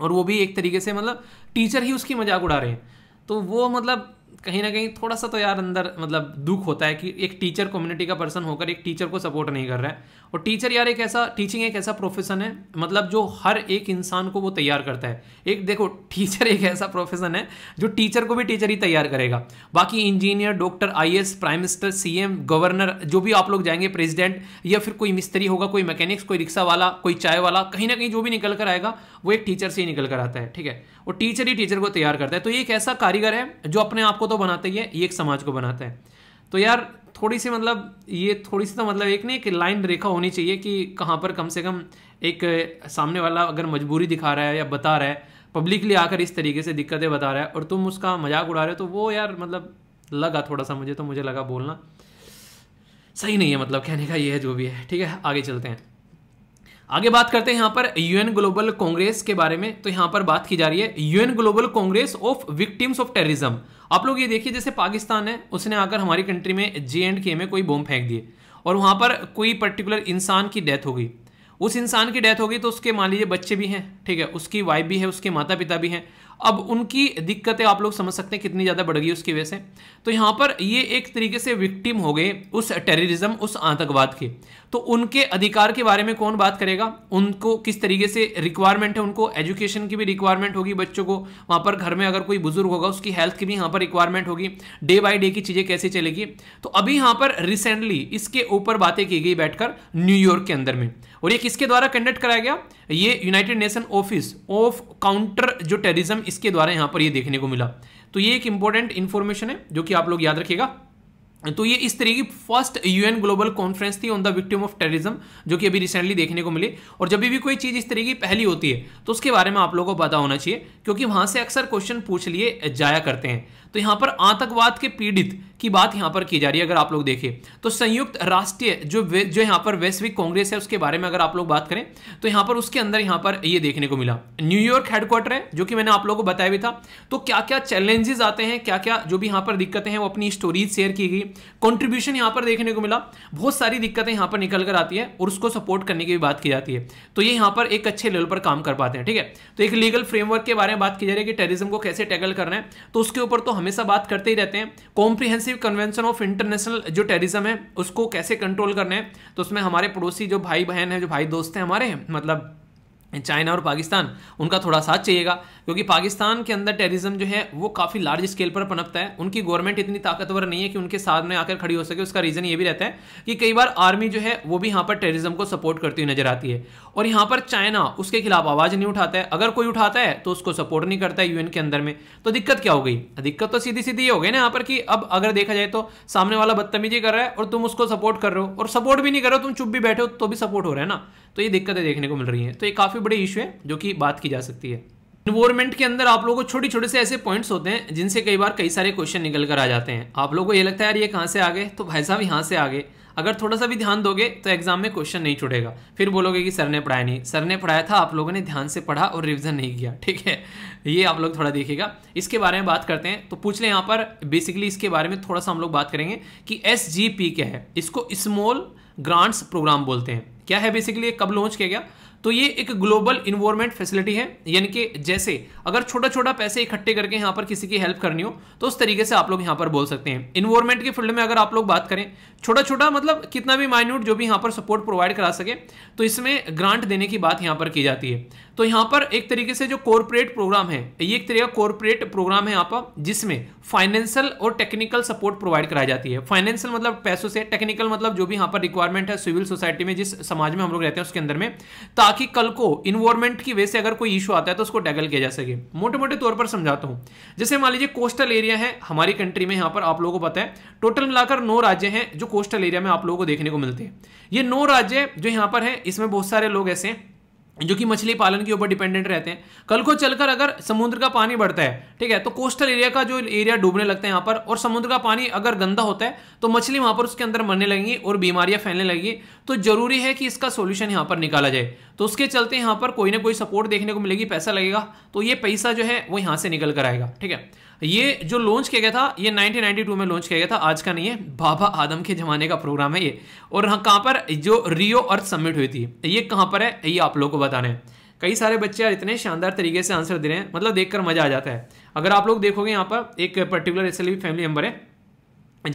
और वो भी एक तरीके से मतलब टीचर ही उसकी मजाक उड़ा रहे हैं तो वो मतलब कहीं ना कहीं थोड़ा सा तो यार अंदर मतलब दुख होता है कि एक टीचर कम्युनिटी का पर्सन होकर एक टीचर को सपोर्ट नहीं कर रहा है और टीचर यार एक ऐसा टीचिंग एक ऐसा प्रोफेशन है मतलब जो हर एक इंसान को वो तैयार करता है एक देखो टीचर एक ऐसा प्रोफेशन है जो टीचर को भी टीचर ही तैयार करेगा बाकी इंजीनियर डॉक्टर आई प्राइम मिनिस्टर सी गवर्नर जो भी आप लोग जाएंगे प्रेसिडेंट या फिर कोई मिस्त्री होगा कोई मैकेनिक्स कोई रिक्शा वाला कोई चाय वाला कहीं ना कहीं जो भी निकल कर आएगा वो एक टीचर से ही निकल कर आता है ठीक है और टीचर ही टीचर को तैयार करता है तो ये एक ऐसा कारीगर है जो अपने आप को तो बनाता ही है ये एक समाज को बनाता है तो यार थोड़ी सी मतलब ये थोड़ी सी तो मतलब एक नहीं एक लाइन रेखा होनी चाहिए कि कहाँ पर कम से कम एक सामने वाला अगर मजबूरी दिखा रहा है या बता रहा है पब्लिकली आकर इस तरीके से दिक्कतें बता रहा है और तुम उसका मजाक उड़ा रहे हो तो वो यार मतलब लगा थोड़ा सा मुझे तो मुझे लगा बोलना सही नहीं है मतलब कहने का ये है जो भी है ठीक है आगे चलते हैं आगे बात करते हैं यहाँ पर यूएन ग्लोबल कांग्रेस के बारे में तो यहाँ पर बात की जा रही है UN global congress of victims of terrorism आप लोग ये देखिए जैसे पाकिस्तान है उसने आकर हमारी कंट्री में जे एंड के में कोई बॉम्ब फेंक दिए और वहाँ पर कोई पर्टिकुलर इंसान की डेथ हो गई उस इंसान की डेथ होगी तो उसके मान लीजिए बच्चे भी हैं ठीक है उसकी वाइफ भी है उसके माता पिता भी हैं अब उनकी दिक्कतें आप लोग समझ सकते हैं कितनी ज़्यादा बढ़ गई उसकी वजह से तो यहाँ पर ये एक तरीके से विक्टिम हो गए उस टेररिज्म उस आतंकवाद के तो उनके अधिकार के बारे में कौन बात करेगा उनको किस तरीके से रिक्वायरमेंट है उनको एजुकेशन की भी रिक्वायरमेंट होगी बच्चों को वहाँ पर घर में अगर कोई बुजुर्ग होगा उसकी हेल्थ की भी यहाँ पर रिक्वायरमेंट होगी डे बाई डे की चीज़ें कैसे चलेगी तो अभी यहाँ पर रिसेंटली इसके ऊपर बातें की गई बैठकर न्यूयॉर्क के अंदर में और ये किसके द्वारा कंडक्ट कराया गया ये United Nation office of counter जो टेररिज्म इसके द्वारा यहाँ पर ये देखने को मिला तो ये एक इंपॉर्टेंट इन्फॉर्मेशन है जो कि आप लोग याद रखेगा तो ये इस तरह की फर्स्ट यूएन ग्लोबल कॉन्फ्रेंस थी on the victim of terrorism जो कि अभी रिसेंटली देखने को मिली और जब भी कोई चीज़ इस तरह की पहली होती है तो उसके बारे में आप लोगों को पता होना चाहिए क्योंकि वहां से अक्सर क्वेश्चन पूछ लिए जाया करते हैं तो यहां पर आतंकवाद के पीड़ित की बात यहां पर की जा रही है अगर आप लोग देखें तो संयुक्त राष्ट्रीय जो जो यहां पर वैश्विक कांग्रेस है उसके बारे में अगर आप लोग बात करें तो यहां पर उसके अंदर यहां पर ये देखने को मिला न्यूयॉर्क हेडक्वार्टर है जो कि मैंने आप लोगों को बताया भी था तो क्या क्या चैलेंजेस आते हैं क्या क्या जो भी यहां पर दिक्कतें हैं वो अपनी स्टोरीज शेयर की गई कॉन्ट्रीब्यूशन यहां पर देखने को मिला बहुत सारी दिक्कतें यहां पर निकल कर आती है और उसको सपोर्ट करने की भी बात की जाती है तो ये यहां पर एक अच्छे लेवल पर काम कर पाते हैं ठीक है तो एक लीगल फ्रेमवर्क के बारे में बात की जा रही है कि टेरिज्म को कैसे टैकल करना है तो उसके ऊपर तो हमें हमेशा बात करते ही रहते हैं कॉम्प्रिहेंसिव कन्वेंशन ऑफ इंटरनेशनल जो टेररिज्म है उसको कैसे कंट्रोल करना है तो उसमें हमारे पड़ोसी जो भाई बहन है जो भाई दोस्त हैं हमारे मतलब चाइना और पाकिस्तान उनका थोड़ा साथ चाहिएगा क्योंकि पाकिस्तान के अंदर टेररिज्म जो है वो काफ़ी लार्ज स्केल पर पनपता है उनकी गवर्नमेंट इतनी ताकतवर नहीं है कि उनके साथ में आकर खड़ी हो सके उसका रीज़न ये भी रहता है कि कई बार आर्मी जो है वो भी यहाँ पर टेररिज्म को सपोर्ट करती हुई नजर आती है और यहाँ पर चाइना उसके खिलाफ आवाज़ नहीं उठाता है अगर कोई उठाता है तो उसको सपोर्ट नहीं करता है यूएन के अंदर में तो दिक्कत क्या हो गई दिक्कत तो सीधी सीधी ये हो गई ना यहाँ पर कि अब अगर देखा जाए तो सामने वाला बदतमीजी कर रहा है और तुम उसको सपोर्ट कर रहे हो और सपोर्ट भी नहीं कर रहे हो तुम चुप भी बैठे हो तो भी सपोर्ट हो रहा है ना तो ये दिक्कतें देखने को मिल रही हैं तो ये काफ़ी बड़े इशू है जो कि बात की जा सकती है इन्वॉर्मेंट के अंदर आप लोगों को छोटे छोटे से ऐसे पॉइंट्स होते हैं जिनसे कई बार कई सारे क्वेश्चन निकल कर आ जाते हैं आप लोगों को ये लगता है यार ये कहाँ से आ गए तो भाई साहब यहाँ से आ गए अगर थोड़ा सा भी ध्यान दोगे तो एग्जाम में क्वेश्चन नहीं छुटेगा फिर बोलोगे कि सर ने पढ़ाया नहीं सर ने पढ़ाया था आप लोगों ने ध्यान से पढ़ा और रिविजन नहीं किया ठीक है ये आप लोग थोड़ा देखेगा इसके बारे में बात करते हैं तो पूछ लें यहाँ पर बेसिकली इसके बारे में थोड़ा सा हम लोग बात करेंगे कि एस क्या है इसको स्मॉल ग्रांट्स प्रोग्राम बोलते हैं क्या है बेसिकली कब लॉन्च किया गया तो ये एक ग्लोबल इन्वॉर्मेंट फैसिलिटी है यानी कि जैसे अगर छोटा छोटा पैसे इकट्ठे करके यहाँ पर किसी की हेल्प करनी हो तो उस तरीके से आप लोग यहाँ पर बोल सकते हैं इन्वॉर्मेंट के फील्ड में अगर आप लोग बात करें छोटा छोटा मतलब कितना भी माइन्यूट जो भी यहाँ पर सपोर्ट प्रोवाइड करा सके तो इसमें ग्रांट देने की बात यहाँ पर की जाती है तो यहां पर एक तरीके से जो कॉरपोरेट प्रोग्राम है ये एक तरीके का कॉरपोरेट प्रोग्राम है यहाँ पर जिसमें फाइनेंशियल और टेक्निकल सपोर्ट प्रोवाइड कराई जाती है फाइनेंशियल मतलब पैसों से टेक्निकल मतलब जो भी यहाँ पर रिक्वायरमेंट है सिविल सोसाइटी में जिस समाज में हम लोग रहते हैं उसके अंदर में ताकि कल को इन्वायरमेंट की वजह से अगर कोई इशू आता है तो उसको टैगल किया जा सके मोटे मोटे तौर पर समझाता हूँ जैसे मान लीजिए कोस्टल एरिया है हमारी कंट्री में यहाँ पर आप लोगों को पता है टोटल मिलाकर नौ राज्य हैं जो कोस्टल एरिया में आप लोगों को देखने को मिलते हैं ये नौ राज्य जो यहाँ पर है इसमें बहुत सारे लोग ऐसे हैं जो कि मछली पालन के ऊपर डिपेंडेंट रहते हैं कल को चलकर अगर समुद्र का पानी बढ़ता है ठीक है तो कोस्टल एरिया का जो एरिया डूबने लगता है यहाँ पर और समुद्र का पानी अगर गंदा होता है तो मछली वहाँ पर उसके अंदर मरने लगेंगी और बीमारियाँ फैलने लगेंगी तो जरूरी है कि इसका सोल्यूशन यहाँ पर निकाला जाए तो उसके चलते यहाँ पर कोई ना कोई सपोर्ट देखने को मिलेगी पैसा लगेगा तो ये पैसा जो है वो यहाँ से निकल कर आएगा ठीक है ये जो लॉन्च किया गया था ये 1992 में लॉन्च किया गया था आज का नहीं है बाबा आदम के ज़माने का प्रोग्राम है ये और हाँ कहाँ पर जो रियो अर्थ सबमिट हुई थी ये कहाँ पर है ये आप लोग को बताने कई सारे बच्चे यार इतने शानदार तरीके से आंसर दे रहे हैं मतलब देखकर मज़ा आ जाता है अगर आप लोग देखोगे यहाँ पर एक पर्टिकुलर एस फैमिली मेम्बर है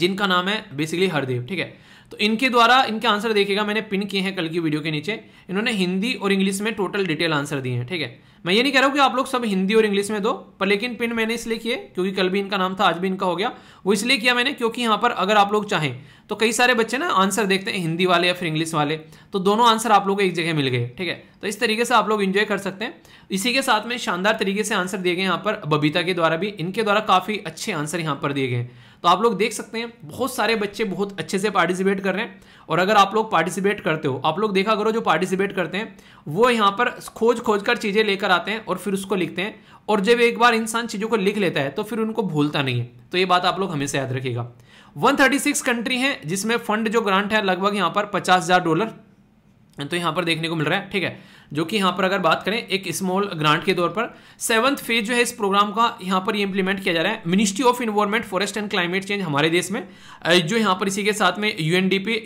जिनका नाम है बेसिकली हरदेव ठीक है तो इनके द्वारा इनके आंसर देखिएगा मैंने पिन किए हैं कल की वीडियो के नीचे इन्होंने हिंदी और इंग्लिश में टोटल डिटेल आंसर दिए हैं ठीक है मैं ये नहीं कह रहा हूँ कि आप लोग सब हिंदी और इंग्लिश में दो पर लेकिन पिन मैंने इसलिए किए क्योंकि कल भी इनका नाम था आज भी इनका हो गया वो इसलिए किया मैंने क्योंकि यहाँ पर अगर आप लोग चाहें तो कई सारे बच्चे ना आंसर देखते हैं हिंदी वाले या फिर इंग्लिश वाले तो दोनों आंसर आप लोग को एक जगह मिल गए ठीक है तो इस तरीके से आप लोग इन्जॉय कर सकते हैं इसी के साथ में शानदार तरीके से आंसर दिए गए यहाँ पर बबीता के द्वारा भी इनके द्वारा काफ़ी अच्छे आंसर यहाँ पर दिए गए तो आप लोग देख सकते हैं बहुत सारे बच्चे बहुत अच्छे से पार्टिसिपेट कर रहे हैं और अगर आप लोग पार्टिसिपेट करते हो आप लोग देखा करो जो पार्टिसिपेट करते हैं वो यहाँ पर खोज खोज कर चीज़ें लेकर आते हैं और फिर उसको लिखते हैं और जब एक बार इंसान चीज़ों को लिख लेता है तो फिर उनको भूलता नहीं है तो ये बात आप लोग हमेशा याद रखिएगा 136 कंट्री हैं जिसमें फंड जो ग्रांट है लगभग यहां पर पचास हज़ार डॉलर तो यहां पर देखने को मिल रहा है ठीक है जो कि यहाँ पर अगर बात करें एक स्मॉल ग्रांट के तौर पर सेवंथ फेज जो है इस प्रोग्राम का यहाँ पर ये इंप्लीमेंट किया जा रहा है ministry of environment forest and climate change हमारे देश में जो यहाँ पर इसी के साथ में यू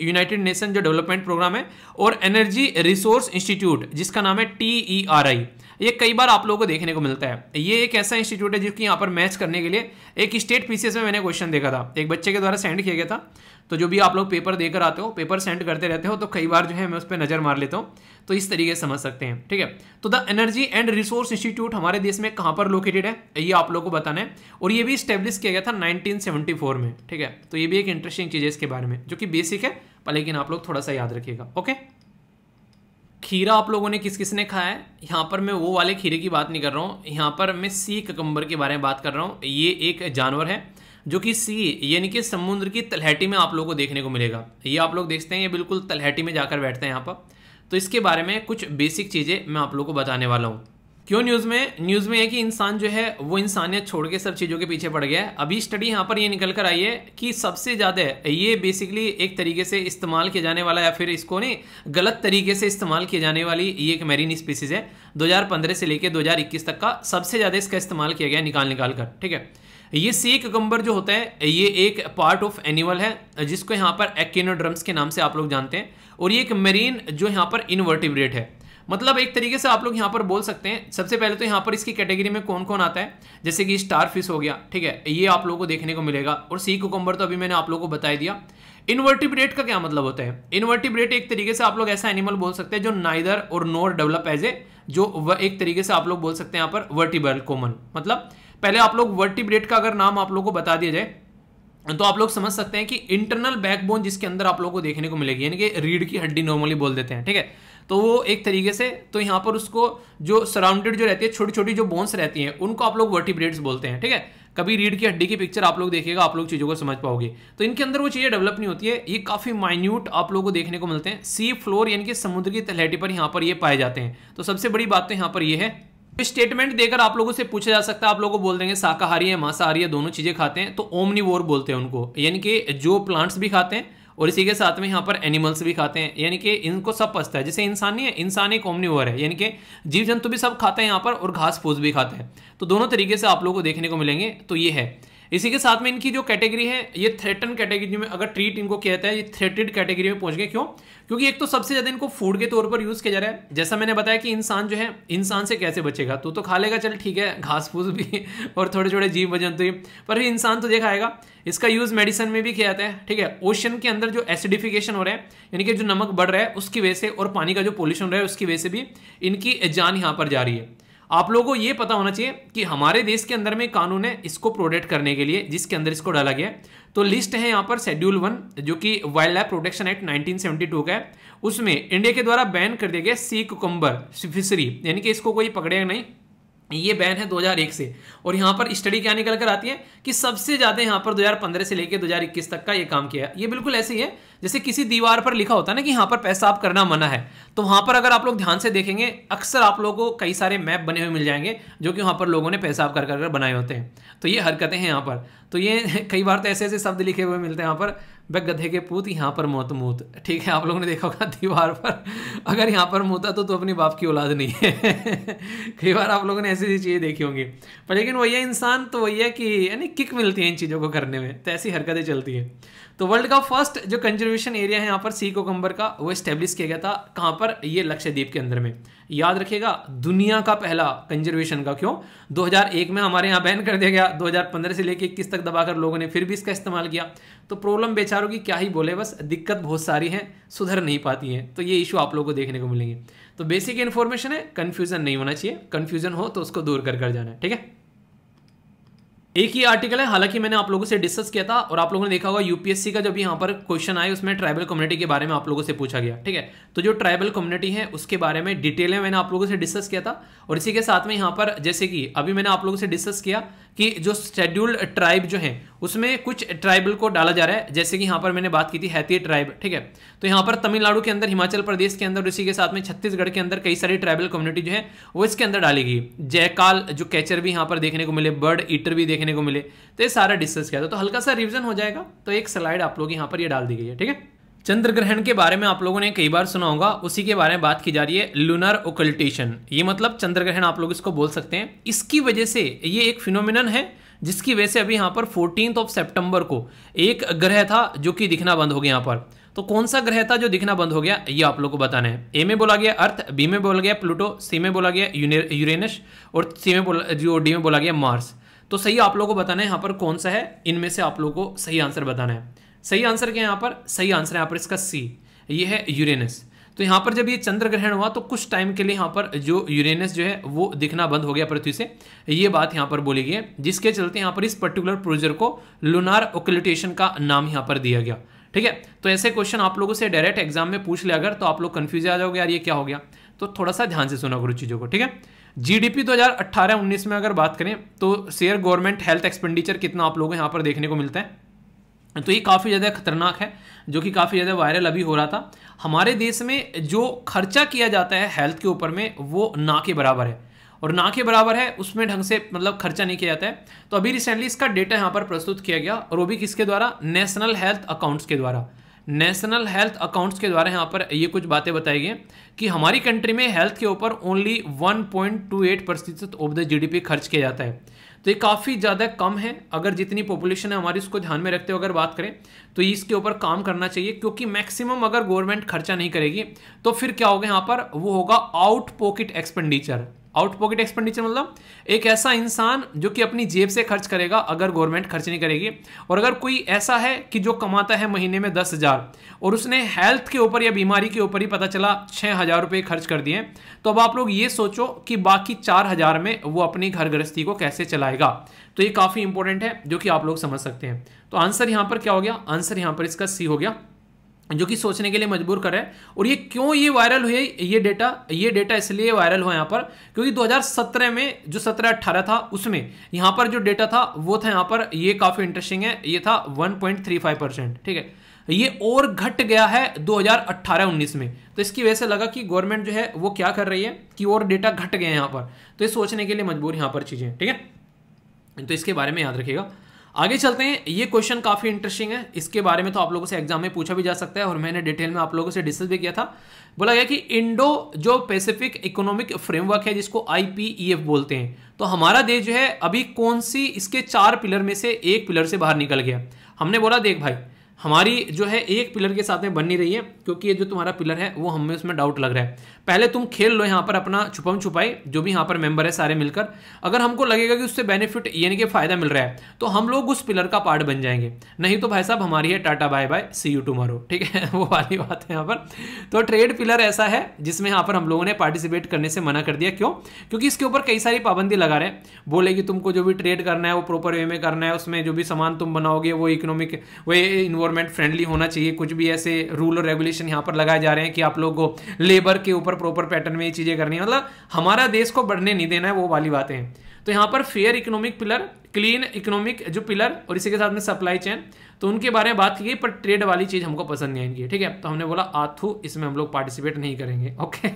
यूनाइटेड नेशन जो डेवलपमेंट प्रोग्राम है और एनर्जी रिसोर्स इंस्टीट्यूट जिसका नाम है टी e ये कई बार आप लोगों को देखने को मिलता है ये एक ऐसा इंस्टीट्यूट है जिसकी यहाँ पर मैच करने के लिए एक स्टेट पीसीएस में मैंने क्वेश्चन देखा था एक बच्चे के द्वारा सेंड किया गया था तो जो भी आप लोग पेपर देकर आते हो पेपर सेंड करते रहते हो तो कई बार जो है मैं उस पर नज़र मार लेता हूँ तो इस तरीके से समझ सकते हैं ठीक है तो the energy and resource institute हमारे देश में कहाँ पर लोकेटेड है ये आप लोग को बताना है और ये भी स्टेब्लिश किया गया था नाइनटीन में ठीक है तो ये भी एक इंटरेस्टिंग चीज़ है इसके बारे में जो कि बेसिक है पर लेकिन आप लोग थोड़ा सा याद रखिएगा ओके खीरा आप लोगों ने किस किसने खाया है यहाँ पर मैं वो वाले खीरे की बात नहीं कर रहा हूँ यहाँ पर मैं सी ककम्बर के बारे में बात कर रहा हूँ ये एक जानवर है जो कि सी यानी कि समुद्र की तलहटी में आप लोगों को देखने को मिलेगा ये आप लोग देखते हैं ये बिल्कुल तलहटी में जाकर बैठते हैं यहाँ पर तो इसके बारे में कुछ बेसिक चीज़ें मैं आप लोगों को बताने वाला हूँ क्यों न्यूज़ में न्यूज़ में है कि इंसान जो है वो इंसानियत छोड़ के सब चीज़ों के पीछे पड़ गया है अभी स्टडी यहाँ पर ये निकल कर आई है कि सबसे ज़्यादा ये बेसिकली एक तरीके से इस्तेमाल किया जाने वाला या फिर इसको नहीं गलत तरीके से इस्तेमाल किया जाने वाली ये एक मेरीन स्पीसीज़ है 2015 से लेकर 2021 तक का सबसे ज़्यादा इसका इस्तेमाल किया गया निकाल निकाल कर ठीक है ये सी ककम्बर जो होता है ये एक पार्ट ऑफ एनिमल है जिसको यहाँ पर एक्नोड्रम्स के नाम से आप लोग जानते हैं और ये एक मरीन जो यहाँ पर इनवर्टिब्रेट है मतलब एक तरीके से आप लोग यहाँ पर बोल सकते हैं सबसे पहले तो यहाँ पर इसकी कैटेगरी में कौन कौन आता है जैसे कि स्टार फिश हो गया ठीक है ये आप लोगों को देखने को मिलेगा और सी कोकम्बर तो अभी मैंने आप लोगों को बताया दिया इन्वर्टिब्रेट का क्या मतलब होता है इन्वर्टिब्रेट एक तरीके से आप लोग ऐसा एनिमल बोल सकते हैं जो नाइदर और नोर डेवलप एज ए जो एक तरीके से आप लोग बोल सकते हैं यहाँ पर वर्टिबल कॉमन मतलब पहले आप लोग वर्टिब्रेट का अगर नाम आप लोग को बता दिया जाए तो आप लोग समझ सकते हैं कि इंटरनल बैकबोन जिसके अंदर आप लोग को देखने को मिलेगी यानी कि रीढ़ की हड्डी नॉर्मली बोल देते हैं ठीक है तो वो एक तरीके से तो यहाँ पर उसको जो सराउंडेड जो रहती है छोटी छोटी जो बोन्स रहती हैं उनको आप लोग वर्टिब्रेट्स बोलते हैं ठीक है कभी रीढ़ की हड्डी की पिक्चर आप लोग देखिएगा आप लोग चीज़ों को समझ पाओगे तो इनके अंदर वो चीज़ें डेवलप नहीं होती है ये काफ़ी माइन्यूट आप लोगों को देखने को मिलते हैं सी फ्लोर यानी कि समुद्र की तलहटी पर यहाँ पर ये पाए जाते हैं तो सबसे बड़ी बात तो यहाँ पर ये है स्टेटमेंट देकर आप लोगों से पूछा जा सकता है आप लोगों को बोल देंगे शाकाहारी है मांसाहारी है दोनों चीज़ें खाते हैं तो ओमनिवोर बोलते हैं उनको यानी कि जो प्लांट्स भी खाते हैं और इसी के साथ में यहाँ पर एनिमल्स भी खाते हैं यानी कि इनको सब पसता है जैसे इंसान नहीं है इंसान एक ओमनिवर है यानी कि जीव जंतु भी सब खाते हैं यहाँ पर और घास फूस भी खाते हैं तो दोनों तरीके से आप लोगों को देखने को मिलेंगे तो ये है इसी के साथ में इनकी जो कैटेगरी है ये थ्रेटन कैटेगरी में अगर ट्रीट इनको किया जाता है ये थ्रेटेड कैटेगरी में पहुंच गए क्यों क्योंकि एक तो सबसे ज्यादा इनको फूड के तौर पर यूज किया जा रहा है जैसा मैंने बताया कि इंसान जो है इंसान से कैसे बचेगा तो तो खा लेगा चल ठीक है घास फूस भी *laughs* और थोड़े थोड़े जीव जंतु पर भी इंसान तो देखा आएगा इसका यूज मेडिसिन में भी किया जाता है ठीक है ओशन के अंदर जो एसिडिफिकेशन हो रहा है यानी कि जो नमक बढ़ रहा है उसकी वजह से और पानी का जो पोल्यूशन हो रहा है उसकी वजह से भी इनकी जान यहाँ पर जा रही है आप लोगों को ये पता होना चाहिए कि हमारे देश के अंदर में कानून है इसको प्रोटेक्ट करने के लिए जिसके अंदर इसको डाला गया तो लिस्ट है यहाँ पर शेड्यूल वन जो कि वाइल्ड लाइफ प्रोटेक्शन एक्ट 1972 का है उसमें इंडिया के द्वारा बैन कर दिया गया सी कुकम्बर फिशरी यानी कि इसको कोई पकड़ेगा नहीं ये बैन है 2001 से और यहाँ पर स्टडी क्या निकल कर आती है कि सबसे ज़्यादा यहाँ पर 2015 से लेकर 2021 तक का ये काम किया है ये बिल्कुल ऐसे ही है जैसे किसी दीवार पर लिखा होता है ना कि यहाँ पर पेशाब करना मना है तो वहाँ पर अगर आप लोग ध्यान से देखेंगे अक्सर आप लोगों को कई सारे मैप बने हुए मिल जाएंगे जो कि वहाँ पर लोगों ने पेशाब कर कर बनाए होते हैं तो ये हरकतें हैं यहाँ पर तो ये *laughs* कई बार तो ऐसे ऐसे शब्द लिखे हुए मिलते हैं यहाँ पर वह गधे के पूत यहाँ पर मौत मूत ठीक है आप लोगों ने देखा होगा दीवार पर अगर यहाँ पर मूता तो तो अपने बाप की औलाद नहीं है *laughs* कई बार आप लोगों ने ऐसी ऐसी चीज़ें देखी होंगी पर लेकिन वही इंसान तो वही है कि यानी किक मिलती है इन चीज़ों को करने में तो ऐसी हरकतें चलती हैं तो वर्ल्ड का फर्स्ट जो कंजर्वेशन एरिया है यहाँ पर सी कोकम्बर का वो स्टेब्लिश किया गया था कहाँ पर ये लक्षद्वीप के अंदर में याद रखिएगा दुनिया का पहला कंजर्वेशन का क्यों 2001 में हमारे यहाँ बैन कर दिया गया 2015 से लेकर इक्कीस तक दबाकर लोगों ने फिर भी इसका इस्तेमाल किया तो प्रॉब्लम बेचारों की क्या ही बोले बस दिक्कत बहुत सारी है सुधर नहीं पाती है तो ये इशू आप लोगों को देखने को मिलेंगे तो बेसिक इन्फॉर्मेशन है कन्फ्यूजन नहीं होना चाहिए कन्फ्यूजन हो तो उसको दूर कर कर जाना है ठीक है एक ही आर्टिकल है हालांकि मैंने आप लोगों से डिस्कस किया था और आप लोगों ने देखा होगा यूपीएससी का जब यहाँ पर क्वेश्चन आए उसमें ट्राइबल कम्युनिटी के बारे में आप लोगों से पूछा गया ठीक है तो जो ट्राइबल कम्युनिटी है उसके बारे में डिटेल में मैंने आप लोगों से डिस्कस किया था और इसी के साथ में यहाँ पर जैसे कि अभी मैंने आप लोगों से डिस्कस किया कि जो शेड्यूल्ड ट्राइब जो है उसमें कुछ ट्राइबल को डाला जा रहा है जैसे कि यहाँ पर मैंने बात की थी हैती ट्राइब ठीक है तो यहाँ पर तमिलनाडु के अंदर हिमाचल प्रदेश के अंदर इसी के साथ में छत्तीसगढ़ के अंदर कई सारी ट्राइबल कम्युनिटी जो है वो इसके अंदर डाली गई जयकाल जो कैचर भी यहाँ पर देखने को मिले बर्ड ईटर भी देखने को मिले तो ये सारा डिस्कस किया था तो, तो हल्का सा रिविजन हो जाएगा तो एक स्लाइड आप लोग यहाँ पर यह डाल दी गई है ठीक है चंद्र ग्रहण के बारे में आप लोगों ने कई बार सुना होगा उसी के बारे में बात की जा रही है लूनर ओकल्टेशन ये मतलब चंद्र ग्रहण आप लोग इसको बोल सकते हैं इसकी वजह से ये एक फिनोमिनन है जिसकी वजह से अभी यहाँ पर फोर्टीन ऑफ सेप्टेम्बर को एक ग्रह था जो कि दिखना बंद हो गया यहाँ पर तो कौन सा ग्रह था जो दिखना बंद हो गया ये आप लोग को बताना है ए में बोला गया अर्थ बी में बोला गया प्लूटो सी में बोला गया यूरेनस और सी में बोला जो डी में बोला गया मार्स तो सही आप लोग को बताना है यहाँ पर कौन सा है इनमें से आप लोग को सही आंसर बताना है सही आंसर क्या यहाँ पर सही आंसर है यहाँ पर इसका सी ये है यूरेनस तो यहाँ पर जब ये चंद्र ग्रहण हुआ तो कुछ टाइम के लिए यहाँ पर जो यूरेनस जो है वो दिखना बंद हो गया पृथ्वी से ये बात यहाँ पर बोली गई है जिसके चलते यहाँ पर इस पर्टिकुलर प्रोजर को लुनार ओकलिटेशन का नाम यहाँ पर दिया गया ठीक है तो ऐसे क्वेश्चन आप लोगों से डायरेक्ट एग्जाम में पूछ लिया अगर तो आप लोग कन्फ्यूज आ जाओगे यार ये क्या हो गया तो थोड़ा सा ध्यान से सुना करो चीज़ों को ठीक है जीडीपी डी पी में अगर बात करें तो शेयर गवर्नमेंट हेल्थ एक्सपेंडिचर कितना आप लोगों को यहाँ पर देखने को मिलता है तो ये काफ़ी ज़्यादा खतरनाक है जो कि काफ़ी ज़्यादा वायरल अभी हो रहा था हमारे देश में जो खर्चा किया जाता है हेल्थ के ऊपर में वो ना के बराबर है और ना के बराबर है उसमें ढंग से मतलब खर्चा नहीं किया जाता है तो अभी रिसेंटली इसका डेटा यहाँ पर प्रस्तुत किया गया और वो भी किसके द्वारा नेशनल हेल्थ अकाउंट्स के द्वारा नेशनल हेल्थ अकाउंट्स के द्वारा यहाँ पर ये कुछ बातें बताई गई कि हमारी कंट्री में हेल्थ के ऊपर ओनली वन प्रतिशत ऑफ द जी खर्च किया जाता है तो ये काफ़ी ज़्यादा कम है अगर जितनी पॉपुलेशन है हमारी उसको ध्यान में रखते हुए अगर बात करें तो इसके ऊपर काम करना चाहिए क्योंकि मैक्सिमम अगर गवर्नमेंट खर्चा नहीं करेगी तो फिर क्या होगा यहाँ पर वो होगा out pocket expenditure out pocket expenditure मतलब एक ऐसा इंसान जो कि अपनी जेब से खर्च करेगा अगर गवर्नमेंट खर्च नहीं करेगी और अगर कोई ऐसा है कि जो कमाता है महीने में दस हज़ार और उसने हेल्थ के ऊपर या बीमारी के ऊपर ही पता चला छह हज़ार रुपये खर्च कर दिए तो अब आप लोग ये सोचो कि बाकी चार में वो अपनी घर गृहस्थी को कैसे चलाएगा तो ये काफ़ी इंपॉर्टेंट है जो कि आप लोग समझ सकते हैं तो आंसर यहां पर क्या हो गया आंसर यहां पर इसका सी हो गया जो कि सोचने के लिए मजबूर करे और ये क्यों ये वायरल हुए ये डेटा ये डेटा इसलिए वायरल हुआ यहाँ पर क्योंकि 2017 में जो 17-18 था उसमें यहाँ पर जो डेटा था वो था यहाँ पर ये काफ़ी इंटरेस्टिंग है ये था 1.35 परसेंट ठीक है ये और घट गया है 2018-19 में तो इसकी वजह से लगा कि गवर्नमेंट जो है वो क्या कर रही है कि और डेटा घट गया है यहाँ पर तो ये सोचने के लिए मजबूर यहाँ पर चीज़ें ठीक है तो इसके बारे में याद रखिएगा आगे चलते हैं ये क्वेश्चन काफ़ी इंटरेस्टिंग है इसके बारे में तो आप लोगों से एग्जाम में पूछा भी जा सकता है और मैंने डिटेल में आप लोगों से डिस्कस भी किया था बोला गया कि इंडो जो पैसिफिक इकोनॉमिक फ्रेमवर्क है जिसको आई e बोलते हैं तो हमारा देश जो है अभी कौन सी इसके चार पिलर में से एक पिलर से बाहर निकल गया हमने बोला देख भाई हमारी जो है एक पिलर के साथ में बन नहीं रही है क्योंकि ये जो तुम्हारा पिलर है वो हमें उसमें डाउट लग रहा है पहले तुम खेल लो यहाँ पर अपना छुपम छुपाई जो भी यहाँ पर मेंबर है सारे मिलकर अगर हमको लगेगा कि उससे बेनिफिट यानी कि फ़ायदा मिल रहा है तो हम लोग उस पिलर का पार्ट बन जाएंगे नहीं तो भाई साहब हमारी है tata bye bye see you tomorrow ठीक है *laughs* वो वाली बात है यहाँ पर तो ट्रेड पिलर ऐसा है जिसमें यहाँ पर हम लोगों ने पार्टिसिपेट करने से मना कर दिया क्यों क्योंकि इसके ऊपर कई सारी पाबंदी लगा रहे हैं बोले कि तुमको जो भी ट्रेड करना है वो प्रॉपर वे में करना है उसमें जो भी सामान तुम बनाओगे वो economic way involve government friendly होना चाहिए कुछ भी ऐसे रूल और रेगुलेशन यहाँ पर लगाए जा रहे हैं कि आप लोग को लेबर के ऊपर प्रॉपर पैटर्न में ये चीज़ें करनी है मतलब हमारा देश को बढ़ने नहीं देना है वो वाली बातें तो यहाँ पर fair economic pillar clean economic जो पिलर और इसी के साथ में सप्लाई चेन तो उनके बारे में बात की गई पर ट्रेड वाली चीज़ हमको पसंद नहीं आएंगी ठीक है तो हमने बोला आथू इसमें हम लोग पार्टिसिपेट नहीं करेंगे ओके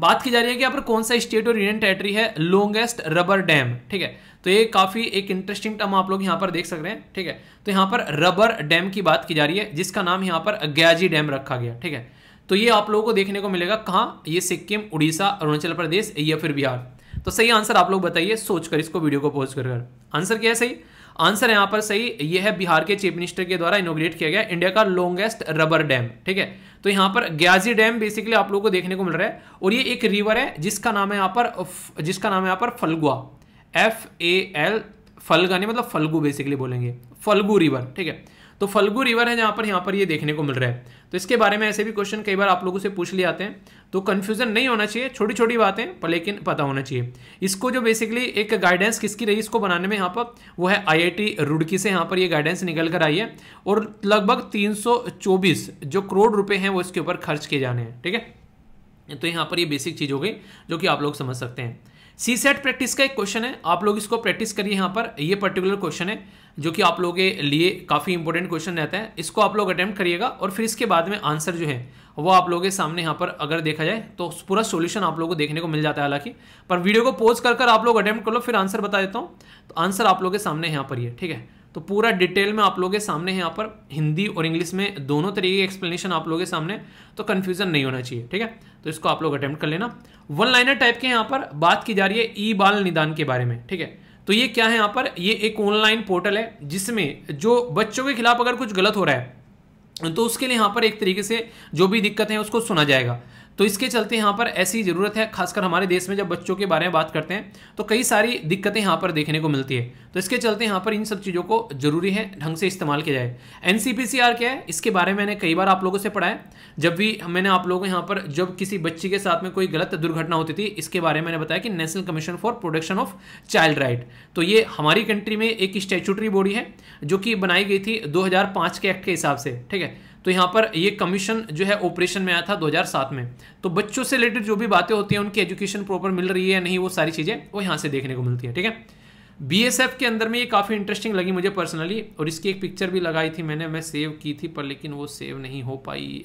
बात की जा रही है कि यहाँ पर कौन सा स्टेट और यूनियन टेरेटरी है लॉन्गेस्ट रबर डैम ठीक है तो ये काफ़ी एक इंटरेस्टिंग टर्म आप लोग यहाँ पर देख सक रहे हैं ठीक है तो यहाँ पर रबर डैम की बात की जा रही है जिसका नाम यहाँ पर गैजी डैम रखा गया ठीक है तो ये आप लोगों को देखने को मिलेगा कहाँ ये सिक्किम उड़ीसा अरुणाचल प्रदेश या फिर बिहार तो सही आंसर आप लोग बताइए सोचकर इसको वीडियो को पोस्ट कर आंसर क्या है सही आंसर यहां पर सही यह है बिहार के चीफ मिनिस्टर के द्वारा इनोग्रेट किया गया इंडिया का लॉन्गेस्ट रबर डैम ठीक है तो यहां पर ग्याजी डैम बेसिकली आप लोगों को देखने को मिल रहा है और ये एक रिवर है जिसका नाम है यहां पर जिसका नाम है यहां पर फलगुआ एफ ए एल फलगा नहीं मतलब फलगू बेसिकली बोलेंगे फलगू रिवर ठीक है तो फल्गू रिवर है जहाँ पर यहाँ पर ये देखने को मिल रहा है तो इसके बारे में ऐसे भी क्वेश्चन कई बार आप लोगों से पूछ लिए आते हैं तो कन्फ्यूजन नहीं होना चाहिए छोटी छोटी बातें पर लेकिन पता होना चाहिए इसको जो बेसिकली एक गाइडेंस किसकी रही इसको बनाने में यहाँ पर वो है आईआईटी रुड़की से यहाँ पर ये गाइडेंस निकल कर आई है और लगभग 324 जो करोड़ रुपए हैं वो इसके ऊपर खर्च किए जाने हैं ठीक है तो यहाँ पर ये बेसिक चीज़ हो गई जो कि आप लोग समझ सकते हैं सी सेट प्रैक्टिस का एक क्वेश्चन है आप लोग इसको प्रैक्टिस करिए यहाँ पर ये पर्टिकुलर क्वेश्चन है जो कि आप लोगों के लिए काफ़ी इंपॉर्टेंट क्वेश्चन रहता है इसको आप लोग अटैम्प्ट करिएगा और फिर इसके बाद में आंसर जो है वो आप लोगों के सामने यहाँ पर अगर देखा जाए तो पूरा सोल्यूशन आप लोगों को देखने को मिल जाता है हालांकि पर वीडियो को पोज कर कर आप लोग अटैम्प्ट कर लो फिर आंसर बता देता हूँ तो आंसर आप लोगों के सामने यहाँ पर ही है ठीक है तो पूरा डिटेल में आप लोगों के सामने यहाँ पर हिंदी और इंग्लिश में दोनों तरीके की एक्सप्लेनेशन आप लोगों के सामने तो कन्फ्यूजन नहीं होना चाहिए ठीक है तो इसको आप लोग अटैम्प्ट कर लेना वन लाइनर टाइप के यहाँ पर बात की जा रही है ई बाल निदान के बारे में ठीक है तो ये क्या है यहाँ पर ये एक ऑनलाइन पोर्टल है जिसमें जो बच्चों के खिलाफ अगर कुछ गलत हो रहा है तो उसके लिए यहाँ पर एक तरीके से जो भी दिक्कत है उसको सुना जाएगा तो इसके चलते यहाँ पर ऐसी ज़रूरत है खासकर हमारे देश में जब बच्चों के बारे में बात करते हैं तो कई सारी दिक्कतें यहाँ पर देखने को मिलती है तो इसके चलते यहाँ पर इन सब चीज़ों को ज़रूरी है ढंग से इस्तेमाल किया जाए एन क्या है इसके बारे में मैंने कई बार आप लोगों से पढ़ा है जब भी मैंने आप लोगों को यहाँ पर जब किसी बच्ची के साथ में कोई गलत दुर्घटना होती थी इसके बारे में मैंने बताया कि national commission for protection of child right तो ये हमारी कंट्री में एक स्टेचुटरी बॉडी है जो कि बनाई गई थी दो के एक्ट के हिसाब से ठीक है तो यहाँ पर ये कमीशन जो है ऑपरेशन में आया था 2007 में तो बच्चों से रिलेटेड जो भी बातें होती हैं उनकी एजुकेशन प्रॉपर मिल रही है या नहीं वो सारी चीज़ें वो यहाँ से देखने को मिलती है ठीक है बीएसएफ के अंदर में ये काफ़ी इंटरेस्टिंग लगी मुझे पर्सनली और इसकी एक पिक्चर भी लगाई थी मैंने मैं सेव की थी पर लेकिन वो सेव नहीं हो पाई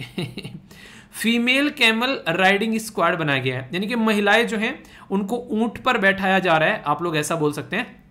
फीमेल कैमल राइडिंग स्क्वाड बनाया गया है यानी कि महिलाएं जो हैं उनको ऊंट पर बैठाया जा रहा है आप लोग ऐसा बोल सकते हैं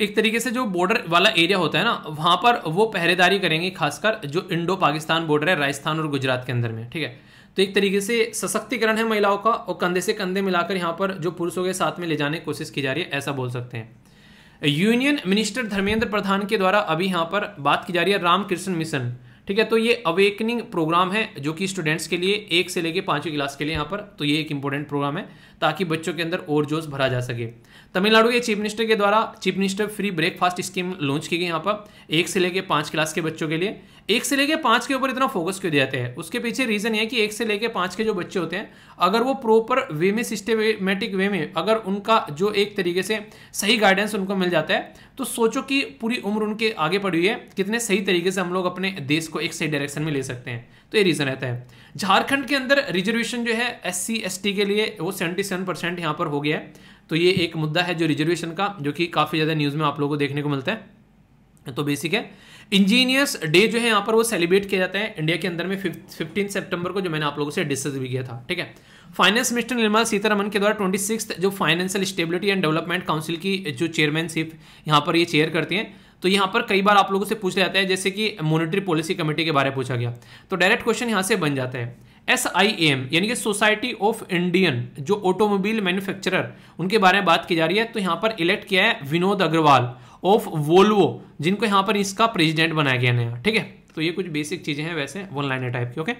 एक तरीके से जो बॉर्डर वाला एरिया होता है ना वहाँ पर वो पहरेदारी करेंगे खासकर जो इंडो पाकिस्तान बॉर्डर है राजस्थान और गुजरात के अंदर में ठीक है तो एक तरीके से सशक्तिकरण है महिलाओं का और कंधे से कंधे मिलाकर यहाँ पर जो पुरुषों के साथ में ले जाने की कोशिश की जा रही है ऐसा बोल सकते हैं यूनियन मिनिस्टर धर्मेंद्र प्रधान के द्वारा अभी यहाँ पर बात की जा रही है रामकृष्ण मिशन ठीक है तो ये अवेकनिंग प्रोग्राम है जो कि स्टूडेंट्स के लिए एक से लेके पाँचवीं क्लास के लिए यहाँ पर तो ये एक इंपॉर्टेंट प्रोग्राम है ताकि बच्चों के अंदर और जोश भरा जा सके तमिलनाडु के चीफ मिनिस्टर के द्वारा chief minister free breakfast scheme launch की गई यहाँ पर एक से लेके पाँच क्लास के बच्चों के लिए एक से लेके पाँच के ऊपर इतना फोकस क्यों दिया जाता है उसके पीछे रीज़न है कि एक से लेके पाँच के जो बच्चे होते हैं अगर वो प्रॉपर वे में सिस्टमेटिक वे में अगर उनका जो एक तरीके से सही गाइडेंस उनको मिल जाता है तो सोचो कि पूरी उम्र उनके आगे पड़ी हुई है कितने सही तरीके से हम लोग अपने देश को एक सही डायरेक्शन में ले सकते हैं तो ये रीज़न रहता है झारखंड के अंदर रिजर्वेशन जो है एस सी के लिए वो सेवेंटी सेवन परसेंट यहाँ पर हो गया है तो ये एक मुद्दा है जो रिजर्वेशन का जो कि काफ़ी ज़्यादा न्यूज़ में आप लोगों को देखने को मिलता है तो बेसिक है इंजीनियर्स डे जो है यहाँ पर वो सेलिब्रेट किया जाता है इंडिया के अंदर में फिफ्टीन सितंबर को जो मैंने आप लोगों से डिस्कस भी किया था ठीक है फाइनेंस मिनिस्टर निर्मला सीतारमन के द्वारा ट्वेंटी सिक्स जो financial stability and development council की जो चेयरमैनशिप यहाँ पर ये चेयर करती हैं तो यहाँ पर कई बार आप लोगों से पूछा जाता है जैसे कि मॉनेटरी पॉलिसी कमेटी के बारे में पूछा गया तो डायरेक्ट क्वेश्चन यहाँ से बन जाता है एस आई एम यानी कि सोसाइटी ऑफ इंडियन जो ऑटोमोबाइल मैन्युफैक्चरर उनके बारे में बात की जा रही है तो यहाँ पर इलेक्ट किया है विनोद अग्रवाल ऑफ वोल्वो जिनको यहाँ पर इसका प्रेसिडेंट बनाया गया नया ठीक है तो ये कुछ बेसिक चीज़ें हैं वैसे वन लाइनर टाइप की ओके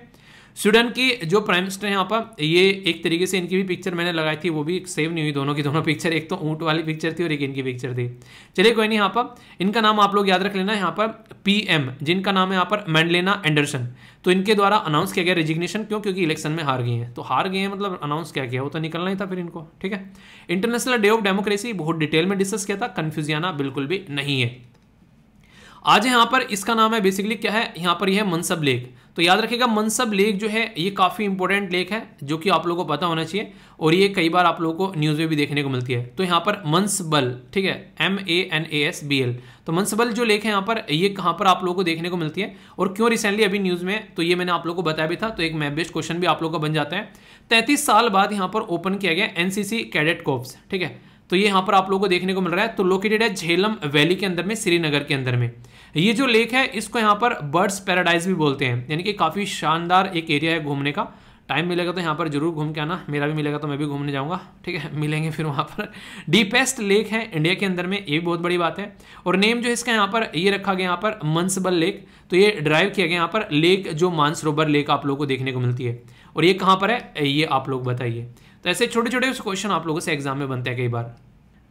स्वीडन की जो प्राइम मिनिस्टर है यहाँ पर ये एक तरीके से इनकी भी पिक्चर मैंने लगाई थी वो भी सेव नहीं हुई दोनों की दोनों पिक्चर एक तो ऊँट वाली पिक्चर थी और एक इनकी पिक्चर थी चलिए कोई नहीं यहाँ पर इनका नाम आप लोग याद रख लेना यहाँ पर पी जिनका नाम है यहाँ पर मैंडलेना एंडरसन तो इनके द्वारा अनाउंस किया गया रेजिग्नेशन क्यों क्योंकि इलेक्शन में हार गए हैं तो हार गए हैं मतलब अनाउंस क्या किया वो तो निकलना ही था फिर इनको ठीक है इंटरनेशनल डे ऑफ डेमोक्रेसी बहुत डिटेल में डिस्कस किया था कन्फ्यूजियाना बिल्कुल भी नहीं है आज यहाँ पर इसका नाम है बेसिकली क्या है यहाँ पर यह है मनसब लेक तो याद रखिएगा मनसब लेक जो है ये काफ़ी इंपॉर्टेंट लेक है जो कि आप लोगों को पता होना चाहिए और ये कई बार आप लोगों को न्यूज़ में भी देखने को मिलती है तो यहाँ पर मनसबल ठीक है M A N A S B L तो मनसबल जो लेक है यहाँ पर ये कहाँ पर आप लोगों को देखने को मिलती है और क्यों रिसेंटली अभी न्यूज़ में तो ये मैंने आप लोगों को बताया भी था तो एक मैप बेस्ड क्वेश्चन भी आप लोगों का बन जाता है तैतीस साल बाद यहाँ पर ओपन किया गया एनसीसी कैडेट कोप्स ठीक है तो ये यहाँ पर आप लोगों को देखने को मिल रहा है तो लोकेटेड है झेलम वैली के अंदर में श्रीनगर के अंदर में ये जो लेक है इसको यहाँ पर बर्ड्स पैराडाइज भी बोलते हैं यानी कि काफ़ी शानदार एक एरिया है घूमने का टाइम मिलेगा तो यहाँ पर जरूर घूम के आना मेरा भी मिलेगा तो मैं भी घूमने जाऊँगा ठीक है मिलेंगे फिर वहाँ पर डीपेस्ट लेक है इंडिया के अंदर में ये बहुत बड़ी बात है और नेम जो है इसका यहाँ पर ये रखा गया यहाँ पर मंसबल लेक तो ये ड्राइव किया गया यहाँ पर लेक जो मानसरोवर लेक आप लोगों को देखने को मिलती है और ये कहाँ पर है ये आप लोग बताइए तो ऐसे छोटे छोटे क्वेश्चन आप लोगों से एग्जाम में बनते हैं कई बार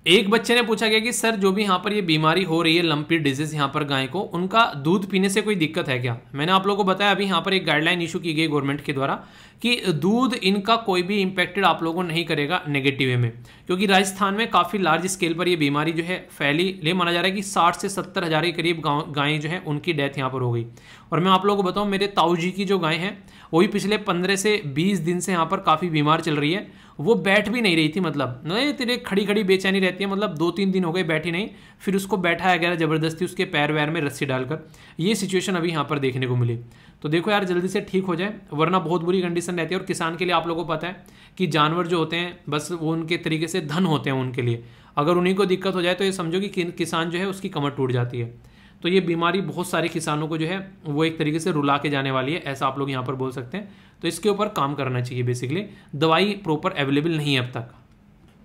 एक बच्चे ने पूछा गया कि सर जो भी यहाँ पर ये बीमारी हो रही है लंपी डिजीज यहाँ पर गाय को उनका दूध पीने से कोई दिक्कत है क्या मैंने आप लोगों को बताया अभी यहाँ पर एक गाइडलाइन इशू की गई गवर्नमेंट के द्वारा कि दूध इनका कोई भी इम्पेक्टेड आप लोगों को नहीं करेगा नेगेटिव वे में क्योंकि राजस्थान में काफ़ी लार्ज स्केल पर यह बीमारी जो है फैली ले माना जा रहा है कि साठ से सत्तर हज़ार के करीब गाँव जो है उनकी डेथ यहाँ पर हो गई और मैं आप लोगों को बताऊँ मेरे ताऊ जी की जो गाय हैं वो भी पिछले पंद्रह से बीस दिन से यहाँ पर काफ़ी बीमार चल रही है वो बैठ भी नहीं रही थी मतलब नहीं तेरे खड़ी खड़ी बेचैनी रहती है मतलब दो तीन दिन हो गए बैठी नहीं फिर उसको बैठाया गया ज़बरदस्ती उसके पैर वैर में रस्सी डालकर ये सिचुएशन अभी यहाँ पर देखने को मिली तो देखो यार जल्दी से ठीक हो जाए वरना बहुत बुरी कंडीशन रहती है और किसान के लिए आप लोगों को पता है कि जानवर जो होते हैं बस वो उनके तरीके से धन होते हैं उनके लिए अगर उन्हीं को दिक्कत हो जाए तो ये समझो कि किसान जो है उसकी कमर टूट जाती है तो ये बीमारी बहुत सारे किसानों को जो है वो एक तरीके से रुला के जाने वाली है ऐसा आप लोग यहाँ पर बोल सकते हैं तो इसके ऊपर काम करना चाहिए बेसिकली दवाई प्रॉपर अवेलेबल नहीं है अब तक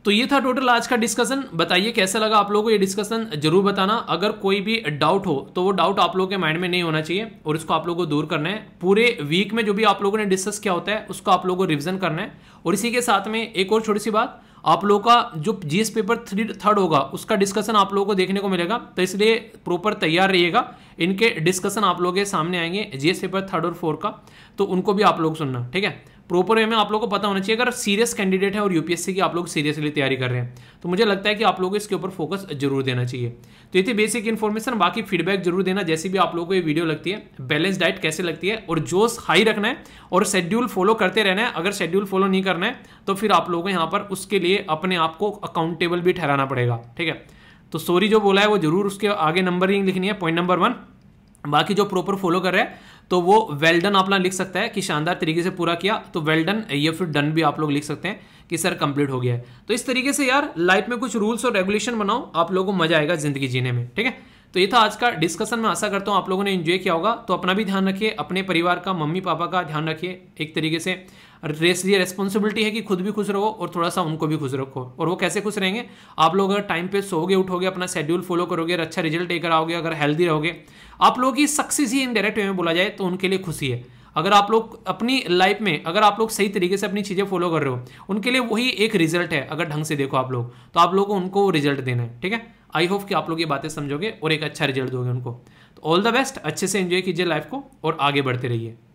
तो ये था टोटल आज का डिस्कशन बताइए कैसा लगा आप लोगों को ये डिस्कशन जरूर बताना अगर कोई भी डाउट हो तो वो डाउट आप लोगों के माइंड में नहीं होना चाहिए और इसको आप लोगों को दूर करना है पूरे वीक में जो भी आप लोगों ने डिस्कस किया होता है उसको आप लोगों को रिविजन करना है और इसी के साथ में एक और छोटी सी बात आप लोगों का जो जीएस पेपर थ्री थर्ड होगा उसका डिस्कशन आप लोगों को देखने को मिलेगा तो इसलिए प्रॉपर तैयार रहिएगा इनके डिस्कशन आप लोगों के सामने आएंगे जीएस पेपर थर्ड और फोर का तो उनको भी आप लोग सुनना ठीक है प्रॉपर वे में आप लोगों को पता होना चाहिए अगर सीरियस कैंडिडेट है और यूपीएससी की आप लोग सीरियसली तैयारी कर रहे हैं तो मुझे लगता है कि आप लोग को इसके ऊपर फोकस जरूर देना चाहिए तो ये थी बेसिक इन्फॉर्मेशन बाकी फीडबैक जरूर देना जैसे भी आप लोगों को ये वीडियो लगती है बैलेंस डाइट कैसे लगती है और जोश हाई रखना है और शेड्यूल फॉलो करते रहना है अगर शेड्यूल फॉलो नहीं करना है तो फिर आप लोगों को यहाँ पर उसके लिए अपने आप को अकाउंटेबल भी ठहराना पड़ेगा ठीक है तो सॉरी जो बोला है वो जरूर उसके आगे नंबरिंग लिखनी है पॉइंट नंबर वन बाकी जो प्रॉपर फॉलो कर रहे हैं तो वो वेल्डन well आप लिख सकता है कि शानदार तरीके से पूरा किया तो वेल्डन well या फिर डन भी आप लोग लिख सकते हैं कि सर कंप्लीट हो गया है तो इस तरीके से यार लाइफ में कुछ रूल्स और रेगुलेशन बनाओ आप लोगों को मजा आएगा जिंदगी जीने में ठीक है तो ये था आज का डिस्कशन मैं आशा करता हूँ आप लोगों ने इन्जॉय किया होगा तो अपना भी ध्यान रखिए अपने परिवार का मम्मी पापा का ध्यान रखिए एक तरीके से रेस ये रेस्पॉन्सिबिलिटी है कि खुद भी खुश रहो और थोड़ा सा उनको भी खुश रखो और वो कैसे खुश रहेंगे आप लोग अगर टाइम पे सोओगे उठोगे अपना शेड्यूल फॉलो करोगे और अच्छा रिजल्ट लेकर आओगे अगर हेल्दी रहोगे आप लोगों की सक्सेस ही इनडायरेक्ट वे में बोला जाए तो उनके लिए खुशी है अगर आप लोग अपनी लाइफ में अगर आप लोग सही तरीके से अपनी चीज़ें फॉलो कर रहे हो उनके लिए वही एक रिजल्ट है अगर ढंग से देखो आप लोग तो आप लोगों को उनको रिजल्ट देना है ठीक है आई होप कि आप लोग ये बातें समझोगे और एक अच्छा रिजल्ट दोगे उनको तो ऑल द बेस्ट अच्छे से एंजॉय कीजिए लाइफ को और आगे बढ़ते रहिए